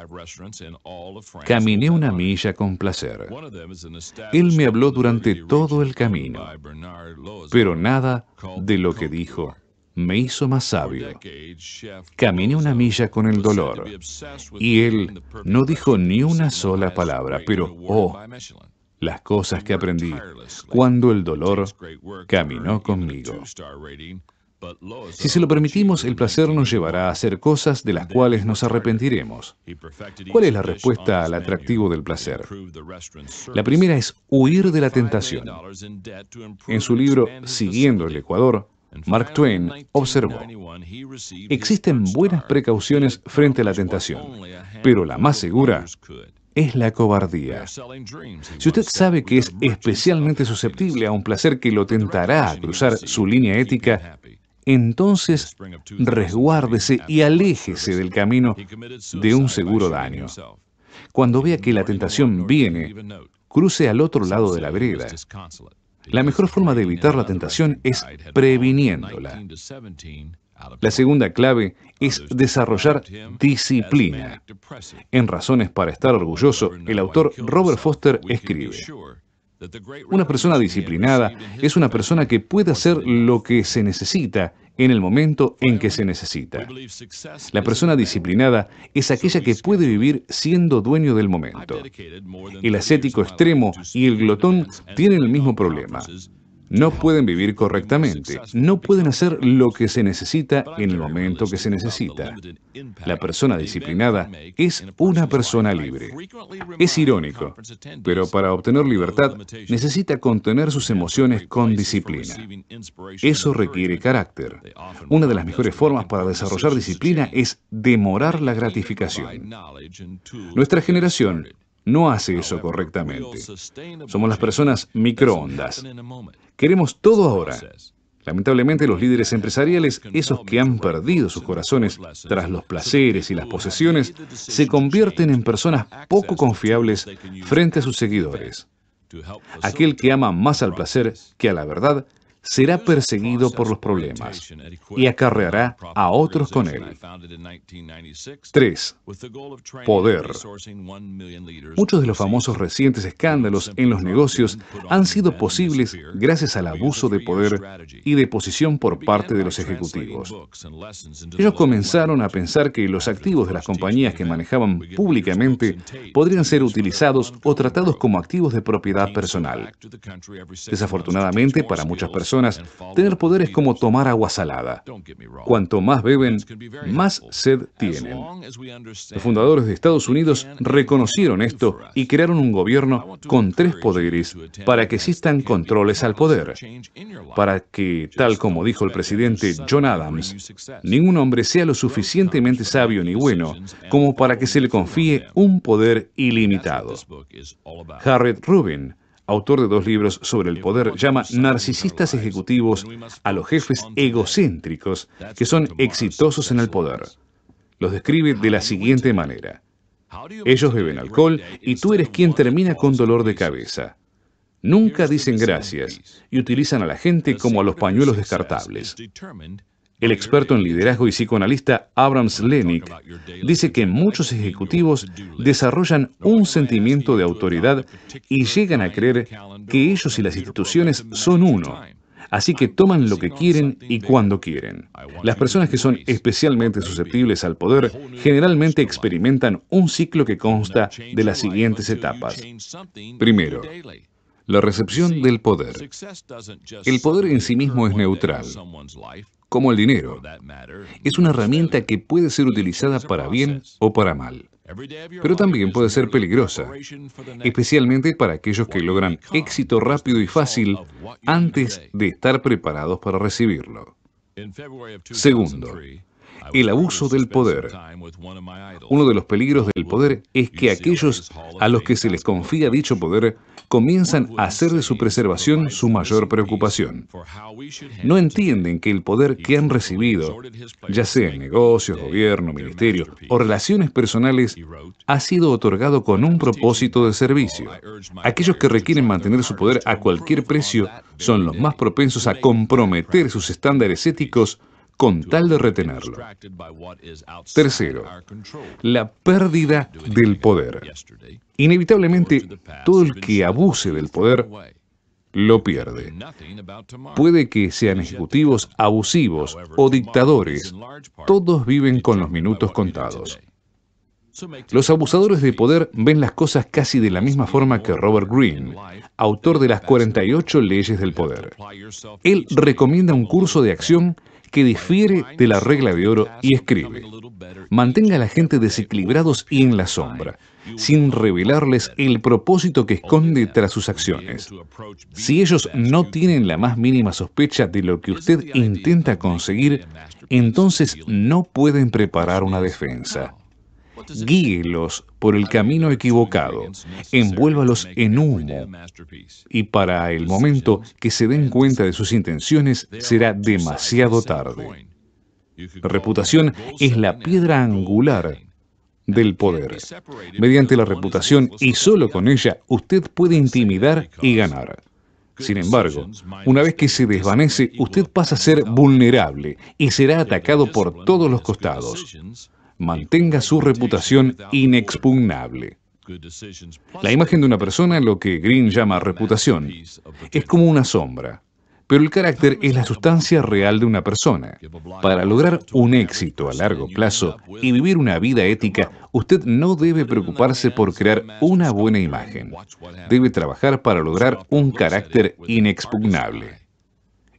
Speaker 2: Caminé una milla con placer. Él me habló durante todo el camino, pero nada de lo que dijo me hizo más sabio. Caminé una milla con el dolor, y él no dijo ni una sola palabra, pero, oh, las cosas que aprendí cuando el dolor caminó conmigo. Si se lo permitimos, el placer nos llevará a hacer cosas de las cuales nos arrepentiremos. ¿Cuál es la respuesta al atractivo del placer? La primera es huir de la tentación. En su libro Siguiendo el Ecuador, Mark Twain observó, existen buenas precauciones frente a la tentación, pero la más segura es la cobardía.
Speaker 3: Si
Speaker 2: usted sabe que es especialmente susceptible a un placer que lo tentará a cruzar su línea ética, entonces resguárdese y aléjese del camino de un seguro daño. Cuando vea que la tentación viene, cruce al otro lado de la vereda. La mejor forma de evitar la tentación es previniéndola. La segunda clave es desarrollar disciplina. En Razones para estar orgulloso, el autor Robert Foster escribe, una persona disciplinada es una persona que puede hacer lo que se necesita en el momento en que se necesita. La persona disciplinada es aquella que puede vivir siendo dueño del momento. El ascético extremo y el glotón tienen el mismo problema. No pueden vivir correctamente, no pueden hacer lo que se necesita en el momento que se necesita. La persona disciplinada es una persona libre. Es irónico, pero para obtener libertad necesita contener sus emociones con disciplina. Eso requiere carácter. Una de las mejores formas para desarrollar disciplina es demorar la gratificación. Nuestra generación no hace eso correctamente. Somos las personas microondas. Queremos todo ahora. Lamentablemente los líderes empresariales, esos que han perdido sus corazones tras los placeres y las posesiones, se convierten en personas poco confiables frente a sus seguidores. Aquel que ama más al placer que a la verdad será perseguido por los problemas y acarreará a otros con él. 3. Poder. Muchos de los famosos recientes escándalos en los negocios han sido posibles gracias al abuso de poder y de posición por parte de los ejecutivos. Ellos comenzaron a pensar que los activos de las compañías que manejaban públicamente podrían ser utilizados o tratados como activos de propiedad personal. Desafortunadamente para muchas personas, tener poderes como tomar agua salada. Cuanto más beben, más sed tienen. Los fundadores de Estados Unidos reconocieron esto y crearon un gobierno con tres poderes para que existan controles al poder, para que, tal como dijo el presidente John Adams, ningún hombre sea lo suficientemente sabio ni bueno como para que se le confíe un poder ilimitado. Harriet Rubin, autor de dos libros sobre el poder, llama narcisistas ejecutivos a los jefes egocéntricos que son exitosos en el poder. Los describe de la siguiente manera. Ellos beben alcohol y tú eres quien termina con dolor de cabeza. Nunca dicen gracias y utilizan a la gente como a los pañuelos descartables. El experto en liderazgo y psicoanalista Abrams Lenick dice que muchos ejecutivos desarrollan un sentimiento de autoridad y llegan a creer que ellos y las instituciones son uno. Así que toman lo que quieren y cuando quieren. Las personas que son especialmente susceptibles al poder generalmente experimentan un ciclo que consta de las siguientes etapas. Primero, la recepción del poder. El poder en sí mismo es neutral como el dinero. Es una herramienta que puede ser utilizada para bien o para mal, pero también puede ser peligrosa, especialmente para aquellos que logran éxito rápido y fácil antes de estar preparados para recibirlo. Segundo, el abuso del poder. Uno de los peligros del poder es que aquellos a los que se les confía dicho poder comienzan a hacer de eh, su preservación su mayor preocupación. No entienden que el poder que han recibido, ya sea en negocios, gobierno, ministerio o relaciones personales, ha sido otorgado con un propósito de servicio. Aquellos que requieren mantener su poder a cualquier precio son los más propensos a comprometer sus estándares éticos con tal de retenerlo. Tercero, la pérdida del poder. Inevitablemente, todo el que abuse del poder lo pierde. Puede que sean ejecutivos abusivos o dictadores, todos viven con los minutos contados. Los abusadores de poder ven las cosas casi de la misma forma que Robert Greene, autor de las 48 leyes del poder. Él recomienda un curso de acción que difiere de la regla de oro y escribe, mantenga a la gente desequilibrados y en la sombra, sin revelarles el propósito que esconde tras sus acciones. Si ellos no tienen la más mínima sospecha de lo que usted intenta conseguir, entonces no pueden preparar una defensa. Guíelos por el camino equivocado, envuélvalos en humo, y para el momento que se den cuenta de sus intenciones será demasiado tarde. reputación es la piedra angular del poder. Mediante la reputación y solo con ella usted puede intimidar y ganar. Sin embargo, una vez que se desvanece, usted pasa a ser vulnerable y será atacado por todos los costados. Mantenga su reputación inexpugnable. La imagen de una persona, lo que Green llama reputación, es como una sombra. Pero el carácter es la sustancia real de una persona. Para lograr un éxito a largo plazo y vivir una vida ética, usted no debe preocuparse por crear una buena imagen. Debe trabajar para lograr un carácter inexpugnable.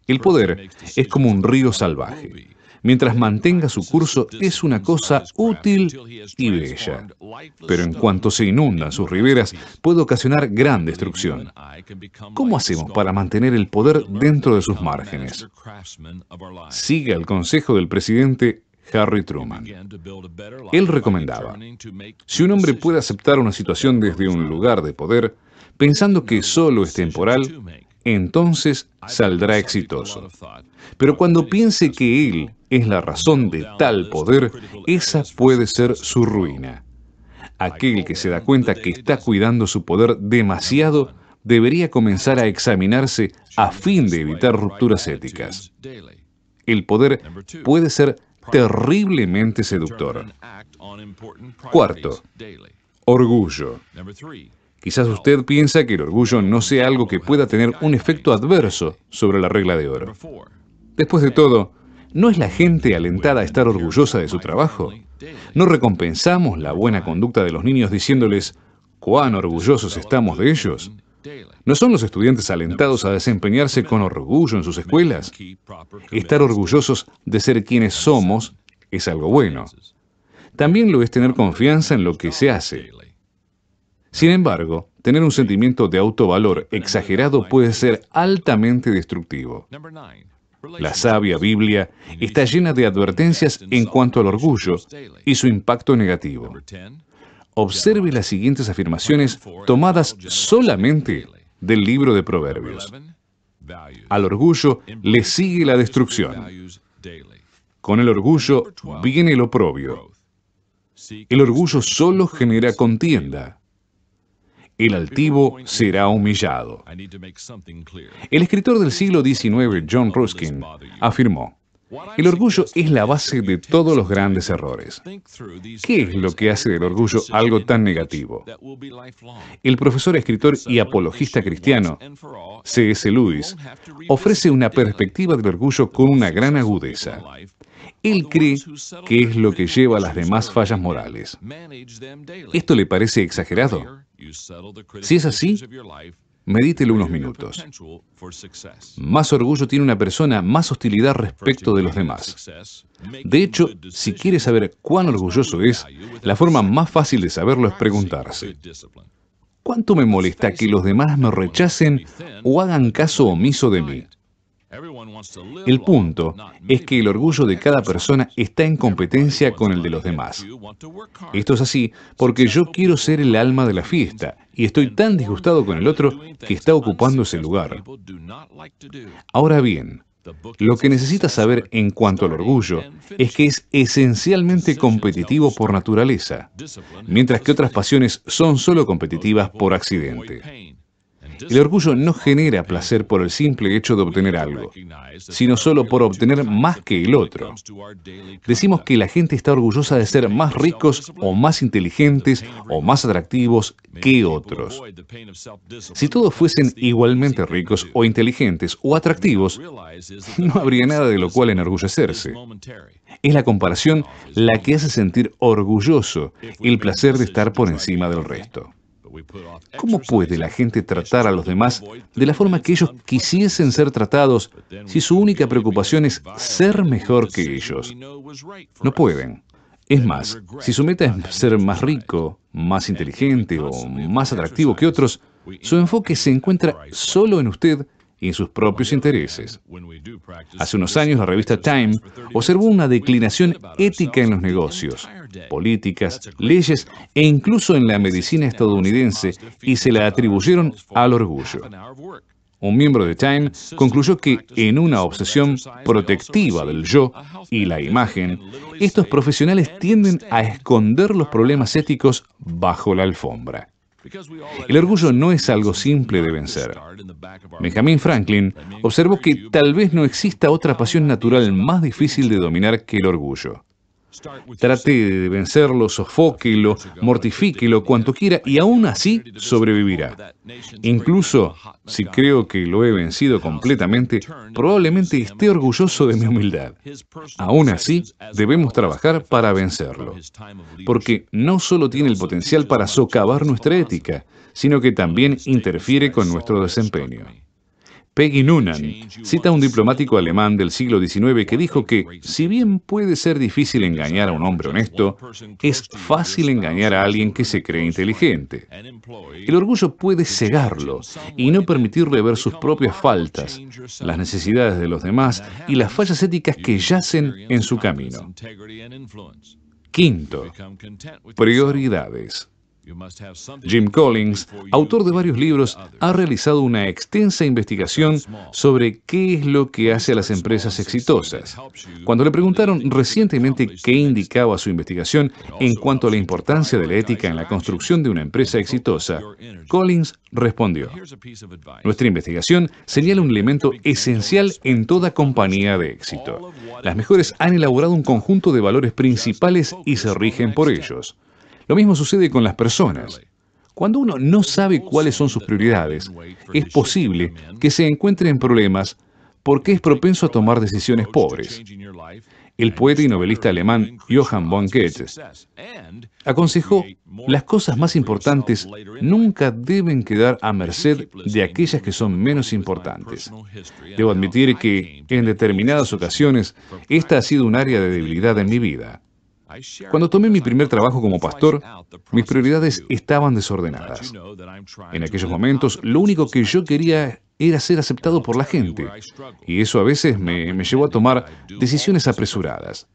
Speaker 2: El poder es como un río salvaje mientras mantenga su curso, es una cosa útil y bella. Pero en cuanto se inundan sus riberas, puede ocasionar gran destrucción. ¿Cómo hacemos para mantener el poder dentro de sus márgenes? Sigue el consejo del presidente Harry Truman. Él recomendaba, si un hombre puede aceptar una situación desde un lugar de poder, pensando que solo es temporal, entonces saldrá exitoso. Pero cuando piense que Él es la razón de tal poder, esa puede ser su ruina. Aquel que se da cuenta que está cuidando su poder demasiado debería comenzar a examinarse a fin de evitar rupturas éticas. El poder puede ser terriblemente seductor. Cuarto, orgullo. Quizás usted piensa que el orgullo no sea algo que pueda tener un efecto adverso sobre la regla de oro. Después de todo, ¿no es la gente alentada a estar orgullosa de su trabajo? ¿No recompensamos la buena conducta de los niños diciéndoles cuán orgullosos estamos de ellos? ¿No son los estudiantes alentados a desempeñarse con orgullo en sus escuelas? Estar orgullosos de ser quienes somos es algo bueno. También lo es tener confianza en lo que se hace, sin embargo, tener un sentimiento de autovalor exagerado puede ser altamente destructivo. La sabia Biblia está llena de advertencias en cuanto al orgullo y su impacto negativo. Observe las siguientes afirmaciones tomadas solamente del libro de Proverbios. Al orgullo le sigue la destrucción. Con el orgullo viene el oprobio. El orgullo solo genera contienda el altivo será humillado.
Speaker 3: El
Speaker 2: escritor del siglo XIX, John Ruskin, afirmó, el orgullo es la base de todos los grandes errores. ¿Qué es lo que hace del orgullo algo tan negativo? El profesor, escritor y apologista cristiano, C.S. Lewis, ofrece una perspectiva del orgullo con una gran agudeza. Él cree que es lo que lleva a las demás fallas morales. ¿Esto le parece exagerado? Si es así, Medítelo unos minutos. Más orgullo tiene una persona, más hostilidad respecto de los demás. De hecho, si quiere saber cuán orgulloso es, la forma más fácil de saberlo es preguntarse. ¿Cuánto me molesta que los demás me rechacen o hagan caso omiso de mí? El punto es que el orgullo de cada persona está en competencia con el de los demás. Esto es así porque yo quiero ser el alma de la fiesta y estoy tan disgustado con el otro que está ocupando ese lugar. Ahora bien, lo que necesitas saber en cuanto al orgullo es que es esencialmente competitivo por naturaleza, mientras que otras pasiones son solo competitivas por accidente. El orgullo no genera placer por el simple hecho de obtener algo, sino solo por obtener más que el otro. Decimos que la gente está orgullosa de ser más ricos o más inteligentes o más atractivos que otros. Si todos fuesen igualmente ricos o inteligentes o atractivos, <laughs> no habría nada de lo cual enorgullecerse. Es la comparación la que hace sentir orgulloso el placer de estar por encima del resto. ¿Cómo puede la gente tratar a los demás de la forma que ellos quisiesen ser tratados si su única preocupación es ser mejor que ellos? No pueden. Es más, si su meta es ser más rico, más inteligente o más atractivo que otros, su enfoque se encuentra solo en usted y en sus propios intereses. Hace unos años la revista Time observó una declinación ética en los negocios políticas, leyes e incluso en la medicina estadounidense y se la atribuyeron al orgullo. Un miembro de Time concluyó que en una obsesión protectiva del yo y la imagen, estos profesionales tienden a esconder los problemas éticos bajo la alfombra. El orgullo no es algo simple de vencer. Benjamin Franklin observó que tal vez no exista otra pasión natural más difícil de dominar que el orgullo. Trate de vencerlo, sofóquelo, mortifíquelo cuanto quiera y aún así sobrevivirá. Incluso si creo que lo he vencido completamente, probablemente esté orgulloso de mi humildad. Aún así, debemos trabajar para vencerlo, porque no solo tiene el potencial para socavar nuestra ética, sino que también interfiere con nuestro desempeño. Peggy Noonan cita a un diplomático alemán del siglo XIX que dijo que, si bien puede ser difícil engañar a un hombre honesto, es fácil engañar a alguien que se cree inteligente. El orgullo puede cegarlo y no permitirle ver sus propias faltas, las necesidades de los demás y las fallas éticas que yacen en su camino. Quinto, prioridades. Jim Collins, autor de varios libros, ha realizado una extensa investigación sobre qué es lo que hace a las empresas exitosas. Cuando le preguntaron recientemente qué indicaba su investigación en cuanto a la importancia de la ética en la construcción de una empresa exitosa, Collins respondió, nuestra investigación señala un elemento esencial en toda compañía de éxito. Las mejores han elaborado un conjunto de valores principales y se rigen por ellos. Lo mismo sucede con las personas. Cuando uno no sabe cuáles son sus prioridades, es posible que se encuentren en problemas porque es propenso a tomar decisiones pobres. El poeta y novelista alemán Johann von Goethe aconsejó, las cosas más importantes nunca deben quedar a merced de aquellas que son menos importantes. Debo admitir que, en determinadas ocasiones, esta ha sido un área de debilidad en mi vida. Cuando tomé mi primer trabajo como pastor, mis prioridades estaban desordenadas. En aquellos momentos, lo único que yo quería era ser aceptado por la gente, y eso a veces me, llevó a tomar decisiones apresuradas.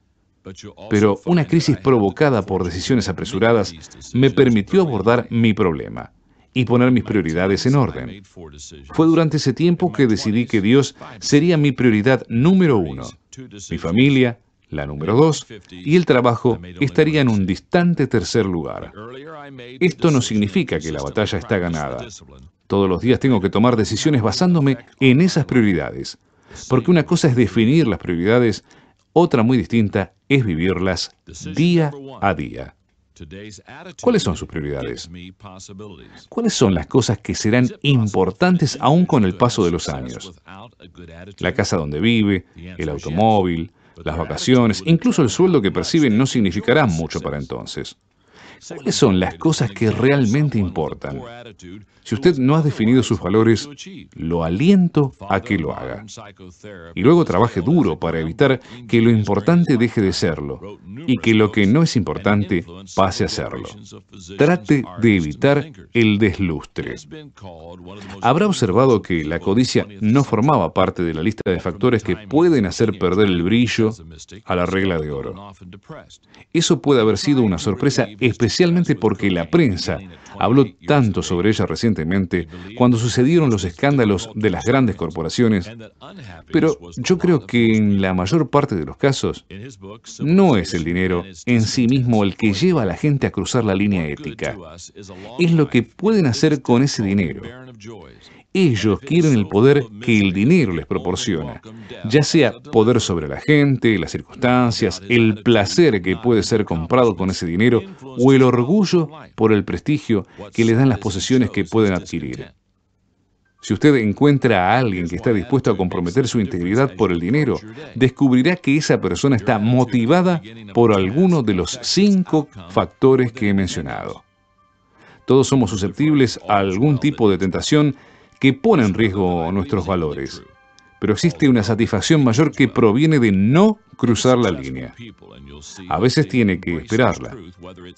Speaker 2: Pero una crisis provocada por decisiones apresuradas me permitió abordar mi problema y poner mis prioridades en orden.
Speaker 3: Fue
Speaker 2: durante ese tiempo que decidí que Dios sería mi prioridad número uno, mi familia, la número dos, y el trabajo estaría en un distante tercer lugar. Esto no significa que la batalla está ganada. Todos los días tengo que tomar decisiones basándome en esas prioridades, porque una cosa es definir las prioridades, otra muy distinta es vivirlas día a día. ¿Cuáles son sus prioridades? ¿Cuáles son las cosas que serán importantes aún con el paso de los años? La casa donde vive, el automóvil, las vacaciones, incluso el sueldo que perciben no significará mucho para entonces. ¿Cuáles son las cosas que realmente importan? Si usted no ha definido sus valores, lo aliento a que lo haga. Y luego trabaje duro para evitar que lo importante deje de serlo y que lo que no es importante pase a serlo. Trate de evitar el deslustre. Habrá observado que la codicia no formaba parte de la lista de factores que pueden hacer perder el brillo a la regla de oro. Eso puede haber sido una sorpresa especial especialmente porque la prensa habló tanto sobre ella recientemente cuando sucedieron los escándalos de las grandes corporaciones, pero yo creo que en la mayor parte de los casos no es el dinero en sí mismo el que lleva a la gente a cruzar la línea ética, es lo que pueden hacer con ese dinero. Ellos quieren el poder que el dinero les proporciona, ya sea poder sobre la gente, las circunstancias, el placer que puede ser comprado con ese dinero o el orgullo por el prestigio que le dan las posesiones que pueden adquirir. Si usted encuentra a alguien que está dispuesto a comprometer su integridad por el dinero, descubrirá que esa persona está motivada por alguno de los cinco factores que he mencionado. Todos somos susceptibles a algún tipo de tentación que pone en riesgo nuestros valores. Pero existe una satisfacción mayor que proviene de no cruzar la línea. A veces tiene que esperarla,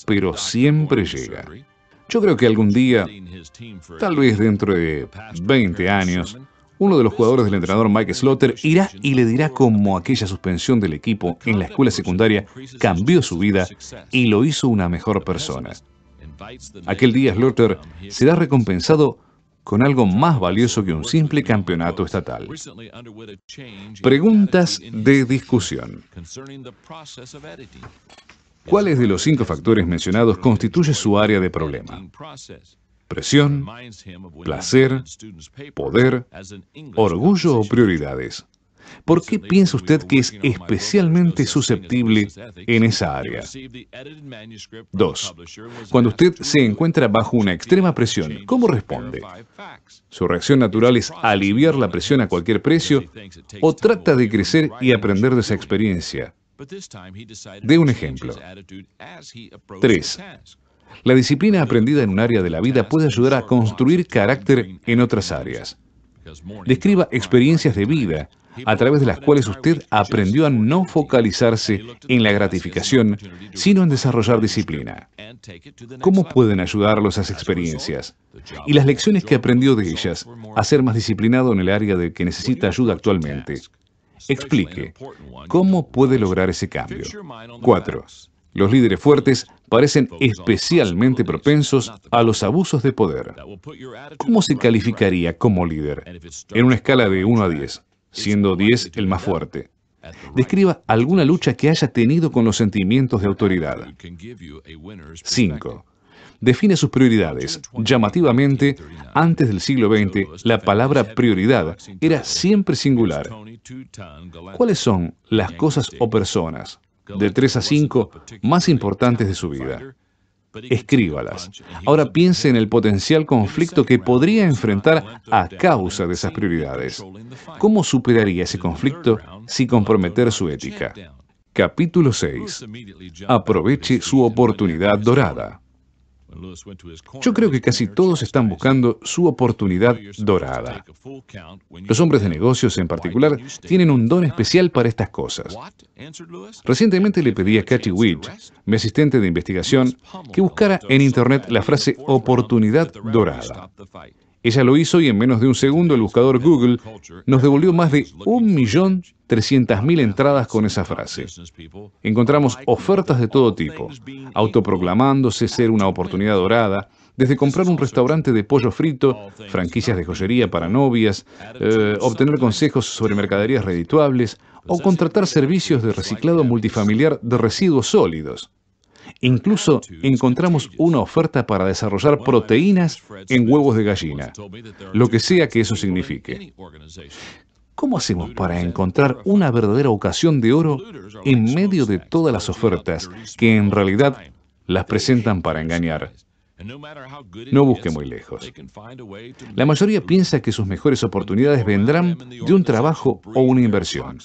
Speaker 2: pero siempre llega. Yo creo que algún día, tal vez dentro de 20 años, uno de los jugadores del entrenador Mike Slaughter irá y le dirá cómo aquella suspensión del equipo en la escuela secundaria cambió su vida y lo hizo una mejor persona. Aquel día Slaughter será recompensado con algo más valioso que un simple campeonato estatal. Preguntas de discusión. ¿Cuáles de los cinco factores mencionados constituye su área de problema?
Speaker 3: Presión, placer, poder,
Speaker 2: orgullo o prioridades. ¿Por qué piensa usted que es especialmente susceptible en esa área? 2. Cuando usted se encuentra bajo una extrema presión, ¿cómo responde? Su reacción natural es aliviar la presión a cualquier precio o trata de crecer y aprender de esa experiencia.
Speaker 3: De un ejemplo. 3.
Speaker 2: La disciplina aprendida en un área de la vida puede ayudar a construir carácter en otras áreas. Describa experiencias de vida a través de las cuales usted aprendió a no focalizarse en la gratificación, sino en desarrollar disciplina. ¿Cómo pueden ayudarlo esas experiencias y las lecciones que aprendió de ellas a ser más disciplinado en el área de que necesita ayuda actualmente? Explique, ¿cómo puede lograr ese cambio? 4. Los líderes fuertes parecen especialmente propensos a los abusos de poder. ¿Cómo se calificaría como líder? En una escala de 1 a 10 siendo 10 el más fuerte. Describa alguna lucha que haya tenido con los sentimientos de autoridad.
Speaker 3: 5.
Speaker 2: Define sus prioridades. Llamativamente, antes del siglo XX, la palabra prioridad era siempre singular. ¿Cuáles son las cosas o personas, de 3 a 5, más importantes de su vida? escríbalas. Ahora piense en el potencial conflicto que podría enfrentar a causa de esas prioridades. ¿Cómo superaría ese conflicto sin comprometer su ética? Capítulo 6. Aproveche su oportunidad dorada. Yo creo que casi todos están buscando su oportunidad dorada. Los hombres de negocios en particular tienen un don especial para estas cosas. Recientemente le pedí a Cathy Witt, mi asistente de investigación, que buscara en Internet la frase oportunidad dorada. Ella lo hizo y en menos de un segundo el buscador Google nos devolvió más de 1.300.000 entradas con esa frase. Encontramos ofertas de todo tipo, autoproclamándose ser una oportunidad dorada, desde comprar un restaurante de pollo frito, franquicias de joyería para novias, eh, obtener consejos sobre mercaderías redituables o contratar servicios de reciclado multifamiliar de residuos sólidos. Incluso encontramos una oferta para desarrollar proteínas en huevos de gallina, lo que sea que eso signifique. ¿Cómo hacemos para encontrar una verdadera ocasión de oro en medio de todas las ofertas que en realidad las presentan para engañar? No busque muy lejos. La mayoría piensa que sus mejores oportunidades vendrán de un trabajo o una inversión,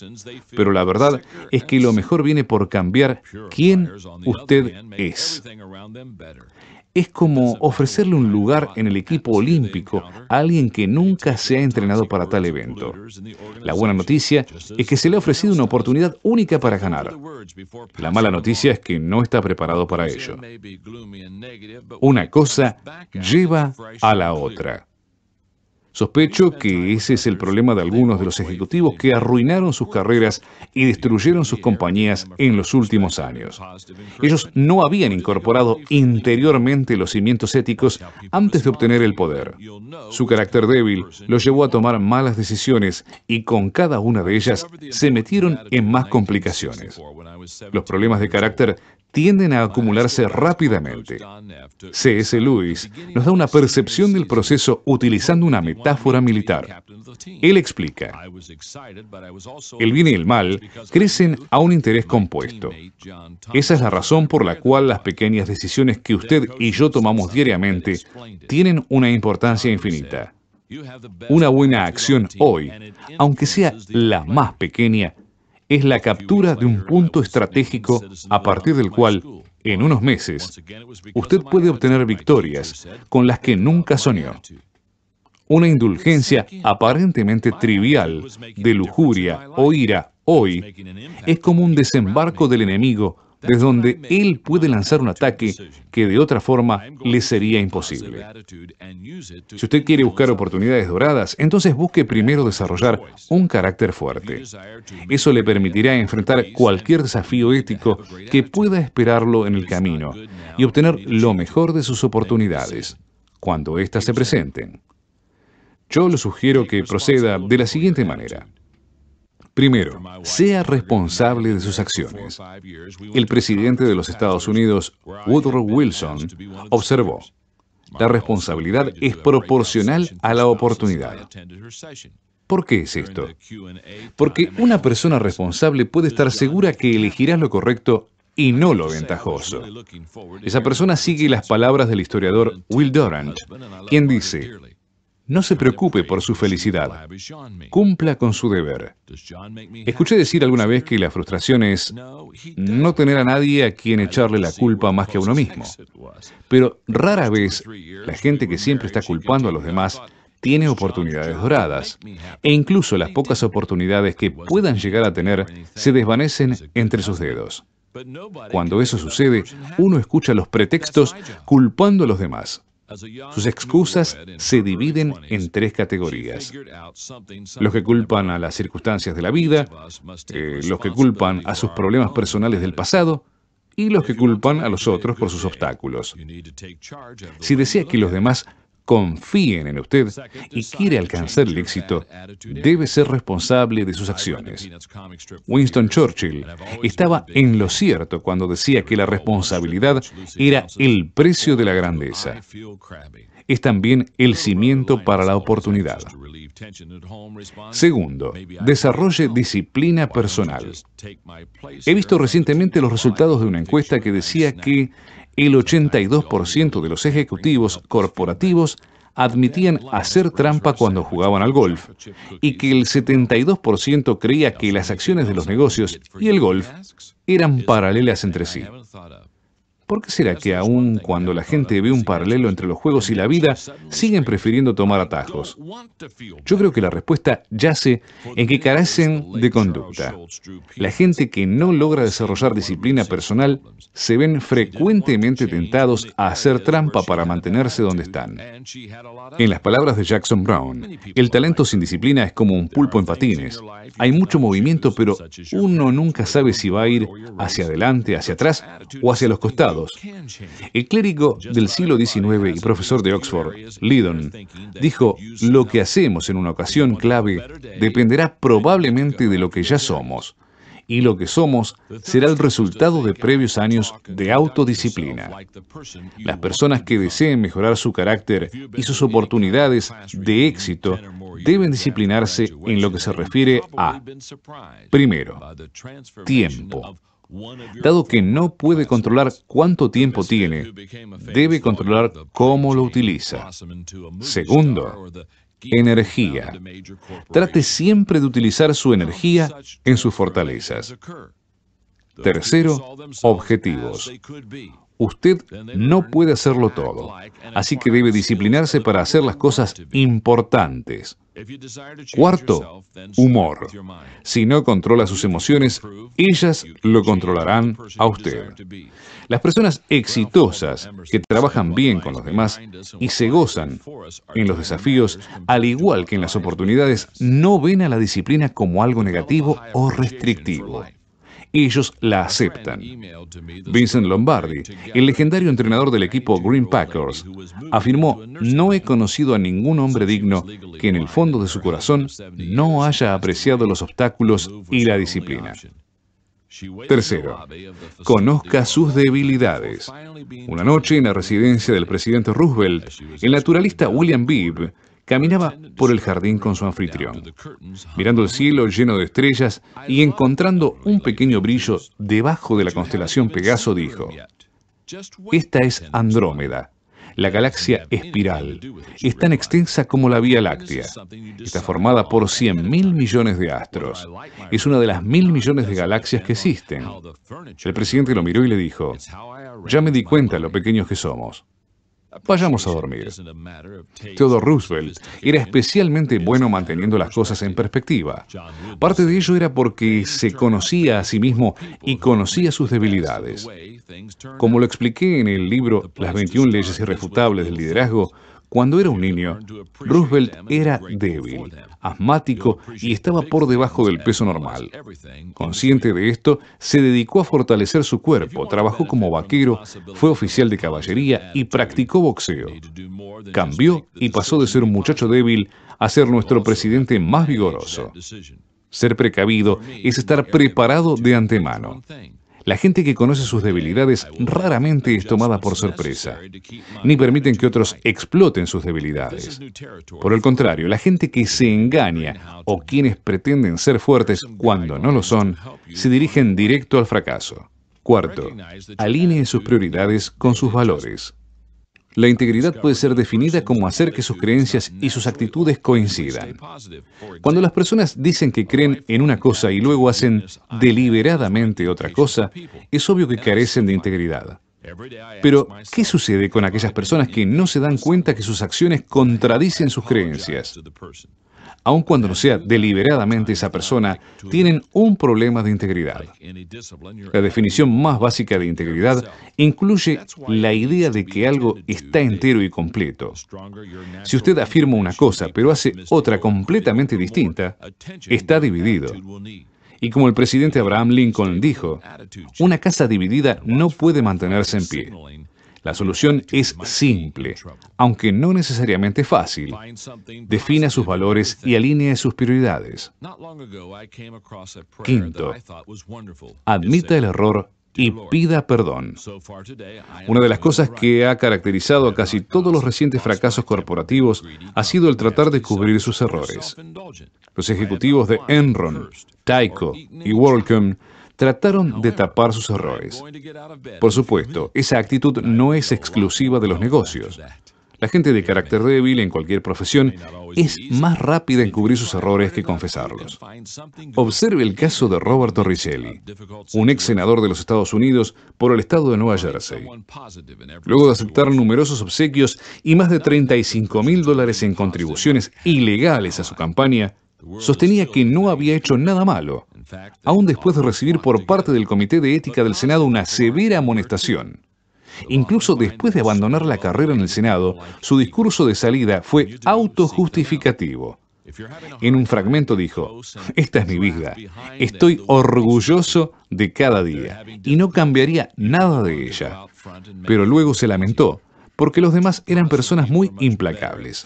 Speaker 2: pero la verdad es que lo mejor viene por cambiar quién usted es. Es como ofrecerle un lugar en el equipo olímpico a alguien que nunca se ha entrenado para tal evento. La buena noticia es que se le ha ofrecido una oportunidad única para ganar. La mala noticia es que no está preparado para ello. Una cosa lleva a la otra. Sospecho que ese es el problema de algunos de los ejecutivos que arruinaron sus carreras y destruyeron sus compañías en los últimos años. Ellos no habían incorporado interiormente los cimientos éticos antes de obtener el poder. Su carácter débil los llevó a tomar malas decisiones y con cada una de ellas se metieron en más complicaciones. Los problemas de carácter tienden a acumularse rápidamente. C.S. Lewis nos da una percepción del proceso utilizando una metáfora militar. Él explica, el bien y el mal crecen a un interés compuesto. Esa es la razón por la cual las pequeñas decisiones que usted y yo tomamos diariamente tienen una importancia infinita. Una buena acción hoy, aunque sea la más pequeña, es la captura de un punto estratégico a partir del cual, en unos meses, usted puede obtener victorias con las que nunca soñó. Una indulgencia aparentemente trivial de lujuria o ira hoy es como un desembarco del enemigo desde donde él puede lanzar un ataque que de otra forma le sería imposible. Si usted quiere buscar oportunidades doradas, entonces busque primero desarrollar un carácter fuerte. Eso le permitirá enfrentar cualquier desafío ético que pueda esperarlo en el camino y obtener lo mejor de sus oportunidades cuando éstas se presenten. Yo le sugiero que proceda de la siguiente manera. Primero, sea responsable de sus acciones. El presidente de los Estados Unidos, Woodrow Wilson, observó, la responsabilidad es proporcional a la oportunidad. ¿Por qué es esto? Porque una persona responsable puede estar segura que elegirás lo correcto y no lo ventajoso. Esa persona sigue las palabras del historiador Will Durant, quien dice, no se preocupe por su felicidad. Cumpla con su deber. Escuché decir alguna vez que la frustración es no tener a nadie a quien echarle la culpa más que a uno mismo. Pero rara vez la gente que siempre está culpando a los demás tiene oportunidades doradas, e incluso las pocas oportunidades que puedan llegar a tener se desvanecen entre sus dedos. Cuando eso sucede, uno escucha los pretextos culpando a los demás. Sus excusas se dividen en tres categorías. Los que culpan a las circunstancias de la vida, eh, los que culpan a sus problemas personales del pasado y los que culpan a los otros por sus obstáculos. Si decía que los demás confíen en usted y quiere alcanzar el éxito, debe ser responsable de sus acciones. Winston Churchill estaba en lo cierto cuando decía que la responsabilidad era el precio de la grandeza. Es también el cimiento para la oportunidad.
Speaker 3: Segundo, desarrolle
Speaker 2: disciplina personal. He visto recientemente los resultados de una encuesta que decía que el 82% de los ejecutivos corporativos admitían hacer trampa cuando jugaban al golf y que el 72% creía que las acciones de los negocios y el golf eran paralelas entre sí. ¿Por qué será que aun cuando la gente ve un paralelo entre los juegos y la vida, siguen prefiriendo tomar atajos? Yo creo que la respuesta yace en que carecen de conducta. La gente que no logra desarrollar disciplina personal se ven frecuentemente tentados a hacer trampa para mantenerse donde están. En las palabras de Jackson Brown, el talento sin disciplina es como un pulpo en patines. Hay mucho movimiento, pero uno nunca sabe si va a ir hacia adelante, hacia atrás o hacia los costados el clérigo del siglo XIX y profesor de Oxford, Lydon, dijo, lo que hacemos en una ocasión clave dependerá probablemente de lo que ya somos, y lo que somos será el resultado de previos años de autodisciplina. Las personas que deseen mejorar su carácter y sus oportunidades de éxito deben disciplinarse en lo que se refiere a, primero, tiempo. Dado que no puede controlar cuánto tiempo tiene, debe controlar cómo lo utiliza. Segundo, energía. Trate siempre de utilizar su energía en sus fortalezas. Tercero, objetivos. Usted no puede hacerlo todo, así que debe disciplinarse para hacer las cosas importantes.
Speaker 3: Cuarto,
Speaker 2: humor. Si no controla sus emociones, ellas lo controlarán a usted. Las personas exitosas que trabajan bien con los demás y se gozan en los desafíos, al igual que en las oportunidades, no ven a la disciplina como algo negativo o restrictivo ellos la aceptan. Vincent Lombardi, el legendario entrenador del equipo Green Packers, afirmó, no he conocido a ningún hombre digno que en el fondo de su corazón no haya apreciado los obstáculos y la disciplina. Tercero, conozca sus debilidades. Una noche en la residencia del presidente Roosevelt, el naturalista William Beebe caminaba por el jardín con su anfitrión, mirando el cielo lleno de estrellas y encontrando un pequeño brillo debajo de la constelación Pegaso, dijo, esta es Andrómeda, la galaxia espiral. Es tan extensa como la Vía Láctea. Está formada por 100 mil millones de astros. Es una de las mil millones de galaxias que existen. El presidente lo miró y le dijo, ya me di cuenta lo pequeños que somos. Vayamos a dormir. Theodore Roosevelt era especialmente bueno manteniendo las cosas en perspectiva. Parte de ello era porque se conocía a sí mismo y conocía sus debilidades. Como lo expliqué en el libro Las 21 leyes irrefutables del liderazgo, cuando era un niño, Roosevelt era débil, asmático y estaba por debajo del peso normal. Consciente de esto, se dedicó a fortalecer su cuerpo, trabajó como vaquero, fue oficial de caballería y practicó boxeo. Cambió y pasó de ser un muchacho débil a ser nuestro presidente más vigoroso. Ser precavido es estar preparado de antemano. La gente que conoce sus debilidades raramente es tomada por sorpresa, ni permiten que otros exploten sus debilidades. Por el contrario, la gente que se engaña o quienes pretenden ser fuertes cuando no lo son, se dirigen directo al fracaso. Cuarto, alineen sus prioridades con sus valores. La integridad puede ser definida como hacer que sus creencias y sus actitudes coincidan. Cuando las personas dicen que creen en una cosa y luego hacen deliberadamente otra cosa, es obvio que carecen de integridad. Pero, ¿qué sucede con aquellas personas que no se dan cuenta que sus acciones contradicen sus creencias? aun cuando no sea deliberadamente esa persona, tienen un problema de integridad. La definición más básica de integridad incluye la idea de que algo está entero y completo. Si usted afirma una cosa, pero hace otra completamente distinta, está dividido. Y como el presidente Abraham Lincoln dijo, una casa dividida no puede mantenerse en pie. La solución es simple, aunque no necesariamente fácil. Defina sus valores y alinea sus prioridades. Quinto, admita el error y pida perdón. Una de las cosas que ha caracterizado a casi todos los recientes fracasos corporativos ha sido el tratar de cubrir sus errores. Los ejecutivos de Enron, Tyco y WorldCom trataron de tapar sus errores. Por supuesto, esa actitud no es exclusiva de los negocios. La gente de carácter débil en cualquier profesión es más rápida en cubrir sus errores que confesarlos. Observe el caso de Roberto Torricelli, un ex senador de los Estados Unidos por el estado de Nueva Jersey. Luego de aceptar numerosos obsequios y más de 35 mil dólares en contribuciones ilegales a su campaña, sostenía que no había hecho nada malo aún después de recibir por parte del Comité de Ética del Senado una severa amonestación. Incluso después de abandonar la carrera en el Senado, su discurso de salida fue autojustificativo. En un fragmento dijo, esta es mi vida, estoy orgulloso de cada día y no cambiaría nada de ella. Pero luego se lamentó porque los demás eran personas muy implacables.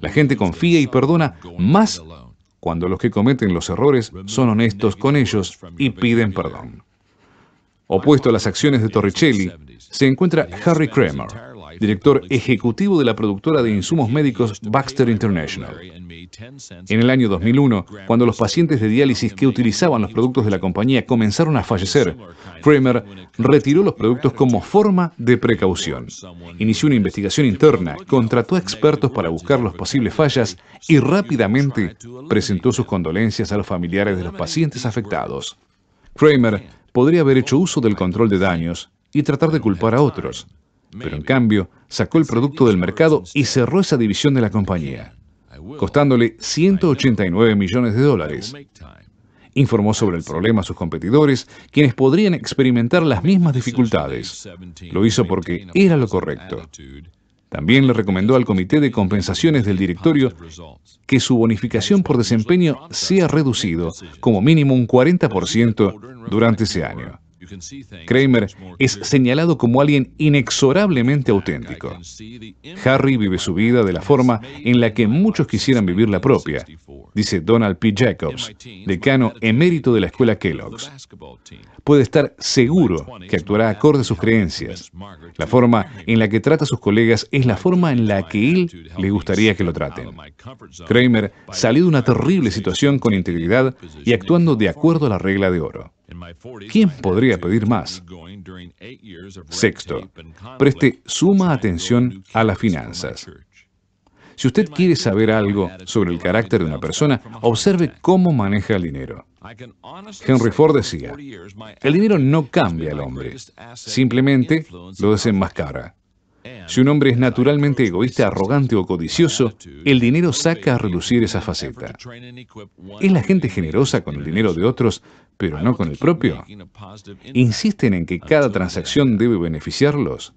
Speaker 2: La gente confía y perdona más cuando los que cometen los errores son honestos con ellos y piden perdón. Opuesto a las acciones de Torricelli, se encuentra Harry Kramer, director ejecutivo de la productora de insumos médicos Baxter International. En el año 2001, cuando los pacientes de diálisis que utilizaban los productos de la compañía comenzaron a fallecer, Kramer retiró los productos como forma de precaución. Inició una investigación interna, contrató a expertos para buscar las posibles fallas y rápidamente presentó sus condolencias a los familiares de los pacientes afectados. Kramer podría haber hecho uso del control de daños y tratar de culpar a otros pero en cambio sacó el producto del mercado y cerró esa división de la compañía, costándole 189 millones de dólares. Informó sobre el problema a sus competidores, quienes podrían experimentar las mismas dificultades. Lo hizo porque era lo correcto. También le recomendó al Comité de Compensaciones del Directorio que su bonificación por desempeño sea reducido como mínimo un 40% durante ese año. Kramer es señalado como alguien inexorablemente auténtico. Harry vive su vida de la forma en la que muchos quisieran vivir la propia, dice Donald P. Jacobs, decano emérito de la escuela Kellogg's. Puede estar seguro que actuará acorde a sus creencias. La forma en la que trata a sus colegas es la forma en la que él le gustaría que lo traten. Kramer salió de una terrible situación con integridad y actuando de acuerdo a la regla de oro. ¿Quién podría pedir más? Sexto, preste suma atención a las finanzas. Si usted quiere saber algo sobre el carácter de una persona, observe cómo maneja el dinero. Henry Ford decía, el dinero no cambia al hombre, simplemente lo desenmascara. Si un hombre es naturalmente egoísta, arrogante o codicioso, el dinero saca a relucir esa faceta. Es la gente generosa con el dinero de otros pero no con el propio. Insisten en que cada transacción debe beneficiarlos.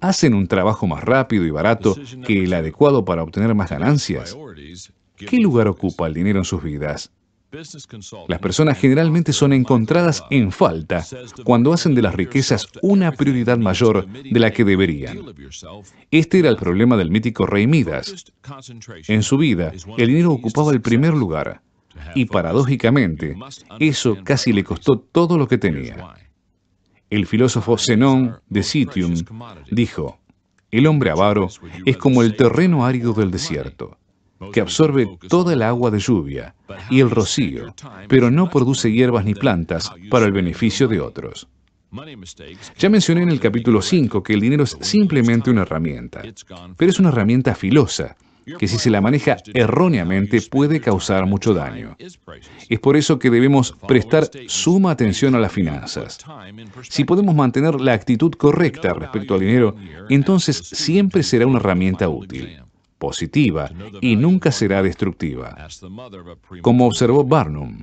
Speaker 2: Hacen un trabajo más rápido y barato que el adecuado para obtener más ganancias. ¿Qué lugar ocupa el dinero en sus vidas? Las personas generalmente son encontradas en falta cuando hacen de las riquezas una prioridad mayor de la que deberían. Este era el problema del mítico rey Midas.
Speaker 3: En su vida,
Speaker 2: el dinero ocupaba el primer lugar. Y paradójicamente, eso casi le costó todo lo que tenía. El filósofo Zenón de Sitium dijo, el hombre avaro es como el terreno árido del desierto, que absorbe toda el agua de lluvia y el rocío, pero no produce hierbas ni plantas para el beneficio de otros. Ya mencioné en el capítulo 5 que el dinero es simplemente una herramienta, pero es una herramienta filosa que si se la maneja erróneamente puede causar mucho daño.
Speaker 1: Es
Speaker 2: por eso que debemos prestar suma atención a las finanzas. Si podemos mantener la actitud correcta respecto al dinero, entonces siempre será una herramienta útil positiva y nunca será destructiva. Como observó Barnum,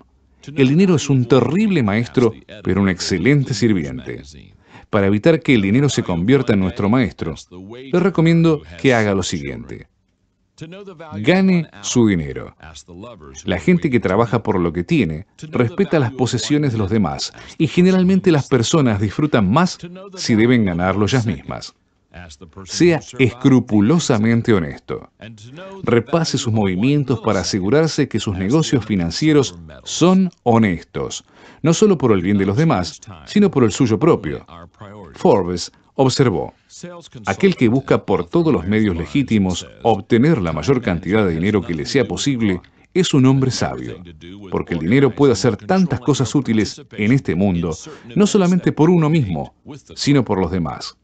Speaker 2: el dinero es un terrible maestro, pero un excelente sirviente. Para evitar que el dinero se convierta en nuestro maestro, le recomiendo que haga lo siguiente gane su dinero. La gente que trabaja por lo que tiene respeta las posesiones de los demás y generalmente las personas disfrutan más si deben ganarlo ellas mismas. Sea escrupulosamente honesto. Repase sus movimientos para asegurarse que sus negocios financieros son honestos, no solo por el bien de los demás, sino por el suyo propio. Forbes observó, aquel que busca por todos los medios legítimos obtener la mayor cantidad de dinero que le sea posible, es un hombre sabio, porque el dinero puede hacer tantas cosas útiles en este mundo, no solamente por uno mismo, sino por los demás.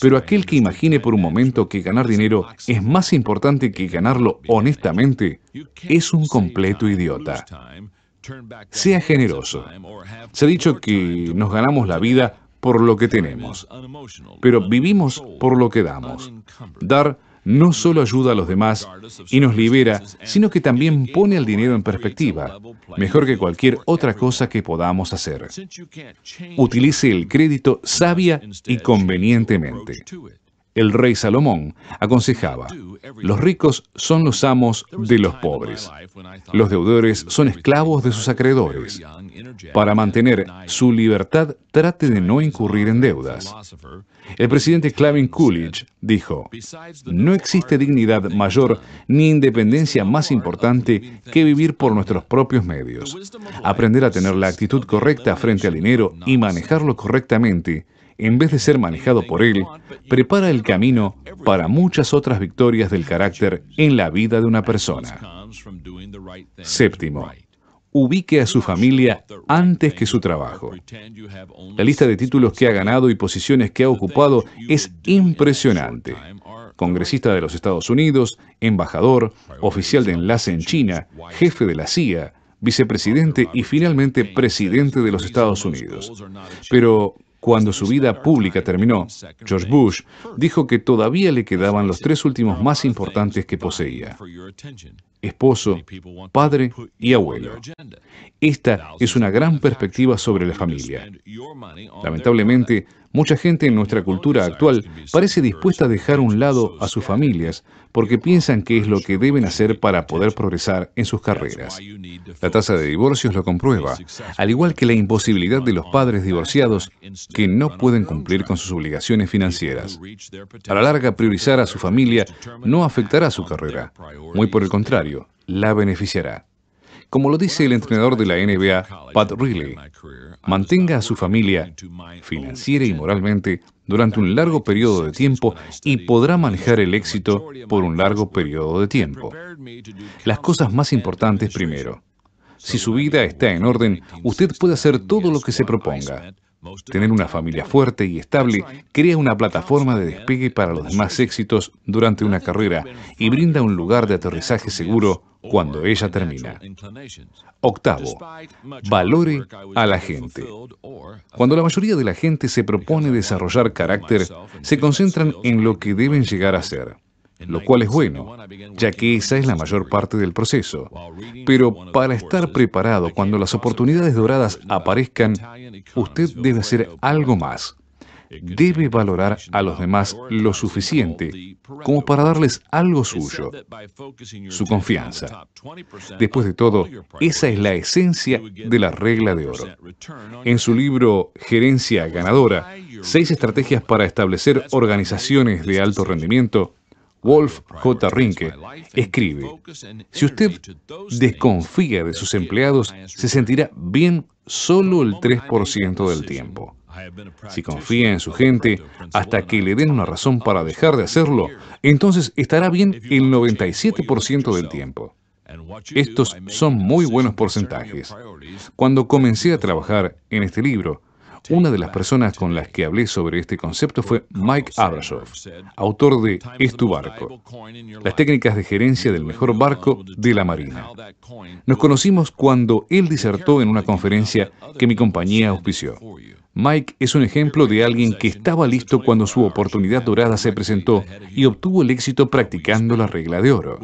Speaker 2: Pero aquel que imagine por un momento que ganar dinero es más importante que ganarlo honestamente, es un completo idiota. Sea generoso. Se ha dicho que nos ganamos la vida por lo que tenemos, pero vivimos por lo que damos. Dar no solo ayuda a los demás y nos libera, sino que también pone el dinero en perspectiva, mejor que cualquier otra cosa que podamos hacer. Utilice el crédito sabia y convenientemente el rey Salomón aconsejaba, los ricos son los amos de los pobres, los deudores son esclavos de sus acreedores. Para mantener su libertad, trate de no incurrir en uh, deudas. El presidente Clavin Coolidge dijo, no existe dignidad mayor ni independencia más importante que vivir por nuestros propios medios. Aprender a tener la actitud correcta frente al dinero y manejarlo correctamente en vez de ser manejado por él, prepara el camino para muchas otras victorias del carácter en la vida de una persona. Séptimo, ubique a su familia antes que su trabajo. La lista de títulos que ha ganado y posiciones que ha ocupado es impresionante. Congresista de los Estados Unidos, embajador, oficial de enlace en China, jefe de la CIA, vicepresidente y finalmente presidente de los Estados Unidos. Pero, cuando su vida pública terminó, George Bush dijo que todavía le quedaban los tres últimos más importantes que poseía, esposo, padre y abuelo. Esta es una gran perspectiva sobre la familia. Lamentablemente, Mucha gente en nuestra cultura actual parece dispuesta a dejar un lado a sus familias porque piensan que es lo que deben hacer para poder progresar en sus carreras. La tasa de divorcios lo comprueba, al igual que la imposibilidad de los padres divorciados que no pueden cumplir con sus obligaciones financieras. A la larga, priorizar a su familia no afectará su carrera, muy por el contrario, la beneficiará. Como lo dice el entrenador de la NBA, Pat Riley, mantenga a su familia financiera y moralmente durante un largo periodo de tiempo y podrá manejar el éxito por un largo periodo de tiempo. Las cosas más importantes primero. Si su vida está en orden, usted puede hacer todo lo que se proponga. Tener una familia fuerte y estable crea una plataforma de despegue para los demás éxitos durante una carrera y brinda un lugar de aterrizaje seguro cuando ella termina. Octavo, valore a la gente. Cuando la mayoría de la gente se propone desarrollar carácter, se concentran en lo que deben llegar a ser lo cual es bueno, ya que esa es la mayor parte del proceso. Pero para estar preparado cuando las oportunidades doradas aparezcan, usted debe hacer algo más. Debe valorar a los demás lo suficiente como para darles algo suyo, su confianza. Después de todo, esa es la esencia de la regla de oro. En su libro Gerencia Ganadora, Seis estrategias para establecer organizaciones de alto rendimiento, Wolf J. Rinke escribe, si usted desconfía de sus empleados, se sentirá bien solo el 3% del tiempo. Si confía en su gente hasta que le den una razón para dejar de hacerlo, entonces estará bien el 97% del tiempo. Estos son muy buenos porcentajes. Cuando comencé a trabajar en este libro, una de las personas con las que hablé sobre este concepto fue Mike Abrashoff, autor de Es tu barco, las técnicas de gerencia del mejor barco de la Marina. Nos conocimos cuando él disertó en una conferencia que mi compañía auspició. Mike es un ejemplo de alguien que estaba listo cuando su oportunidad dorada se presentó y obtuvo el éxito practicando la regla de oro.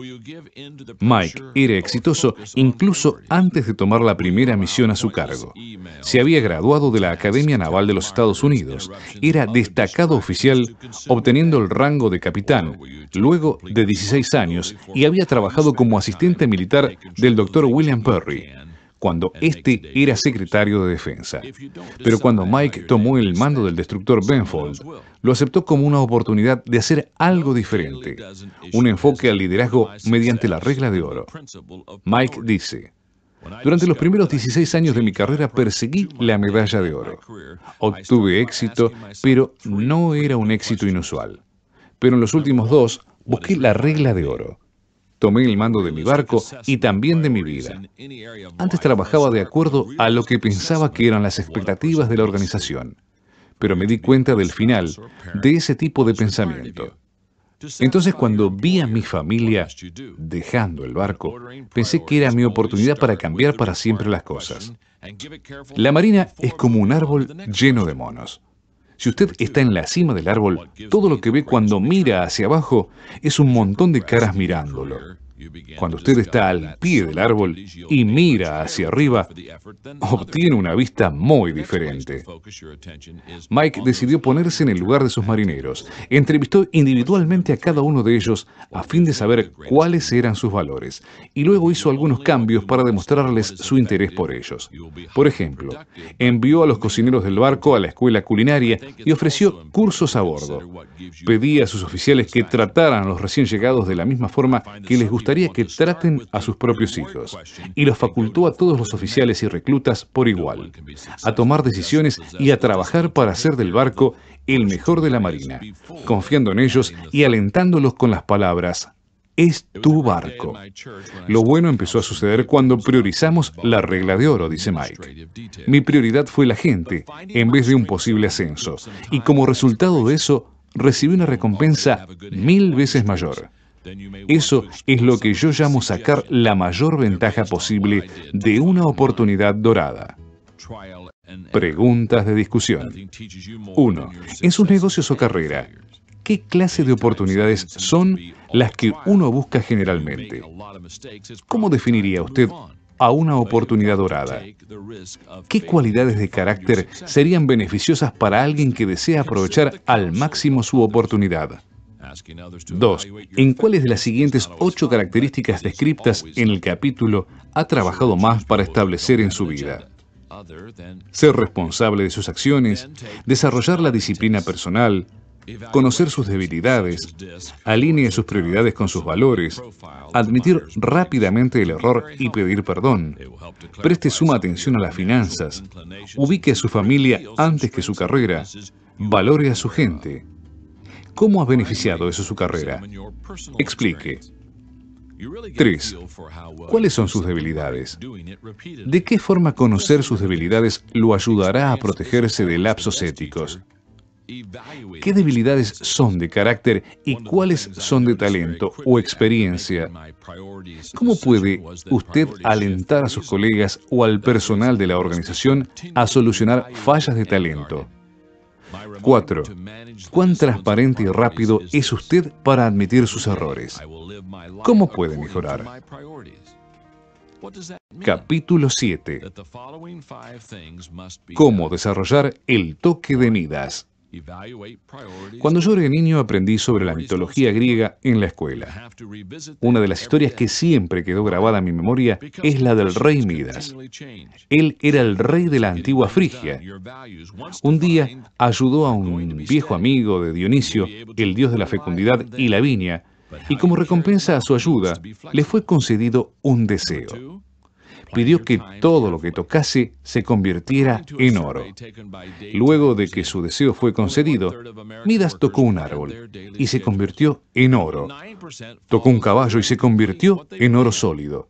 Speaker 2: Mike era exitoso incluso antes de tomar la primera misión a su cargo. Se había graduado de la Academia Naval de los Estados Unidos, era destacado oficial, obteniendo el rango de capitán, luego de 16 años, y había trabajado como asistente militar del doctor William Perry cuando este era secretario de Defensa. Pero cuando Mike tomó el mando del destructor Benfold, lo aceptó como una oportunidad de hacer algo diferente, un enfoque al liderazgo mediante la regla de oro. Mike dice, durante los primeros 16 años de mi carrera perseguí la medalla de oro. Obtuve éxito, pero no era un éxito inusual. Pero en los últimos dos busqué la regla de oro. Tomé el mando de mi barco y también de mi vida. Antes trabajaba de acuerdo a lo que pensaba que eran las expectativas de la organización, pero me di cuenta del final de ese tipo de pensamiento. Entonces cuando vi a mi familia dejando el barco, pensé que era mi oportunidad para cambiar para siempre las cosas. La marina es como un árbol lleno de monos. Si usted está en la cima del árbol, todo lo que ve cuando mira hacia abajo es un montón de caras mirándolo. Cuando usted está al pie del árbol y mira hacia arriba, obtiene una vista muy diferente. Mike decidió ponerse en el lugar de sus marineros. Entrevistó individualmente a cada uno de ellos a fin de saber cuáles eran sus valores y luego hizo algunos cambios para demostrarles su interés por ellos. Por ejemplo, envió a los cocineros del barco a la escuela culinaria y ofreció cursos a bordo. Pedía a sus oficiales que trataran a los recién llegados de la misma forma que les gustaba que traten a sus propios hijos, y los facultó a todos los oficiales y reclutas por igual, a tomar decisiones y a trabajar para hacer del barco el mejor de la Marina, confiando en ellos y alentándolos con las palabras, es tu barco. Lo bueno empezó a suceder cuando priorizamos la regla de oro, dice Mike. Mi prioridad fue la gente, en vez de un posible ascenso, y como resultado de eso, recibí una recompensa mil veces mayor. Eso es lo que yo llamo sacar la mayor ventaja posible de una oportunidad dorada. Preguntas de discusión. 1. En sus negocios o carrera, ¿qué clase de oportunidades son las que uno busca generalmente? ¿Cómo definiría usted a una oportunidad dorada. ¿Qué cualidades de carácter serían beneficiosas para alguien que desea aprovechar al máximo su oportunidad? 2. ¿En cuáles de las siguientes ocho características descriptas en el capítulo ha trabajado más para establecer en su vida? Ser responsable de sus acciones, desarrollar la disciplina personal, conocer sus debilidades, alinear sus prioridades con sus valores, admitir rápidamente el error y pedir perdón, preste suma atención a las finanzas, ubique a su familia antes que su carrera, valore a su gente, ¿Cómo ha beneficiado eso su carrera? Explique. 3. ¿Cuáles son sus debilidades? ¿De qué forma conocer sus debilidades lo ayudará a protegerse de lapsos éticos? ¿Qué debilidades son de carácter y cuáles son de talento o experiencia? ¿Cómo puede usted alentar a sus colegas o al personal de la organización a solucionar fallas de talento? 4. ¿Cuán transparente y rápido es usted para admitir sus errores? ¿Cómo puede mejorar? Capítulo 7. Cómo desarrollar el toque de Midas. Cuando yo era niño aprendí sobre la mitología griega en la escuela. Una de las historias que siempre quedó grabada en mi memoria es la del rey Midas. Él era el rey de la antigua Frigia. Un día ayudó a un viejo amigo de Dionisio, el dios de la fecundidad y la viña, y como recompensa a su ayuda, le fue concedido un deseo pidió que todo lo que tocase se convirtiera en oro. Luego de que su deseo fue concedido, Midas tocó un árbol y se convirtió en oro. Tocó un caballo y se convirtió en oro sólido.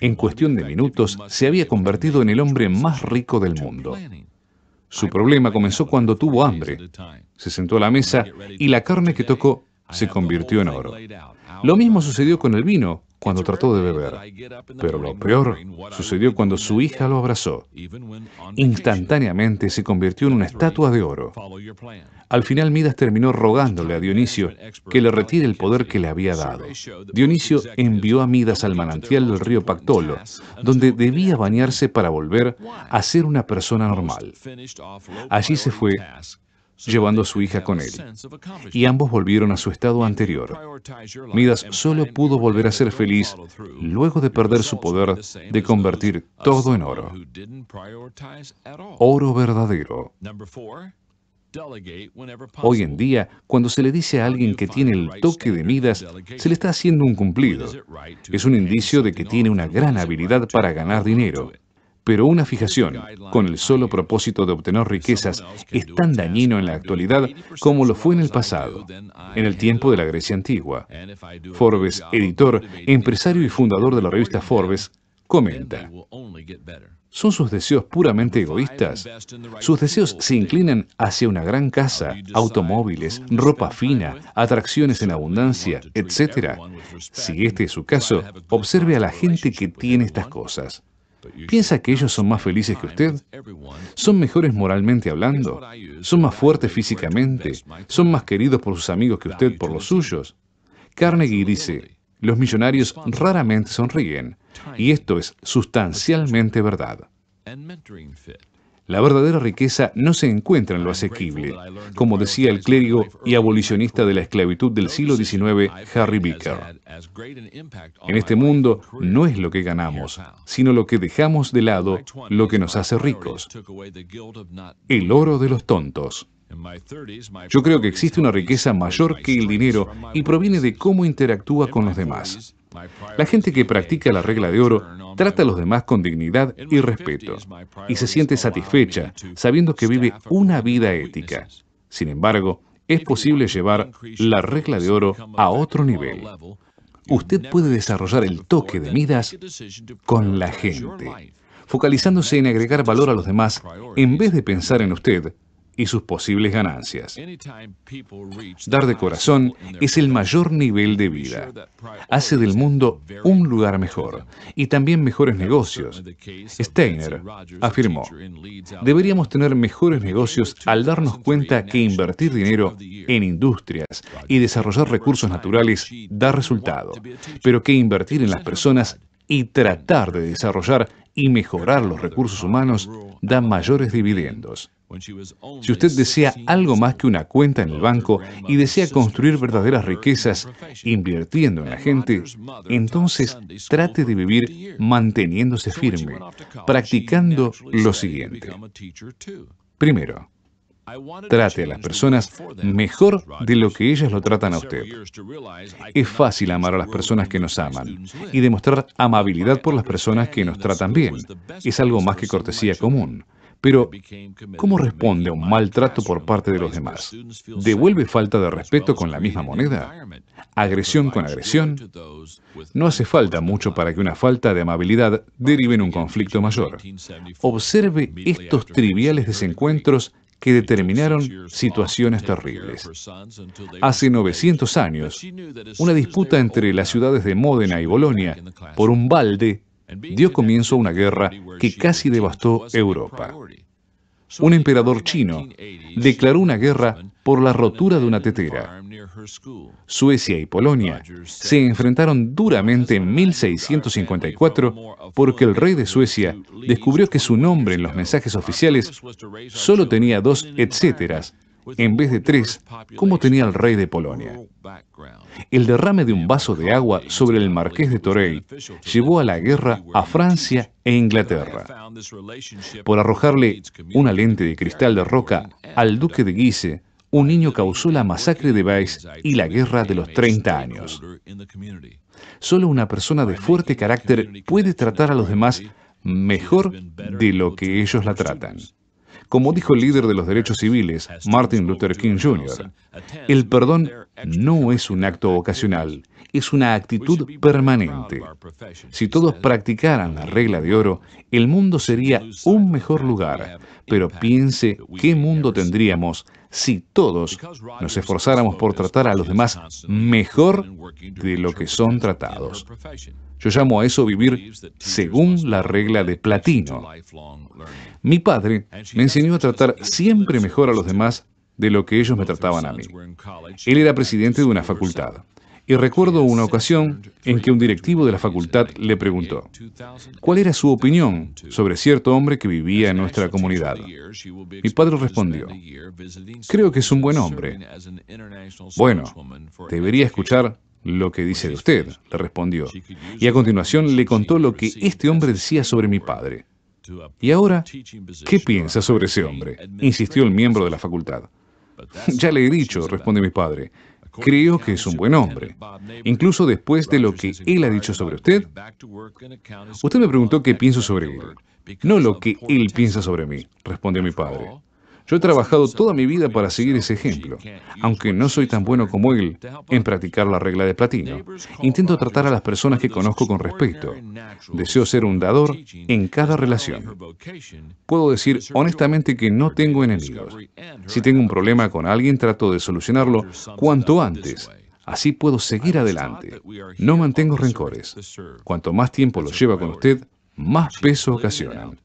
Speaker 2: En cuestión de minutos se había convertido en el hombre más rico del mundo. Su problema comenzó cuando tuvo hambre. Se sentó a la mesa y la carne que tocó se convirtió en oro. Lo mismo sucedió con el vino, cuando trató de beber. Pero lo peor sucedió cuando su hija lo abrazó. Instantáneamente se convirtió en una estatua de oro. Al final Midas terminó rogándole a Dionisio que le retire el poder que le había dado. Dionisio envió a Midas al manantial del río Pactolo, donde debía bañarse para volver a ser una persona normal. Allí se fue llevando a su hija con él, y ambos volvieron a su estado anterior. Midas solo pudo volver a ser feliz luego de perder su poder de convertir todo en oro. Oro verdadero. Hoy en día, cuando se le dice a alguien que tiene el toque de Midas, se le está haciendo un cumplido. Es un indicio de que tiene una gran habilidad para ganar dinero. Pero una fijación, con el solo propósito de obtener riquezas, es tan dañino en la actualidad como lo fue en el pasado, en el tiempo de la Grecia antigua. Forbes, editor, empresario y fundador de la revista Forbes, comenta. ¿Son sus deseos puramente egoístas? Sus deseos se inclinan hacia una gran casa, automóviles, ropa fina, atracciones en abundancia, etc. Si este es su caso, observe a la gente que tiene estas cosas. ¿Piensa que ellos son más felices que usted? ¿Son mejores moralmente hablando? ¿Son más fuertes físicamente? ¿Son más queridos por sus amigos que usted por los suyos? Carnegie dice, los millonarios raramente sonríen, y esto es sustancialmente verdad. La verdadera riqueza no se encuentra en lo asequible, como decía el clérigo y abolicionista de la esclavitud del siglo XIX, Harry Bicker. En este mundo no es lo que ganamos, sino lo que dejamos de lado, lo que nos hace ricos. El oro de los tontos. Yo creo que existe una riqueza mayor que el dinero y proviene de cómo interactúa con los demás. La gente que practica la regla de oro trata a los demás con dignidad y respeto y se siente satisfecha sabiendo que vive una vida ética. Sin embargo, es posible llevar la regla de oro a otro nivel. Usted puede desarrollar el toque de Midas con la gente, focalizándose en agregar valor a los demás en vez de pensar en usted y sus posibles ganancias. Dar de corazón es el mayor nivel de vida. Hace del mundo un lugar mejor y también mejores negocios. Steiner afirmó, deberíamos tener mejores negocios al darnos cuenta que invertir dinero en industrias y desarrollar recursos naturales da resultado, pero que invertir en las personas y tratar de desarrollar y mejorar los recursos humanos da mayores dividendos. Si usted desea algo más que una cuenta en el banco y desea construir verdaderas riquezas invirtiendo en la gente, entonces trate de vivir manteniéndose firme, practicando lo siguiente. Primero, Trate a las personas mejor de lo que ellas lo tratan a usted. Es fácil amar a las personas que nos aman y demostrar amabilidad por las personas que nos tratan bien. Es algo más que cortesía común. Pero, ¿cómo responde a un maltrato por parte de los demás? ¿Devuelve falta de respeto con la misma moneda? ¿Agresión con agresión? No hace falta mucho para que una falta de amabilidad derive en un conflicto mayor. Observe estos triviales desencuentros que determinaron situaciones terribles. Hace 900 años, una disputa entre las ciudades de Módena y Bolonia por un balde dio comienzo a una guerra que casi devastó Europa. Un emperador chino declaró una guerra por la rotura de una tetera. Suecia y Polonia se enfrentaron duramente en 1654 porque el rey de Suecia descubrió que su nombre en los mensajes oficiales solo tenía dos etcéteras en vez de tres como tenía el rey de Polonia el derrame de un vaso de agua sobre el marqués de Torrey llevó a la guerra a Francia e Inglaterra. Por arrojarle una lente de cristal de roca al duque de Guise, un niño causó la masacre de Weiss y la guerra de los 30 años. Solo una persona de fuerte carácter puede tratar a los demás mejor de lo que ellos la tratan. Como dijo el líder de los derechos civiles, Martin Luther King Jr., el perdón no es un acto ocasional, es una actitud permanente. Si todos practicaran la regla de oro, el mundo sería un mejor lugar, pero piense qué mundo tendríamos si todos nos esforzáramos por tratar a los demás mejor de lo que son tratados. Yo llamo a eso vivir según la regla de platino. Mi padre me enseñó a tratar siempre mejor a los demás de lo que ellos me trataban a mí. Él era presidente de una facultad. Y recuerdo una ocasión en que un directivo de la facultad le preguntó cuál era su opinión sobre cierto hombre que vivía en nuestra comunidad. Mi padre respondió, creo que es un buen hombre. Bueno, debería escuchar lo que dice de usted, le respondió. Y a continuación le contó lo que este hombre decía sobre mi padre. Y ahora, ¿qué piensa sobre ese hombre? insistió el miembro de la facultad. Ya le he dicho, respondió mi padre. Creo que es un buen hombre. Incluso después de lo que él ha dicho sobre usted, usted me preguntó qué pienso sobre él, no lo que él piensa sobre mí, respondió mi padre. Yo he trabajado toda mi vida para seguir ese ejemplo, aunque no soy tan bueno como él en practicar la regla de platino. Intento tratar a las personas que conozco con respeto. Deseo ser un dador en cada relación. Puedo decir honestamente que no tengo enemigos. Si tengo un problema con alguien, trato de solucionarlo cuanto antes. Así puedo seguir adelante. No mantengo rencores. Cuanto más tiempo lo lleva con usted, más peso ocasionan.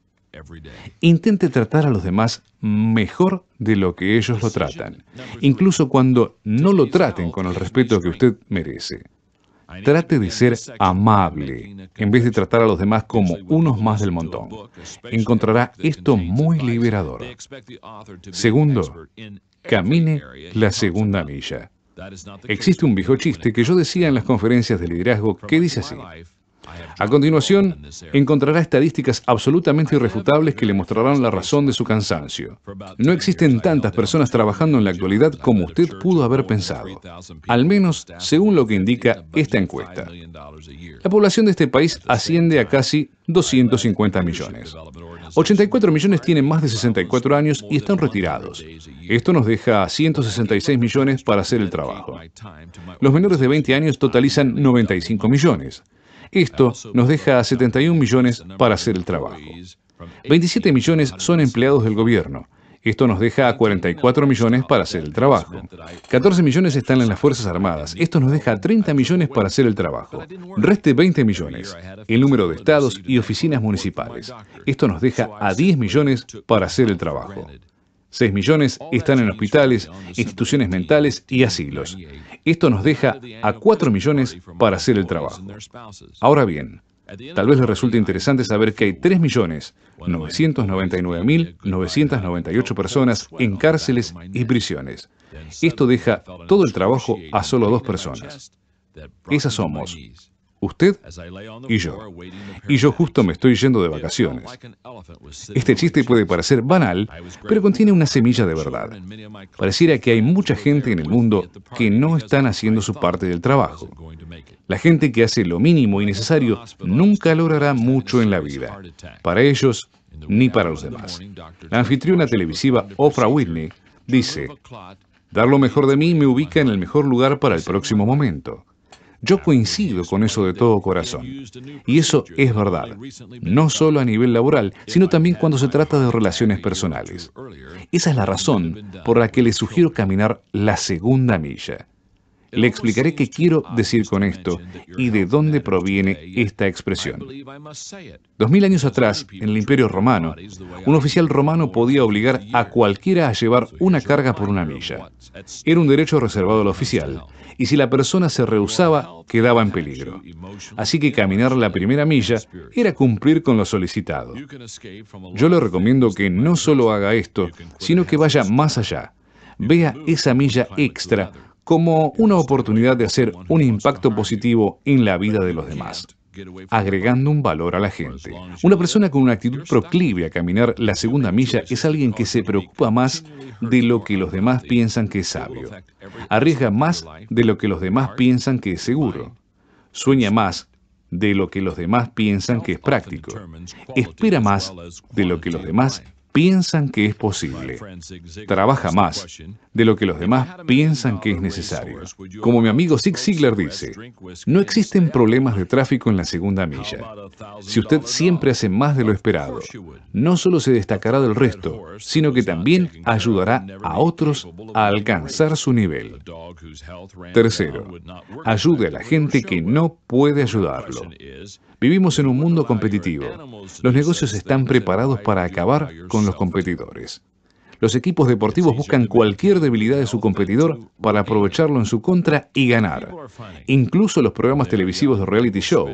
Speaker 2: Intente tratar a los demás mejor de lo que ellos lo tratan, incluso cuando no lo traten con el respeto que usted merece. Trate de ser amable, en vez de tratar a los demás como unos más del montón. Encontrará esto muy liberador. Segundo, camine la segunda milla. Existe un viejo chiste que yo decía en las conferencias de liderazgo que dice así. A continuación, encontrará estadísticas absolutamente irrefutables que le mostrarán la razón de su cansancio. No existen tantas personas trabajando en la actualidad como usted pudo haber pensado, al menos según lo que indica esta encuesta. La población de este país asciende a casi 250 millones. 84 millones tienen más de 64 años y están retirados. Esto nos deja a 166 millones para hacer el trabajo. Los menores de 20 años totalizan 95 millones. Esto nos deja a 71 millones para hacer el trabajo. 27 millones son empleados del gobierno. Esto nos deja a 44 millones para hacer el trabajo. 14 millones están en las Fuerzas Armadas. Esto nos deja a 30 millones para hacer el trabajo. Reste 20 millones. El número de estados y oficinas municipales. Esto nos deja a 10 millones para hacer el trabajo. 6 millones están en hospitales, instituciones mentales y asilos. Esto nos deja a 4 millones para hacer el trabajo. Ahora bien, Tal vez les resulte interesante saber que hay 3.999.998 personas en cárceles y prisiones. Esto deja todo el trabajo a solo dos personas. Esas somos usted y yo. Y yo justo me estoy yendo de vacaciones. Este chiste puede parecer banal, pero contiene una semilla de verdad. Pareciera que hay mucha gente en el mundo que no están haciendo su parte del trabajo. La gente que hace lo mínimo y necesario nunca logrará mucho en la vida. Para ellos, ni para los demás. La anfitriona televisiva Oprah Whitney dice, dar lo mejor de mí me ubica en el mejor lugar para el próximo momento. Yo coincido con eso de todo corazón. Y eso es verdad, no solo a nivel laboral, sino también cuando se trata de relaciones personales. Esa es la razón por la que les sugiero caminar la segunda milla. Le explicaré qué quiero decir con esto y de dónde proviene esta expresión. Dos mil años atrás, en el Imperio Romano, un oficial romano podía obligar a cualquiera a llevar una carga por una milla. Era un derecho reservado al oficial, y si la persona se rehusaba, quedaba en peligro. Así que caminar la primera milla era cumplir con lo solicitado. Yo le recomiendo que no solo haga esto, sino que vaya más allá. Vea esa milla extra como una oportunidad de hacer un impacto positivo en la vida de los demás agregando un valor a la gente. Una persona con una actitud proclive a caminar la segunda milla es alguien que se preocupa más de lo que los demás piensan que es sabio. Arriesga más de lo que los demás piensan que es seguro. Sueña más de lo que los demás piensan que es práctico. Espera más de lo que los demás piensan que es posible. Trabaja más de lo que los demás piensan que es necesario. Como mi amigo Zig Ziglar dice, no existen problemas de tráfico en la segunda milla. Si usted siempre hace más de lo esperado, no solo se destacará del resto, sino que también ayudará a otros a alcanzar su nivel. Tercero, ayude a la gente que no puede ayudarlo. Vivimos en un mundo competitivo. Los negocios están preparados para acabar con los competidores. Los equipos deportivos buscan cualquier debilidad de su competidor para aprovecharlo en su contra y ganar. Incluso los programas televisivos de reality show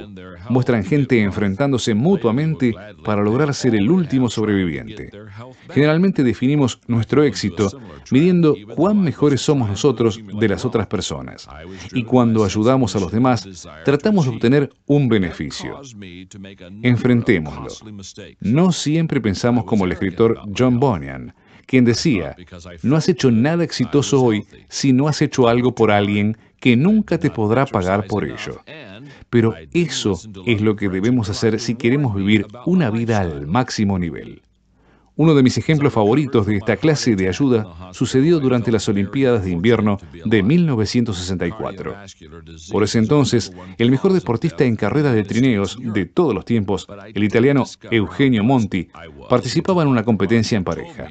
Speaker 2: muestran gente enfrentándose mutuamente para lograr ser el último sobreviviente. Generalmente definimos nuestro éxito midiendo cuán mejores somos nosotros de las otras personas. Y cuando ayudamos a los demás, tratamos de obtener un beneficio. Enfrentémoslo. No siempre pensamos como el escritor John Bonian quien decía, no has hecho nada exitoso hoy si no has hecho algo por alguien que nunca te podrá pagar por ello. Pero eso es lo que debemos hacer si queremos vivir una vida al máximo nivel. Uno de mis ejemplos favoritos de esta clase de ayuda sucedió durante las Olimpiadas de Invierno de 1964. Por ese entonces, el mejor deportista en carrera de trineos de todos los tiempos, el italiano Eugenio Monti, participaba en una competencia en pareja.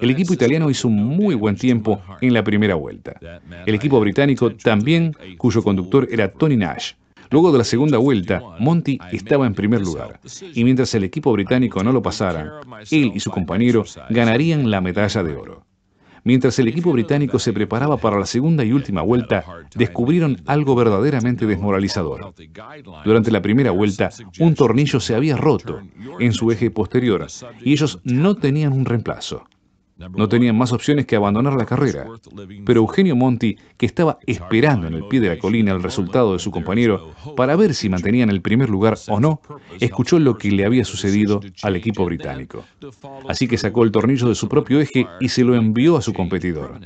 Speaker 2: El equipo italiano hizo un muy buen tiempo en la primera vuelta. El equipo británico también, cuyo conductor era Tony Nash. Luego de la segunda vuelta, Monty estaba en primer lugar, y mientras el equipo británico no lo pasara, él y su compañero ganarían la medalla de oro. Mientras el equipo británico se preparaba para la segunda y última vuelta, descubrieron algo verdaderamente desmoralizador. Durante la primera vuelta, un tornillo se había roto en su eje posterior y ellos no tenían un reemplazo. No tenían más opciones que abandonar la carrera. Pero Eugenio Monti, que estaba esperando en el pie de la colina el resultado de su compañero para ver si mantenían el primer lugar o no, escuchó lo que le había sucedido al equipo británico. Así que sacó el tornillo de su propio eje y se lo envió a su competidor.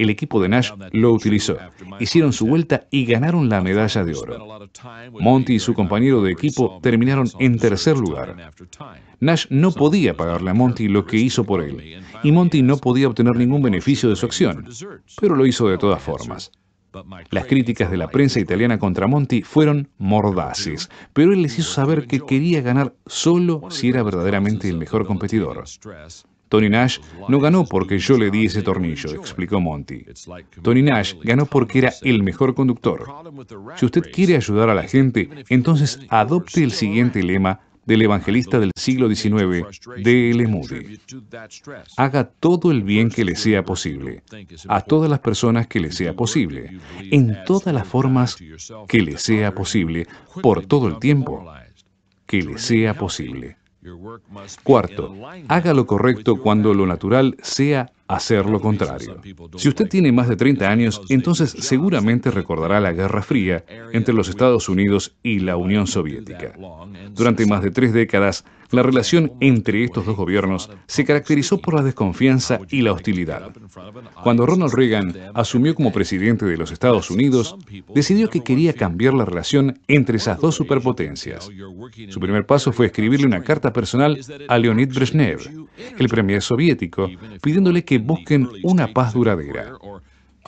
Speaker 2: El equipo de Nash lo utilizó. Hicieron su vuelta y ganaron la medalla de oro. Monty y su compañero de equipo terminaron en tercer lugar. Nash no podía pagarle a Monty lo que hizo por él, y Monty no podía obtener ningún beneficio de su acción, pero lo hizo de todas formas. Las críticas de la prensa italiana contra Monty fueron mordaces, pero él les hizo saber que quería ganar solo si era verdaderamente el mejor competidor. Tony Nash no ganó porque yo le di ese tornillo, explicó Monty. Tony Nash ganó porque era el mejor conductor. Si usted quiere ayudar a la gente, entonces adopte el siguiente lema del evangelista del siglo XIX, L. Moody. Haga todo el bien que le sea posible, a todas las personas que le sea posible, en todas las formas que le sea posible, por todo el tiempo que le sea posible. Cuarto, haga lo correcto cuando lo natural sea hacer lo contrario. Si usted tiene más de 30 años, entonces seguramente recordará la Guerra Fría entre los Estados Unidos y la Unión Soviética. Durante más de tres décadas, la relación entre estos dos gobiernos se caracterizó por la desconfianza y la hostilidad. Cuando Ronald Reagan asumió como presidente de los Estados Unidos, decidió que quería cambiar la relación entre esas dos superpotencias. Su primer paso fue escribirle una carta personal a Leonid Brezhnev, el premier soviético, pidiéndole que busquen una paz duradera.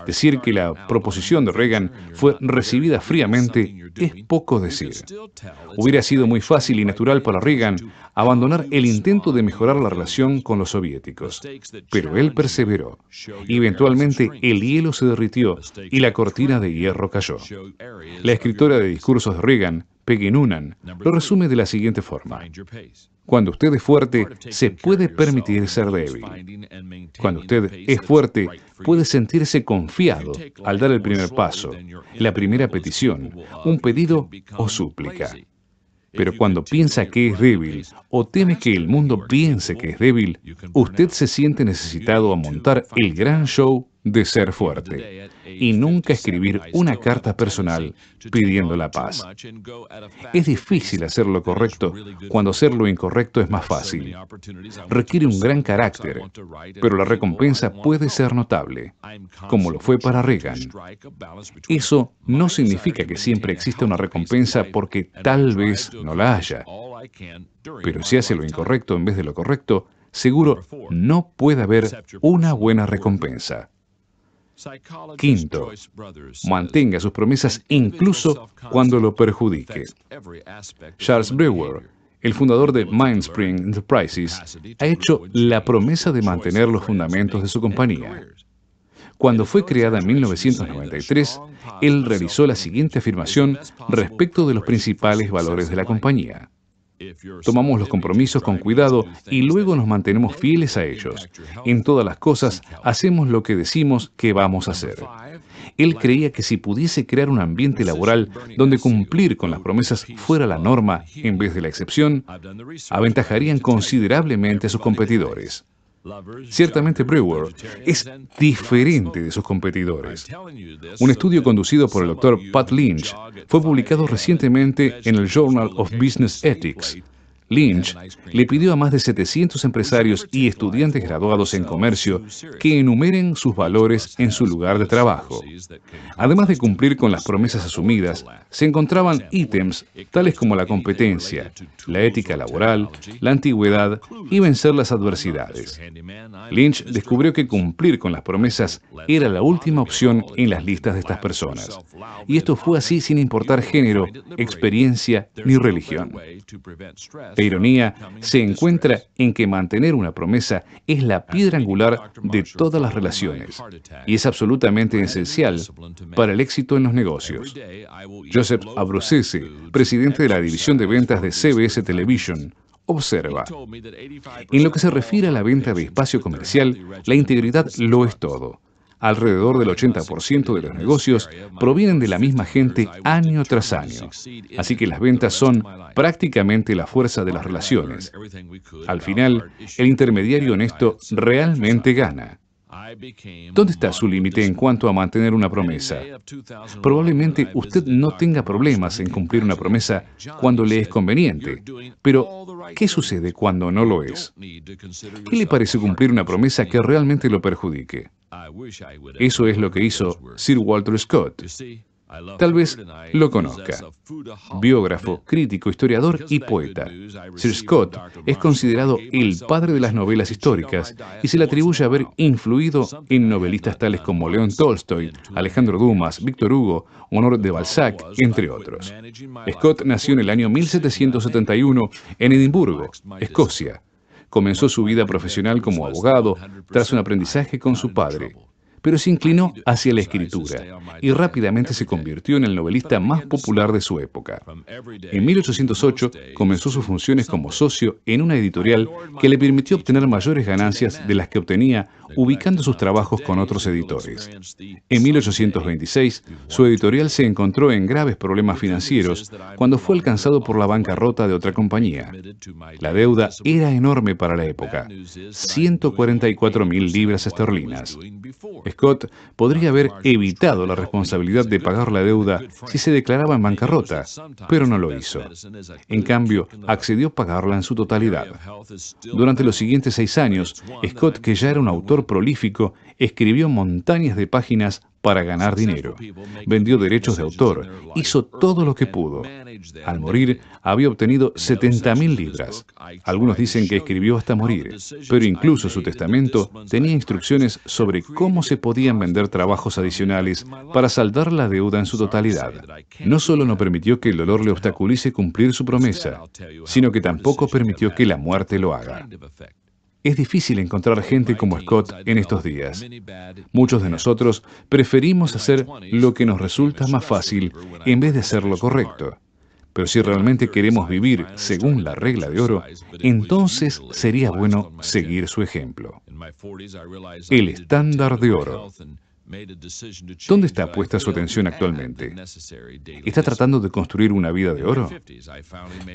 Speaker 2: Decir que la proposición de Reagan fue recibida fríamente es poco decir. Hubiera sido muy fácil y natural para Reagan abandonar el intento de mejorar la relación con los soviéticos. Pero él perseveró. Eventualmente el hielo se derritió y la cortina de hierro cayó. La escritora de discursos de Reagan, Peggy Noonan, lo resume de la siguiente forma. Cuando usted es fuerte, se puede permitir ser débil. Cuando usted es fuerte, puede sentirse confiado al dar el primer paso, la primera petición, un pedido o súplica. Pero cuando piensa que es débil o teme que el mundo piense que es débil, usted se siente necesitado a montar el gran show de ser fuerte y nunca escribir una carta personal pidiendo la paz. Es difícil hacer lo correcto cuando hacer lo incorrecto es más fácil. Requiere un gran carácter, pero la recompensa puede ser notable, como lo fue para Reagan. Eso no significa que siempre exista una recompensa porque tal vez no la haya. Pero si hace lo incorrecto en vez de lo correcto, seguro no puede haber una buena recompensa. Quinto, mantenga sus promesas incluso cuando lo perjudique. Charles Brewer, el fundador de Mindspring Enterprises, ha hecho la promesa de mantener los fundamentos de su compañía. Cuando fue creada en 1993, él realizó la siguiente afirmación respecto de los principales valores de la compañía. Tomamos los compromisos con cuidado y luego nos mantenemos fieles a ellos. En todas las cosas hacemos lo que decimos que vamos a hacer. Él creía que si pudiese crear un ambiente laboral donde cumplir con las promesas fuera la norma en vez de la excepción, aventajarían considerablemente a sus competidores. Ciertamente Brewer es diferente de sus competidores. Un estudio conducido por el doctor Pat Lynch fue publicado recientemente en el Journal of Business Ethics Lynch le pidió a más de 700 empresarios y estudiantes graduados en comercio que enumeren sus valores en su lugar de trabajo. Además de cumplir con las promesas asumidas, se encontraban ítems tales como la competencia, la ética laboral, la antigüedad y vencer las adversidades. Lynch descubrió que cumplir con las promesas era la última opción en las listas de estas personas. Y esto fue así sin importar género, experiencia ni religión. La ironía se encuentra en que mantener una promesa es la piedra angular de todas las relaciones y es absolutamente esencial para el éxito en los negocios. Joseph Abruzzese, presidente de la división de ventas de CBS Television, observa. En lo que se refiere a la venta de espacio comercial, la integridad lo es todo. Alrededor del 80% de los negocios provienen de la misma gente año tras año. Así que las ventas son prácticamente la fuerza de las relaciones. Al final, el intermediario honesto realmente gana. ¿Dónde está su límite en cuanto a mantener una promesa? Probablemente usted no tenga problemas en cumplir una promesa cuando le es conveniente, pero ¿qué sucede cuando no lo es? ¿Qué le parece cumplir una promesa que realmente lo perjudique? Eso es lo que hizo Sir Walter Scott. Tal vez lo conozca. Biógrafo, crítico, historiador y poeta. Sir Scott es considerado el padre de las novelas históricas y se le atribuye haber influido en novelistas tales como León Tolstoy, Alejandro Dumas, Víctor Hugo, Honor de Balzac, entre otros. Scott nació en el año 1771 en Edimburgo, Escocia. Comenzó su vida profesional como abogado tras un aprendizaje con su padre pero se inclinó hacia la escritura y rápidamente se convirtió en el novelista más popular de su época. En 1808 comenzó sus funciones como socio en una editorial que le permitió obtener mayores ganancias de las que obtenía ubicando sus trabajos con otros editores. En 1826, su editorial se encontró en graves problemas financieros cuando fue alcanzado por la bancarrota de otra compañía. La deuda era enorme para la época, 144 mil libras esterlinas. Scott podría haber evitado la responsabilidad de pagar la deuda si se declaraba en bancarrota, pero no lo hizo. En cambio, accedió a pagarla en su totalidad. Durante los siguientes seis años, Scott, que ya era un autor prolífico, escribió montañas de páginas para ganar dinero. Vendió derechos de autor, hizo todo lo que pudo. Al morir, había obtenido 70.000 libras. Algunos dicen que escribió hasta morir, pero incluso su testamento tenía instrucciones sobre cómo se podían vender trabajos adicionales para saldar la deuda en su totalidad. No solo no permitió que el dolor le obstaculice cumplir su promesa, sino que tampoco permitió que la muerte lo haga. Es difícil encontrar gente como Scott en estos días. Muchos de nosotros preferimos hacer lo que nos resulta más fácil en vez de hacer lo correcto. Pero si realmente queremos vivir según la regla de oro, entonces sería bueno seguir su ejemplo.
Speaker 3: El estándar de oro. ¿Dónde
Speaker 2: está puesta su atención actualmente? ¿Está tratando de construir una vida de oro?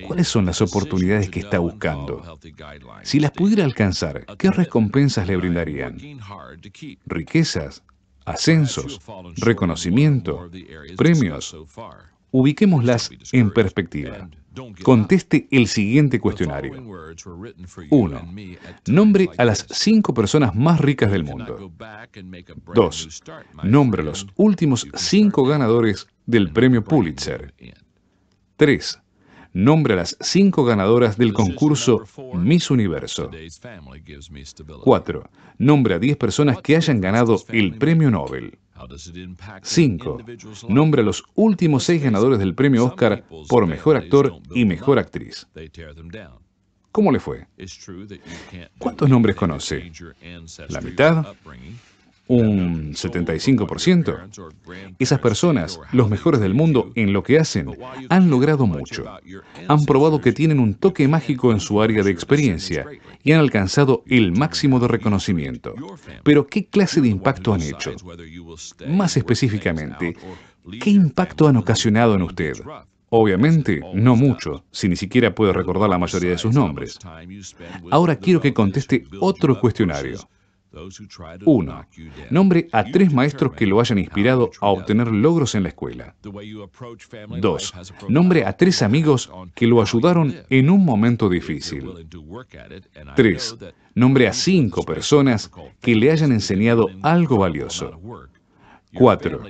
Speaker 2: ¿Cuáles son las oportunidades que está buscando? Si las pudiera alcanzar, ¿qué recompensas le brindarían? ¿Riquezas? ¿Ascensos? ¿Reconocimiento? ¿Premios? Ubiquémoslas en perspectiva. Conteste el siguiente cuestionario. 1. Nombre a las 5 personas más ricas del mundo. 2. Nombre a los últimos 5 ganadores del premio Pulitzer. 3. Nombre a las 5 ganadoras del concurso Miss Universo. 4. Nombre a 10 personas que hayan ganado el premio Nobel. 5. Nombra los últimos seis ganadores del premio Oscar por mejor actor y mejor actriz. ¿Cómo le fue? ¿Cuántos nombres conoce? ¿La mitad? un 75%. Esas personas, los mejores del mundo en lo que hacen, han logrado mucho. Han probado que tienen un toque mágico en su área de experiencia y han alcanzado el máximo de reconocimiento. Pero ¿qué clase de impacto han hecho? Más específicamente, ¿qué impacto han ocasionado en usted? Obviamente, no mucho, si ni siquiera puedo recordar la mayoría de sus nombres. Ahora quiero que conteste otro cuestionario. 1. Nombre a tres maestros que lo hayan inspirado a obtener logros en la escuela. 2. Nombre a tres amigos que lo ayudaron en un momento difícil. 3. Nombre a cinco personas que le hayan enseñado algo valioso. 4.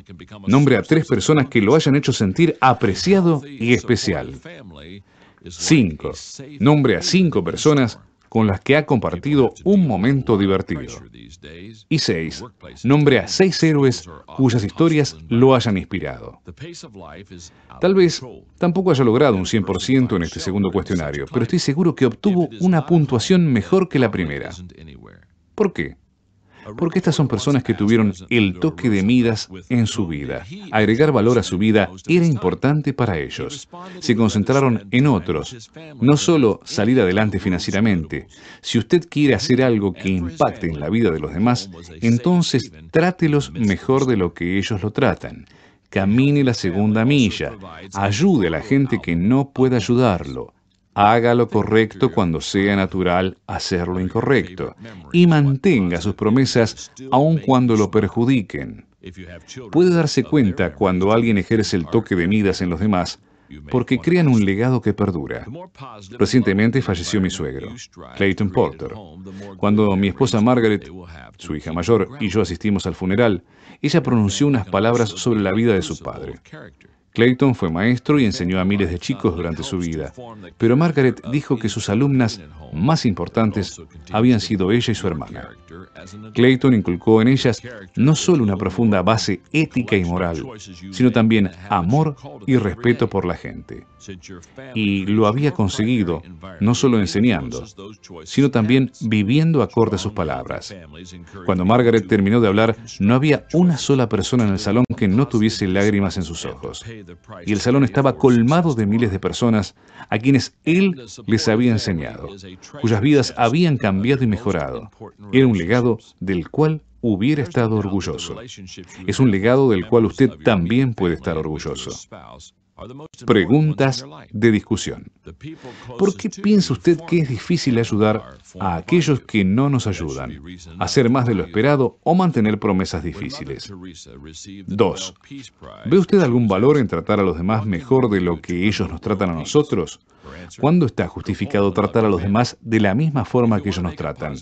Speaker 2: Nombre a tres personas que lo hayan hecho sentir apreciado y especial. 5. Nombre a cinco personas con las que ha compartido un momento divertido. Y seis, Nombre a seis héroes cuyas historias lo hayan inspirado. Tal vez tampoco haya logrado un 100% en este segundo cuestionario, pero estoy seguro que obtuvo una puntuación mejor que la primera. ¿Por qué? porque estas son personas que tuvieron el toque de Midas en su vida. Agregar valor a su vida era importante para ellos. Se concentraron en otros, no solo salir adelante financieramente. Si usted quiere hacer algo que impacte en la vida de los demás, entonces trátelos mejor de lo que ellos lo tratan camine la segunda milla, ayude a la gente que no puede ayudarlo haga lo correcto cuando sea natural hacer lo incorrecto y mantenga sus promesas aun cuando lo perjudiquen. Puede darse cuenta cuando alguien ejerce el toque de Midas en los demás porque crean un legado que perdura. Recientemente falleció mi suegro, Clayton Porter. Cuando mi esposa Margaret, su hija mayor, y yo asistimos al funeral, ella pronunció unas palabras sobre la vida de su padre. Clayton fue maestro y enseñó a miles de chicos durante su vida, pero Margaret dijo que sus alumnas más importantes habían sido ella y su hermana. Clayton inculcó en ellas no solo una profunda base ética y moral, sino también amor y respeto por la gente. Y lo había conseguido no solo enseñando, sino también viviendo acorde a sus palabras. Cuando Margaret terminó de hablar, no había una sola persona en el salón que no tuviese lágrimas en sus ojos y el salón estaba colmado de miles de personas a quienes él les había enseñado, cuyas vidas habían cambiado y mejorado. Era un legado del cual hubiera estado orgulloso. Es un legado del cual usted también puede estar orgulloso preguntas de discusión. ¿Por qué piensa usted que es difícil ayudar a aquellos que no nos ayudan, hacer más de lo esperado o mantener promesas difíciles? 2. ¿Ve usted algún valor en tratar a los demás mejor de lo que ellos nos tratan a nosotros? ¿Cuándo está justificado tratar a los demás de la misma forma que ellos nos tratan?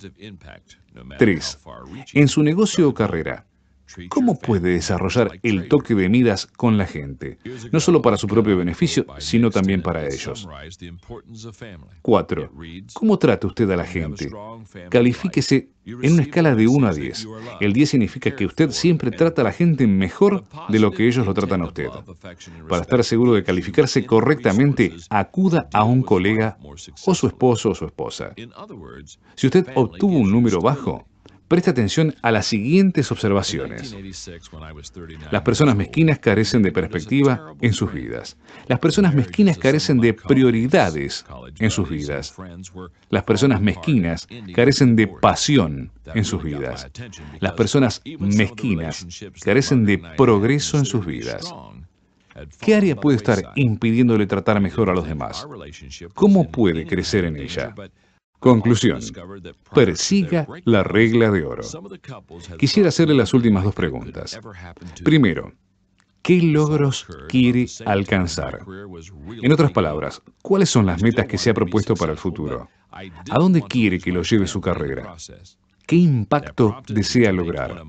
Speaker 2: 3. En su negocio o carrera, ¿Cómo puede desarrollar el toque de Midas con la gente? No solo para su propio beneficio, sino también para ellos. 4. ¿Cómo trata usted a la gente? Califíquese en una escala de 1 a 10. El 10 significa que usted siempre trata a la gente mejor de lo que ellos lo tratan a usted. Para estar seguro de calificarse correctamente, acuda a un colega o su esposo o su esposa. Si usted obtuvo un número bajo, Presta atención a las siguientes observaciones. Las personas mezquinas carecen de perspectiva en sus vidas. Las personas mezquinas carecen de prioridades en sus vidas. Las personas mezquinas carecen de pasión en sus vidas. Las personas mezquinas carecen de progreso en sus vidas. ¿Qué área puede estar impidiéndole tratar mejor a los demás? ¿Cómo puede crecer en ella? Conclusión. Persiga la regla de oro. Quisiera hacerle las últimas dos preguntas. Primero, ¿qué logros quiere alcanzar? En otras palabras, ¿cuáles son las metas que se ha propuesto para el futuro? ¿A dónde quiere que lo lleve su carrera? ¿Qué impacto desea lograr?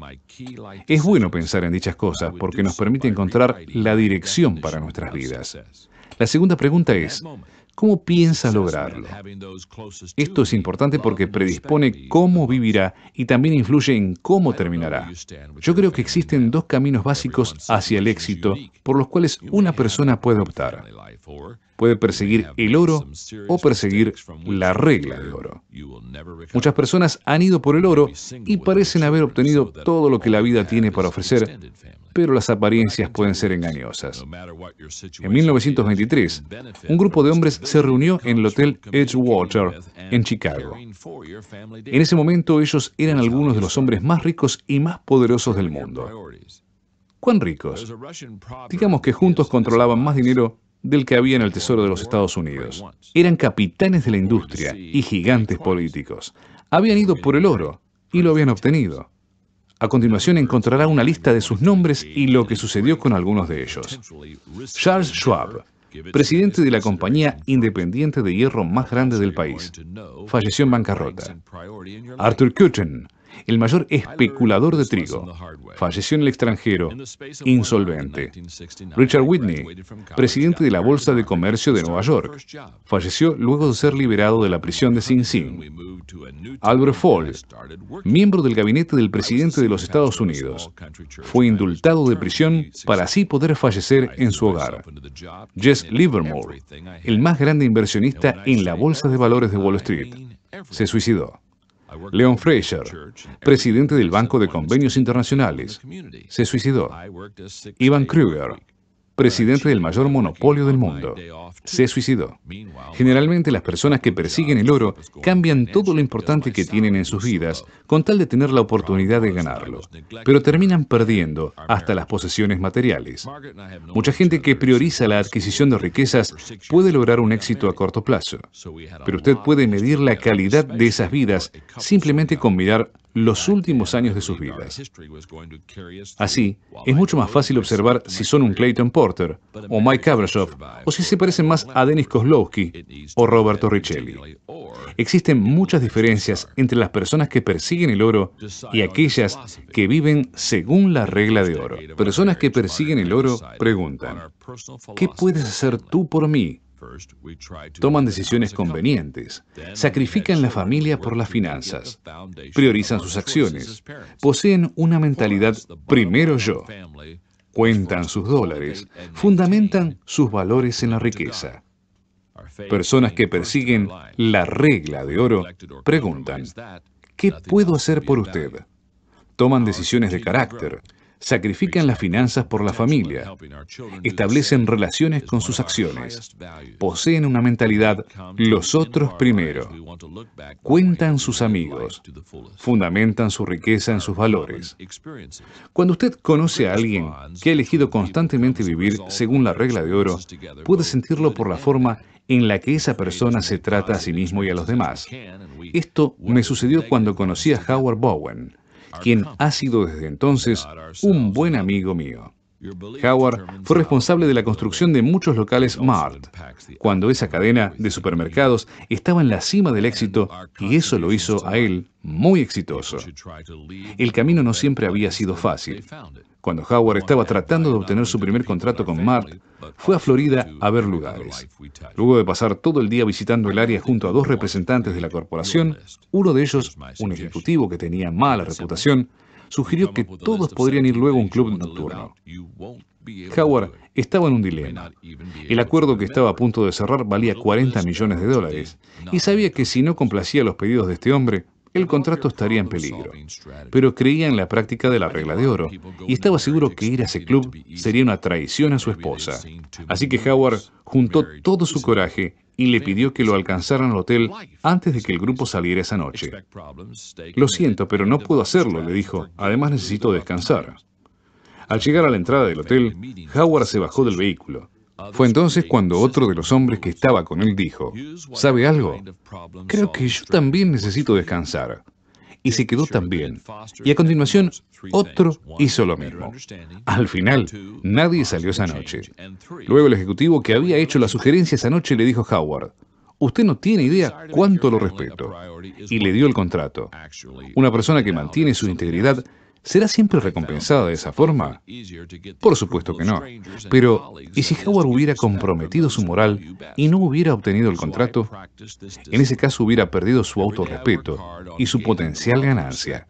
Speaker 2: Es bueno pensar en dichas cosas porque nos permite encontrar la dirección para nuestras vidas. La segunda pregunta es, ¿Cómo piensa lograrlo? Esto es importante porque predispone cómo vivirá y también influye en cómo terminará. Yo creo que existen dos caminos básicos hacia el éxito por los cuales una persona puede optar puede perseguir el oro o perseguir la regla de oro. Muchas personas han ido por el oro y parecen haber obtenido todo lo que la vida tiene para ofrecer, pero las apariencias pueden ser engañosas. En 1923, un grupo de hombres se reunió en el Hotel Edgewater, en Chicago.
Speaker 3: En ese
Speaker 2: momento ellos eran algunos de los hombres más ricos y más poderosos del mundo. ¿Cuán ricos? Digamos que juntos controlaban más dinero del que había en el Tesoro de los Estados Unidos. Eran capitanes de la industria y gigantes políticos. Habían ido por el oro y lo habían obtenido. A continuación encontrará una lista de sus nombres y lo que sucedió con algunos de ellos. Charles Schwab, presidente de la compañía independiente de hierro más grande del país, falleció en bancarrota. Arthur Curtin, el mayor especulador de trigo. Falleció en el extranjero, insolvente. Richard Whitney, presidente de la Bolsa de Comercio de Nueva York, falleció luego de ser liberado de la prisión de Sing Sing. Albert Fall, miembro del gabinete del presidente de los Estados Unidos, fue indultado de prisión para así poder fallecer en su hogar. Jess Livermore, el más grande inversionista en la Bolsa de Valores de Wall Street, se suicidó. Leon Fraser, presidente del Banco de Convenios Internacionales, se suicidó. Ivan Kruger, presidente del mayor monopolio del mundo. Se suicidó. Generalmente las personas que persiguen el oro cambian todo lo importante que tienen en sus vidas con tal de tener la oportunidad de ganarlo, pero terminan perdiendo hasta las posesiones materiales. Mucha gente que prioriza la adquisición de riquezas puede lograr un éxito a corto plazo, pero usted puede medir la calidad de esas vidas simplemente con mirar los últimos años de sus vidas. Así, es mucho más fácil observar si son un Clayton Porter o Mike Kabrasov o si se parecen más a Denis Kozlowski o Roberto Richelli. Existen muchas diferencias entre las personas que persiguen el oro y aquellas que viven según la regla de oro. Personas que persiguen el oro preguntan, ¿qué puedes hacer tú por mí? Toman decisiones convenientes, sacrifican la familia por las finanzas, priorizan sus acciones, poseen una mentalidad primero yo, cuentan sus dólares, fundamentan sus valores en la riqueza. Personas que persiguen la regla de oro preguntan, ¿qué puedo hacer por usted? Toman decisiones de carácter, sacrifican las finanzas por la familia, establecen relaciones con sus acciones, poseen una mentalidad los otros primero, cuentan sus amigos, fundamentan su riqueza en sus valores. Cuando usted conoce a alguien que ha elegido constantemente vivir según la regla de oro, puede sentirlo por la forma en la que esa persona se trata a sí mismo y a los demás. Esto me sucedió cuando conocí a Howard Bowen quien ha sido desde entonces un buen amigo mío. Howard fue responsable de la construcción de muchos locales Mart, cuando esa cadena de supermercados estaba en la cima del éxito y eso lo hizo a él muy exitoso. El camino no siempre había sido fácil. Cuando Howard estaba tratando de obtener su primer contrato con Mark, fue a Florida a ver lugares. Luego de pasar todo el día visitando el área junto a dos representantes de la corporación, uno de ellos, un ejecutivo que tenía mala reputación, sugirió que todos podrían ir luego a un club nocturno. Howard estaba en un dilema. El acuerdo que estaba a punto de cerrar valía 40 millones de dólares y sabía que si no complacía los pedidos de este hombre, el contrato estaría en peligro. Pero creía en la práctica de la regla de oro y estaba seguro que ir a ese club sería una traición a su esposa. Así que Howard juntó todo su coraje y le pidió que lo alcanzaran al hotel antes de que el grupo saliera esa noche. Lo siento, pero no puedo hacerlo, le dijo. Además necesito descansar. Al llegar a la entrada del hotel, Howard se bajó del vehículo fue entonces cuando otro de los hombres que estaba con él dijo, ¿sabe algo? Creo que yo también necesito descansar. Y se quedó también. Y a continuación, otro hizo lo mismo. Al final, nadie salió esa noche. Luego el ejecutivo que había hecho la sugerencia esa noche le dijo a Howard, usted no tiene idea cuánto lo respeto. Y le dio el contrato. Una persona que mantiene su integridad ¿Será siempre recompensada de esa forma? Por supuesto que no. Pero, ¿y si Howard hubiera comprometido su moral y no hubiera obtenido el contrato? En ese caso hubiera perdido su autorrespeto y su potencial ganancia.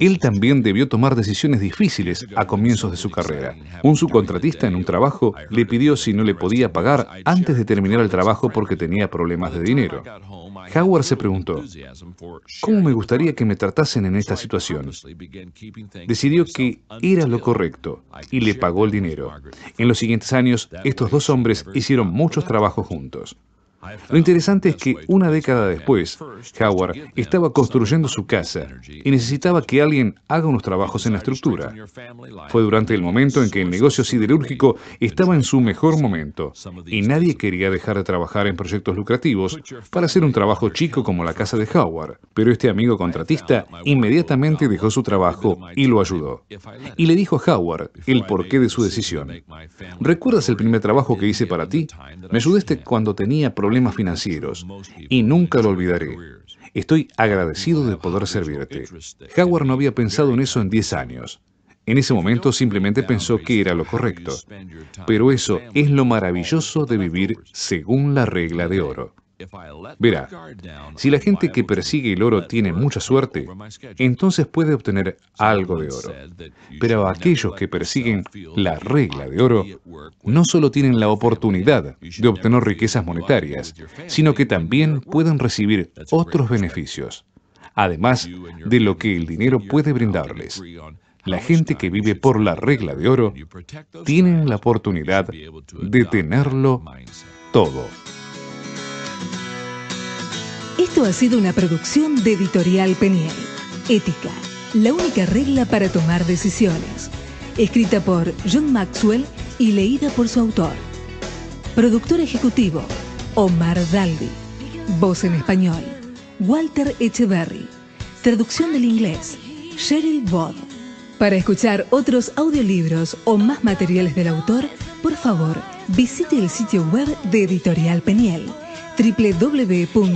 Speaker 2: Él también debió tomar decisiones difíciles a comienzos de su carrera. Un subcontratista en un trabajo le pidió si no le podía pagar antes de terminar el trabajo porque tenía problemas de dinero. Howard se preguntó, ¿cómo me gustaría que me tratasen en esta situación? Decidió que era lo correcto y le pagó el dinero. En los siguientes años, estos dos hombres hicieron muchos trabajos juntos. Lo interesante es que una década después, Howard estaba construyendo su casa y necesitaba que alguien haga unos trabajos en la estructura. Fue durante el momento en que el negocio siderúrgico estaba en su mejor momento y nadie quería dejar de trabajar en proyectos lucrativos para hacer un trabajo chico como la casa de Howard. Pero este amigo contratista inmediatamente dejó su trabajo y lo ayudó. Y le dijo a Howard el porqué de su decisión. ¿Recuerdas el primer trabajo que hice para ti? Me ayudaste cuando tenía problemas financieros y nunca lo olvidaré. Estoy agradecido de poder servirte. Howard no había pensado en eso en 10 años. En ese momento simplemente pensó que era lo correcto. Pero eso es lo maravilloso de vivir según la regla de oro. Verá, si la gente que persigue el oro tiene mucha suerte, entonces puede obtener algo de oro. Pero aquellos que persiguen la regla de oro no solo tienen la oportunidad de obtener riquezas monetarias, sino que también pueden recibir otros beneficios, además de lo que el dinero puede brindarles. La gente que vive por la regla de oro tiene la oportunidad de tenerlo todo.
Speaker 1: Esto ha sido una producción de Editorial Peniel. Ética, la única regla para tomar decisiones. Escrita por John Maxwell y leída por su autor. Productor ejecutivo, Omar Daldi. Voz en español, Walter Echeverry. Traducción del inglés, Cheryl Bod. Para escuchar otros audiolibros o más materiales del autor, por favor, visite el sitio web de Editorial Peniel www.peniel.com.